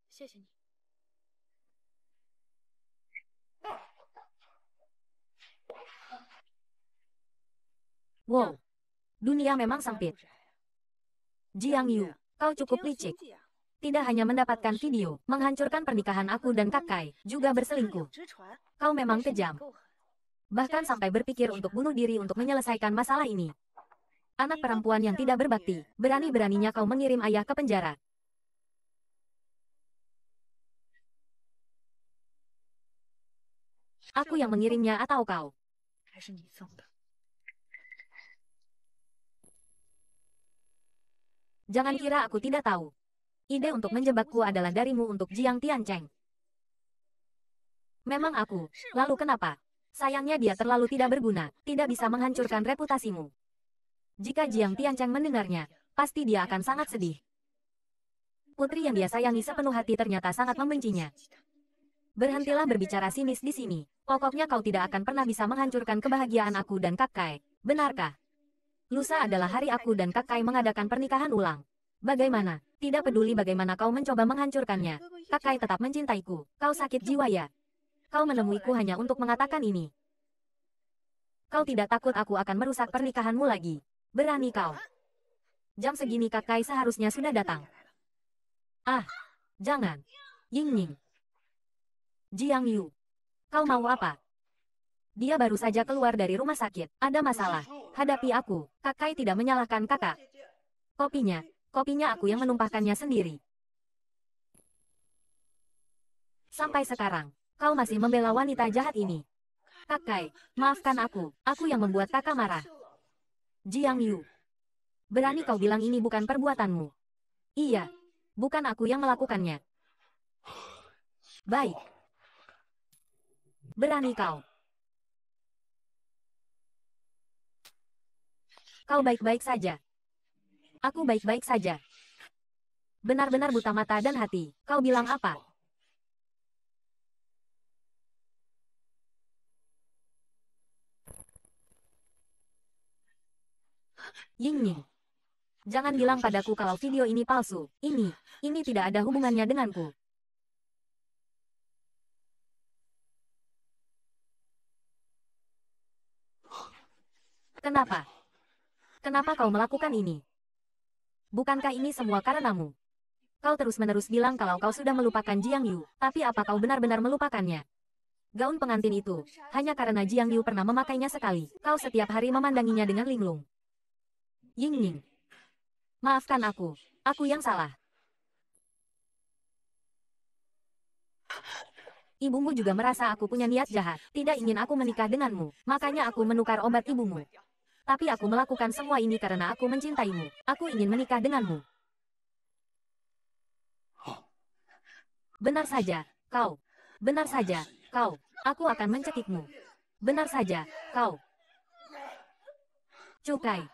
Wow. Dunia memang sempit. Jiang Yu, kau cukup licik tidak hanya mendapatkan video, menghancurkan pernikahan aku dan Kakai, juga berselingkuh. Kau memang kejam. Bahkan sampai berpikir untuk bunuh diri untuk menyelesaikan masalah ini. Anak perempuan yang tidak berbakti, berani-beraninya kau mengirim ayah ke penjara. Aku yang mengirimnya atau kau? Jangan kira aku tidak tahu. Ide untuk menjebakku adalah darimu untuk Jiang Tiancheng. Memang aku, lalu kenapa? Sayangnya dia terlalu tidak berguna, tidak bisa menghancurkan reputasimu. Jika Jiang Tiancheng mendengarnya, pasti dia akan sangat sedih. Putri yang dia sayangi sepenuh hati ternyata sangat membencinya. Berhentilah berbicara sinis di sini. Pokoknya kau tidak akan pernah bisa menghancurkan kebahagiaan aku dan Kakai. Benarkah? Lusa adalah hari aku dan Kakai mengadakan pernikahan ulang. Bagaimana? Tidak peduli bagaimana kau mencoba menghancurkannya. Kakai tetap mencintaiku. Kau sakit jiwa ya? Kau menemuiku hanya untuk mengatakan ini. Kau tidak takut aku akan merusak pernikahanmu lagi. Berani kau. Jam segini Kakai seharusnya sudah datang. Ah, jangan. Ying Ying. Jiang Yu. Kau mau apa? Dia baru saja keluar dari rumah sakit. Ada masalah. Hadapi aku. Kakai tidak menyalahkan kakak. Kopinya, Kopinya aku yang menumpahkannya sendiri. Sampai sekarang, kau masih membela wanita jahat ini. Kakai, maafkan aku, aku yang membuat kakak marah. Jiang Yu. Berani kau bilang ini bukan perbuatanmu. Iya, bukan aku yang melakukannya. Baik. Berani kau. Kau baik-baik saja. Aku baik-baik saja. Benar-benar buta mata dan hati. Kau bilang apa? Ying Ying. Jangan bilang padaku kalau video ini palsu. Ini, ini tidak ada hubungannya denganku. Kenapa? Kenapa kau melakukan ini? Bukankah ini semua karenamu? Kau terus-menerus bilang kalau kau sudah melupakan Jiang Yu, tapi apa kau benar-benar melupakannya? Gaun pengantin itu, hanya karena Jiang Yu pernah memakainya sekali, kau setiap hari memandanginya dengan linglung. Ying Ying. Maafkan aku, aku yang salah. Ibumu juga merasa aku punya niat jahat, tidak ingin aku menikah denganmu, makanya aku menukar obat ibumu. Tapi aku melakukan semua ini karena aku mencintaimu. Aku ingin menikah denganmu. Benar saja, kau. Benar saja, kau. Aku akan mencekikmu. Benar saja, kau. Cukai.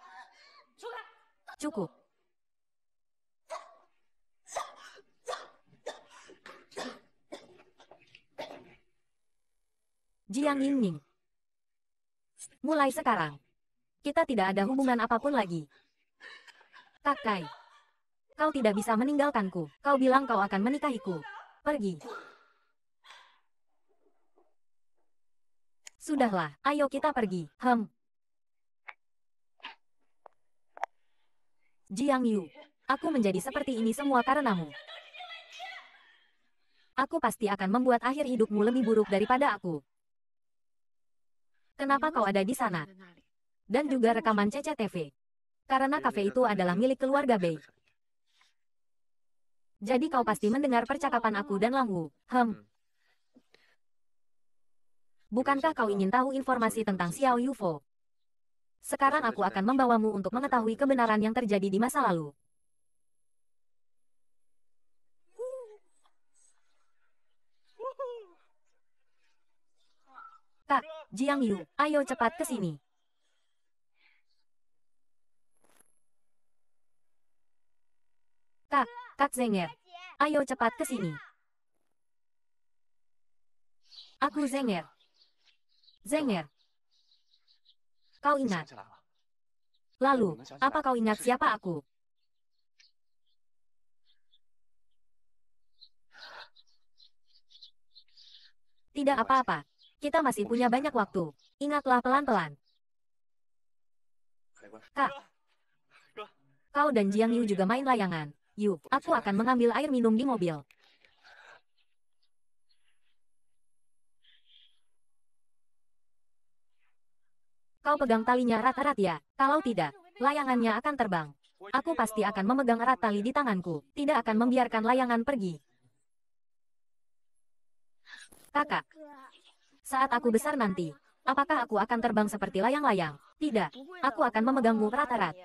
Cukup. Jiang Yingning. Mulai sekarang. Kita tidak ada hubungan apapun lagi. Kakai. Kau tidak bisa meninggalkanku. Kau bilang kau akan menikahiku. Pergi. Sudahlah, ayo kita pergi. Hem. Jiang Yu. Aku menjadi seperti ini semua karenamu. Aku pasti akan membuat akhir hidupmu lebih buruk daripada aku. Kenapa kau ada di sana? dan juga rekaman CCTV. Karena kafe itu adalah milik keluarga Bei. Jadi kau pasti mendengar percakapan aku dan Langwu. Hem. Bukankah kau ingin tahu informasi tentang Xiao Yufo? Sekarang aku akan membawamu untuk mengetahui kebenaran yang terjadi di masa lalu. Kak, Jiang Yu, ayo cepat ke sini. Kak Zenger. Ayo cepat ke sini. Aku Zenger. Zenger. Kau ingat? Lalu, apa kau ingat siapa aku? Tidak apa-apa. Kita masih punya banyak waktu. Ingatlah pelan-pelan. Kak. Kau dan Jiang Yu juga main layangan. Yuk, aku akan mengambil air minum di mobil. Kau pegang talinya erat-erat ya, kalau tidak, layangannya akan terbang. Aku pasti akan memegang erat tali di tanganku, tidak akan membiarkan layangan pergi. Kakak, saat aku besar nanti, apakah aku akan terbang seperti layang-layang? Tidak, aku akan memegangmu erat-erat.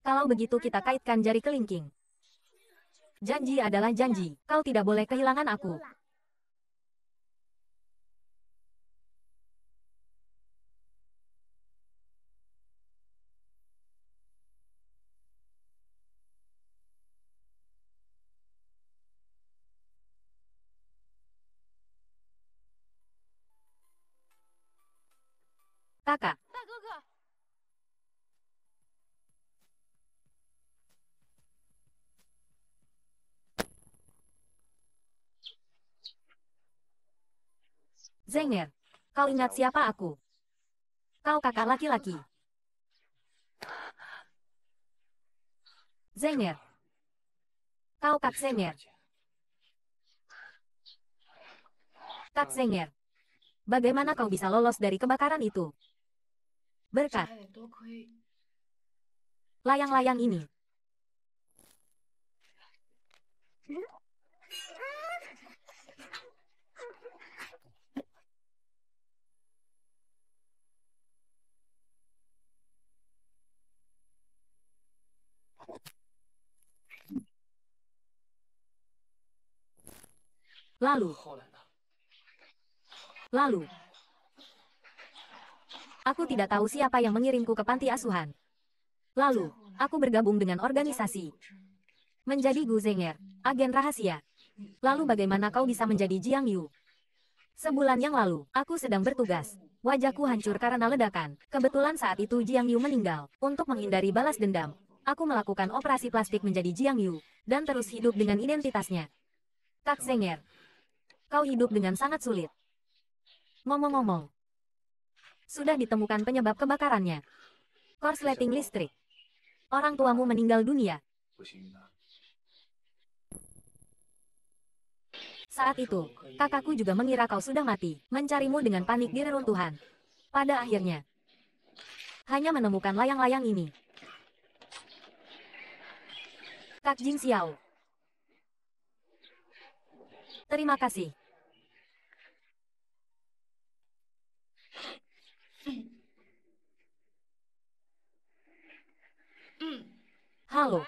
Kalau begitu kita kaitkan jari kelingking. Janji adalah janji. Kau tidak boleh kehilangan aku. Zenger, kau ingat siapa aku? Kau kakak laki-laki. Zenger. Kau Kak Zenger. Kak Zenger. Bagaimana kau bisa lolos dari kebakaran itu? Berkat. Layang-layang ini. Lalu. Lalu. Aku tidak tahu siapa yang mengirimku ke panti asuhan. Lalu, aku bergabung dengan organisasi. Menjadi Gu Zeng'er, agen rahasia. Lalu bagaimana kau bisa menjadi Jiang Yu? Sebulan yang lalu, aku sedang bertugas. Wajahku hancur karena ledakan. Kebetulan saat itu Jiang Yu meninggal. Untuk menghindari balas dendam, aku melakukan operasi plastik menjadi Jiang Yu, dan terus hidup dengan identitasnya. Tak Zenger. Kau hidup dengan sangat sulit. Ngomong-ngomong. Sudah ditemukan penyebab kebakarannya. Korsleting listrik. Orang tuamu meninggal dunia. Saat itu, kakakku juga mengira kau sudah mati, mencarimu dengan panik di reruntuhan. Pada akhirnya, hanya menemukan layang-layang ini. Kak Jin Xiao. Terima kasih. Halo.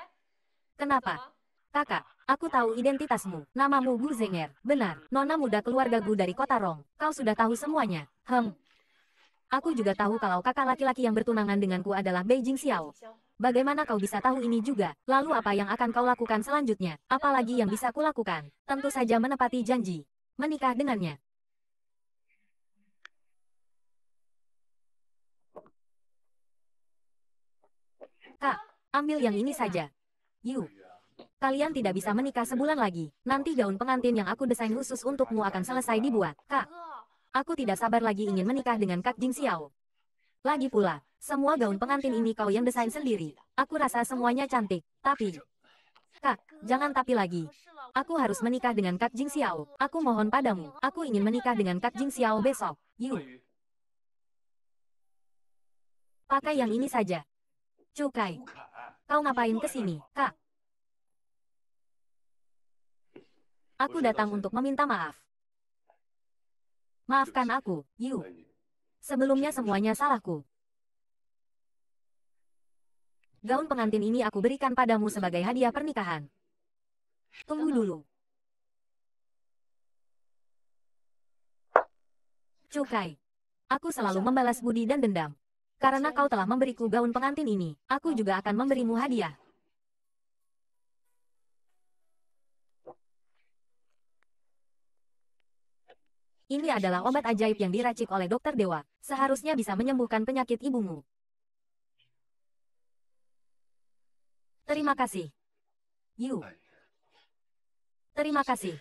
Kenapa? Kakak, aku tahu identitasmu. Namamu Gu Zenger. Benar, nona muda keluarga Gu dari kota Rong. Kau sudah tahu semuanya. Hem, Aku juga tahu kalau kakak laki-laki yang bertunangan denganku adalah Beijing Xiao. Bagaimana kau bisa tahu ini juga? Lalu apa yang akan kau lakukan selanjutnya? Apalagi yang bisa kulakukan? Tentu saja menepati janji. Menikah dengannya. Kak, ambil yang ini saja. You. Kalian tidak bisa menikah sebulan lagi. Nanti gaun pengantin yang aku desain khusus untukmu akan selesai dibuat. Kak, Aku tidak sabar lagi ingin menikah dengan Kak Jing Xiao. Lagi pula, semua gaun pengantin ini kau yang desain sendiri. Aku rasa semuanya cantik, tapi... Kak, jangan tapi lagi. Aku harus menikah dengan Kak Jing Xiao. Aku mohon padamu, aku ingin menikah dengan Kak Jing Xiao besok. Yu. Pakai yang ini saja. Cukai. Kau ngapain ke sini, Kak? Aku datang untuk meminta maaf. Maafkan aku, Yu. Sebelumnya semuanya salahku. Gaun pengantin ini aku berikan padamu sebagai hadiah pernikahan. Tunggu dulu. Cukai. Aku selalu membalas budi dan dendam. Karena kau telah memberiku gaun pengantin ini, aku juga akan memberimu hadiah. Ini adalah obat ajaib yang diracik oleh dokter dewa, seharusnya bisa menyembuhkan penyakit ibumu. Terima kasih. Yu. Terima kasih.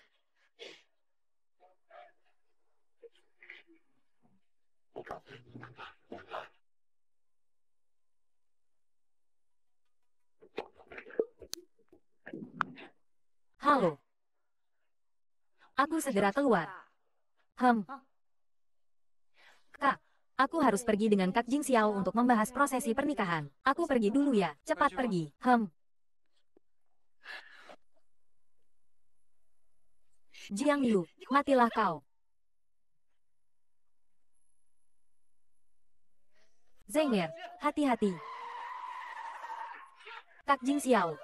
Halo. Aku segera keluar. Hem. Kak, aku harus pergi dengan Kak Jing Xiao untuk membahas prosesi pernikahan. Aku pergi dulu ya, cepat pergi. Hem. Jiang Liu, matilah kau. Zeng'er, hati-hati. Kak Jing Xiao,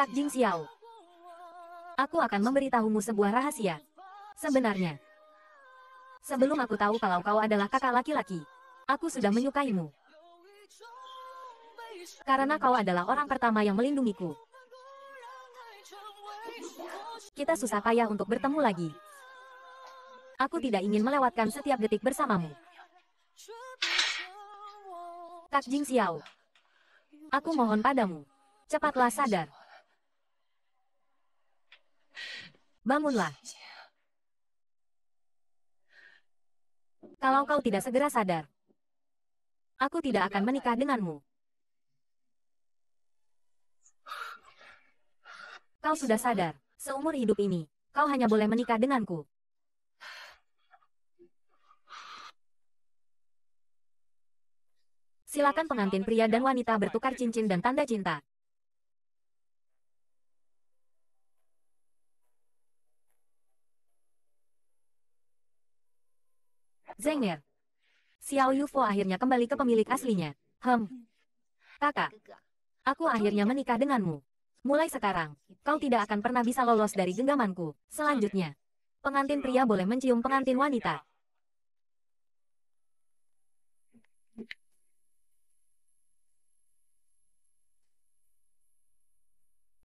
Kak Jing Xiao. Aku akan memberitahumu sebuah rahasia. Sebenarnya, sebelum aku tahu kalau kau adalah kakak laki-laki, aku sudah menyukaimu. Karena kau adalah orang pertama yang melindungiku. Kita susah payah untuk bertemu lagi. Aku tidak ingin melewatkan setiap detik bersamamu. Kak Jing Xiao, aku mohon padamu, cepatlah sadar. Bangunlah. Kalau kau tidak segera sadar, aku tidak akan menikah denganmu. Kau sudah sadar, seumur hidup ini, kau hanya boleh menikah denganku. Silakan pengantin pria dan wanita bertukar cincin dan tanda cinta. Zeng Xiao Yufo akhirnya kembali ke pemilik aslinya. Hem. Kakak. Aku akhirnya menikah denganmu. Mulai sekarang, kau tidak akan pernah bisa lolos dari genggamanku. Selanjutnya, pengantin pria boleh mencium pengantin wanita.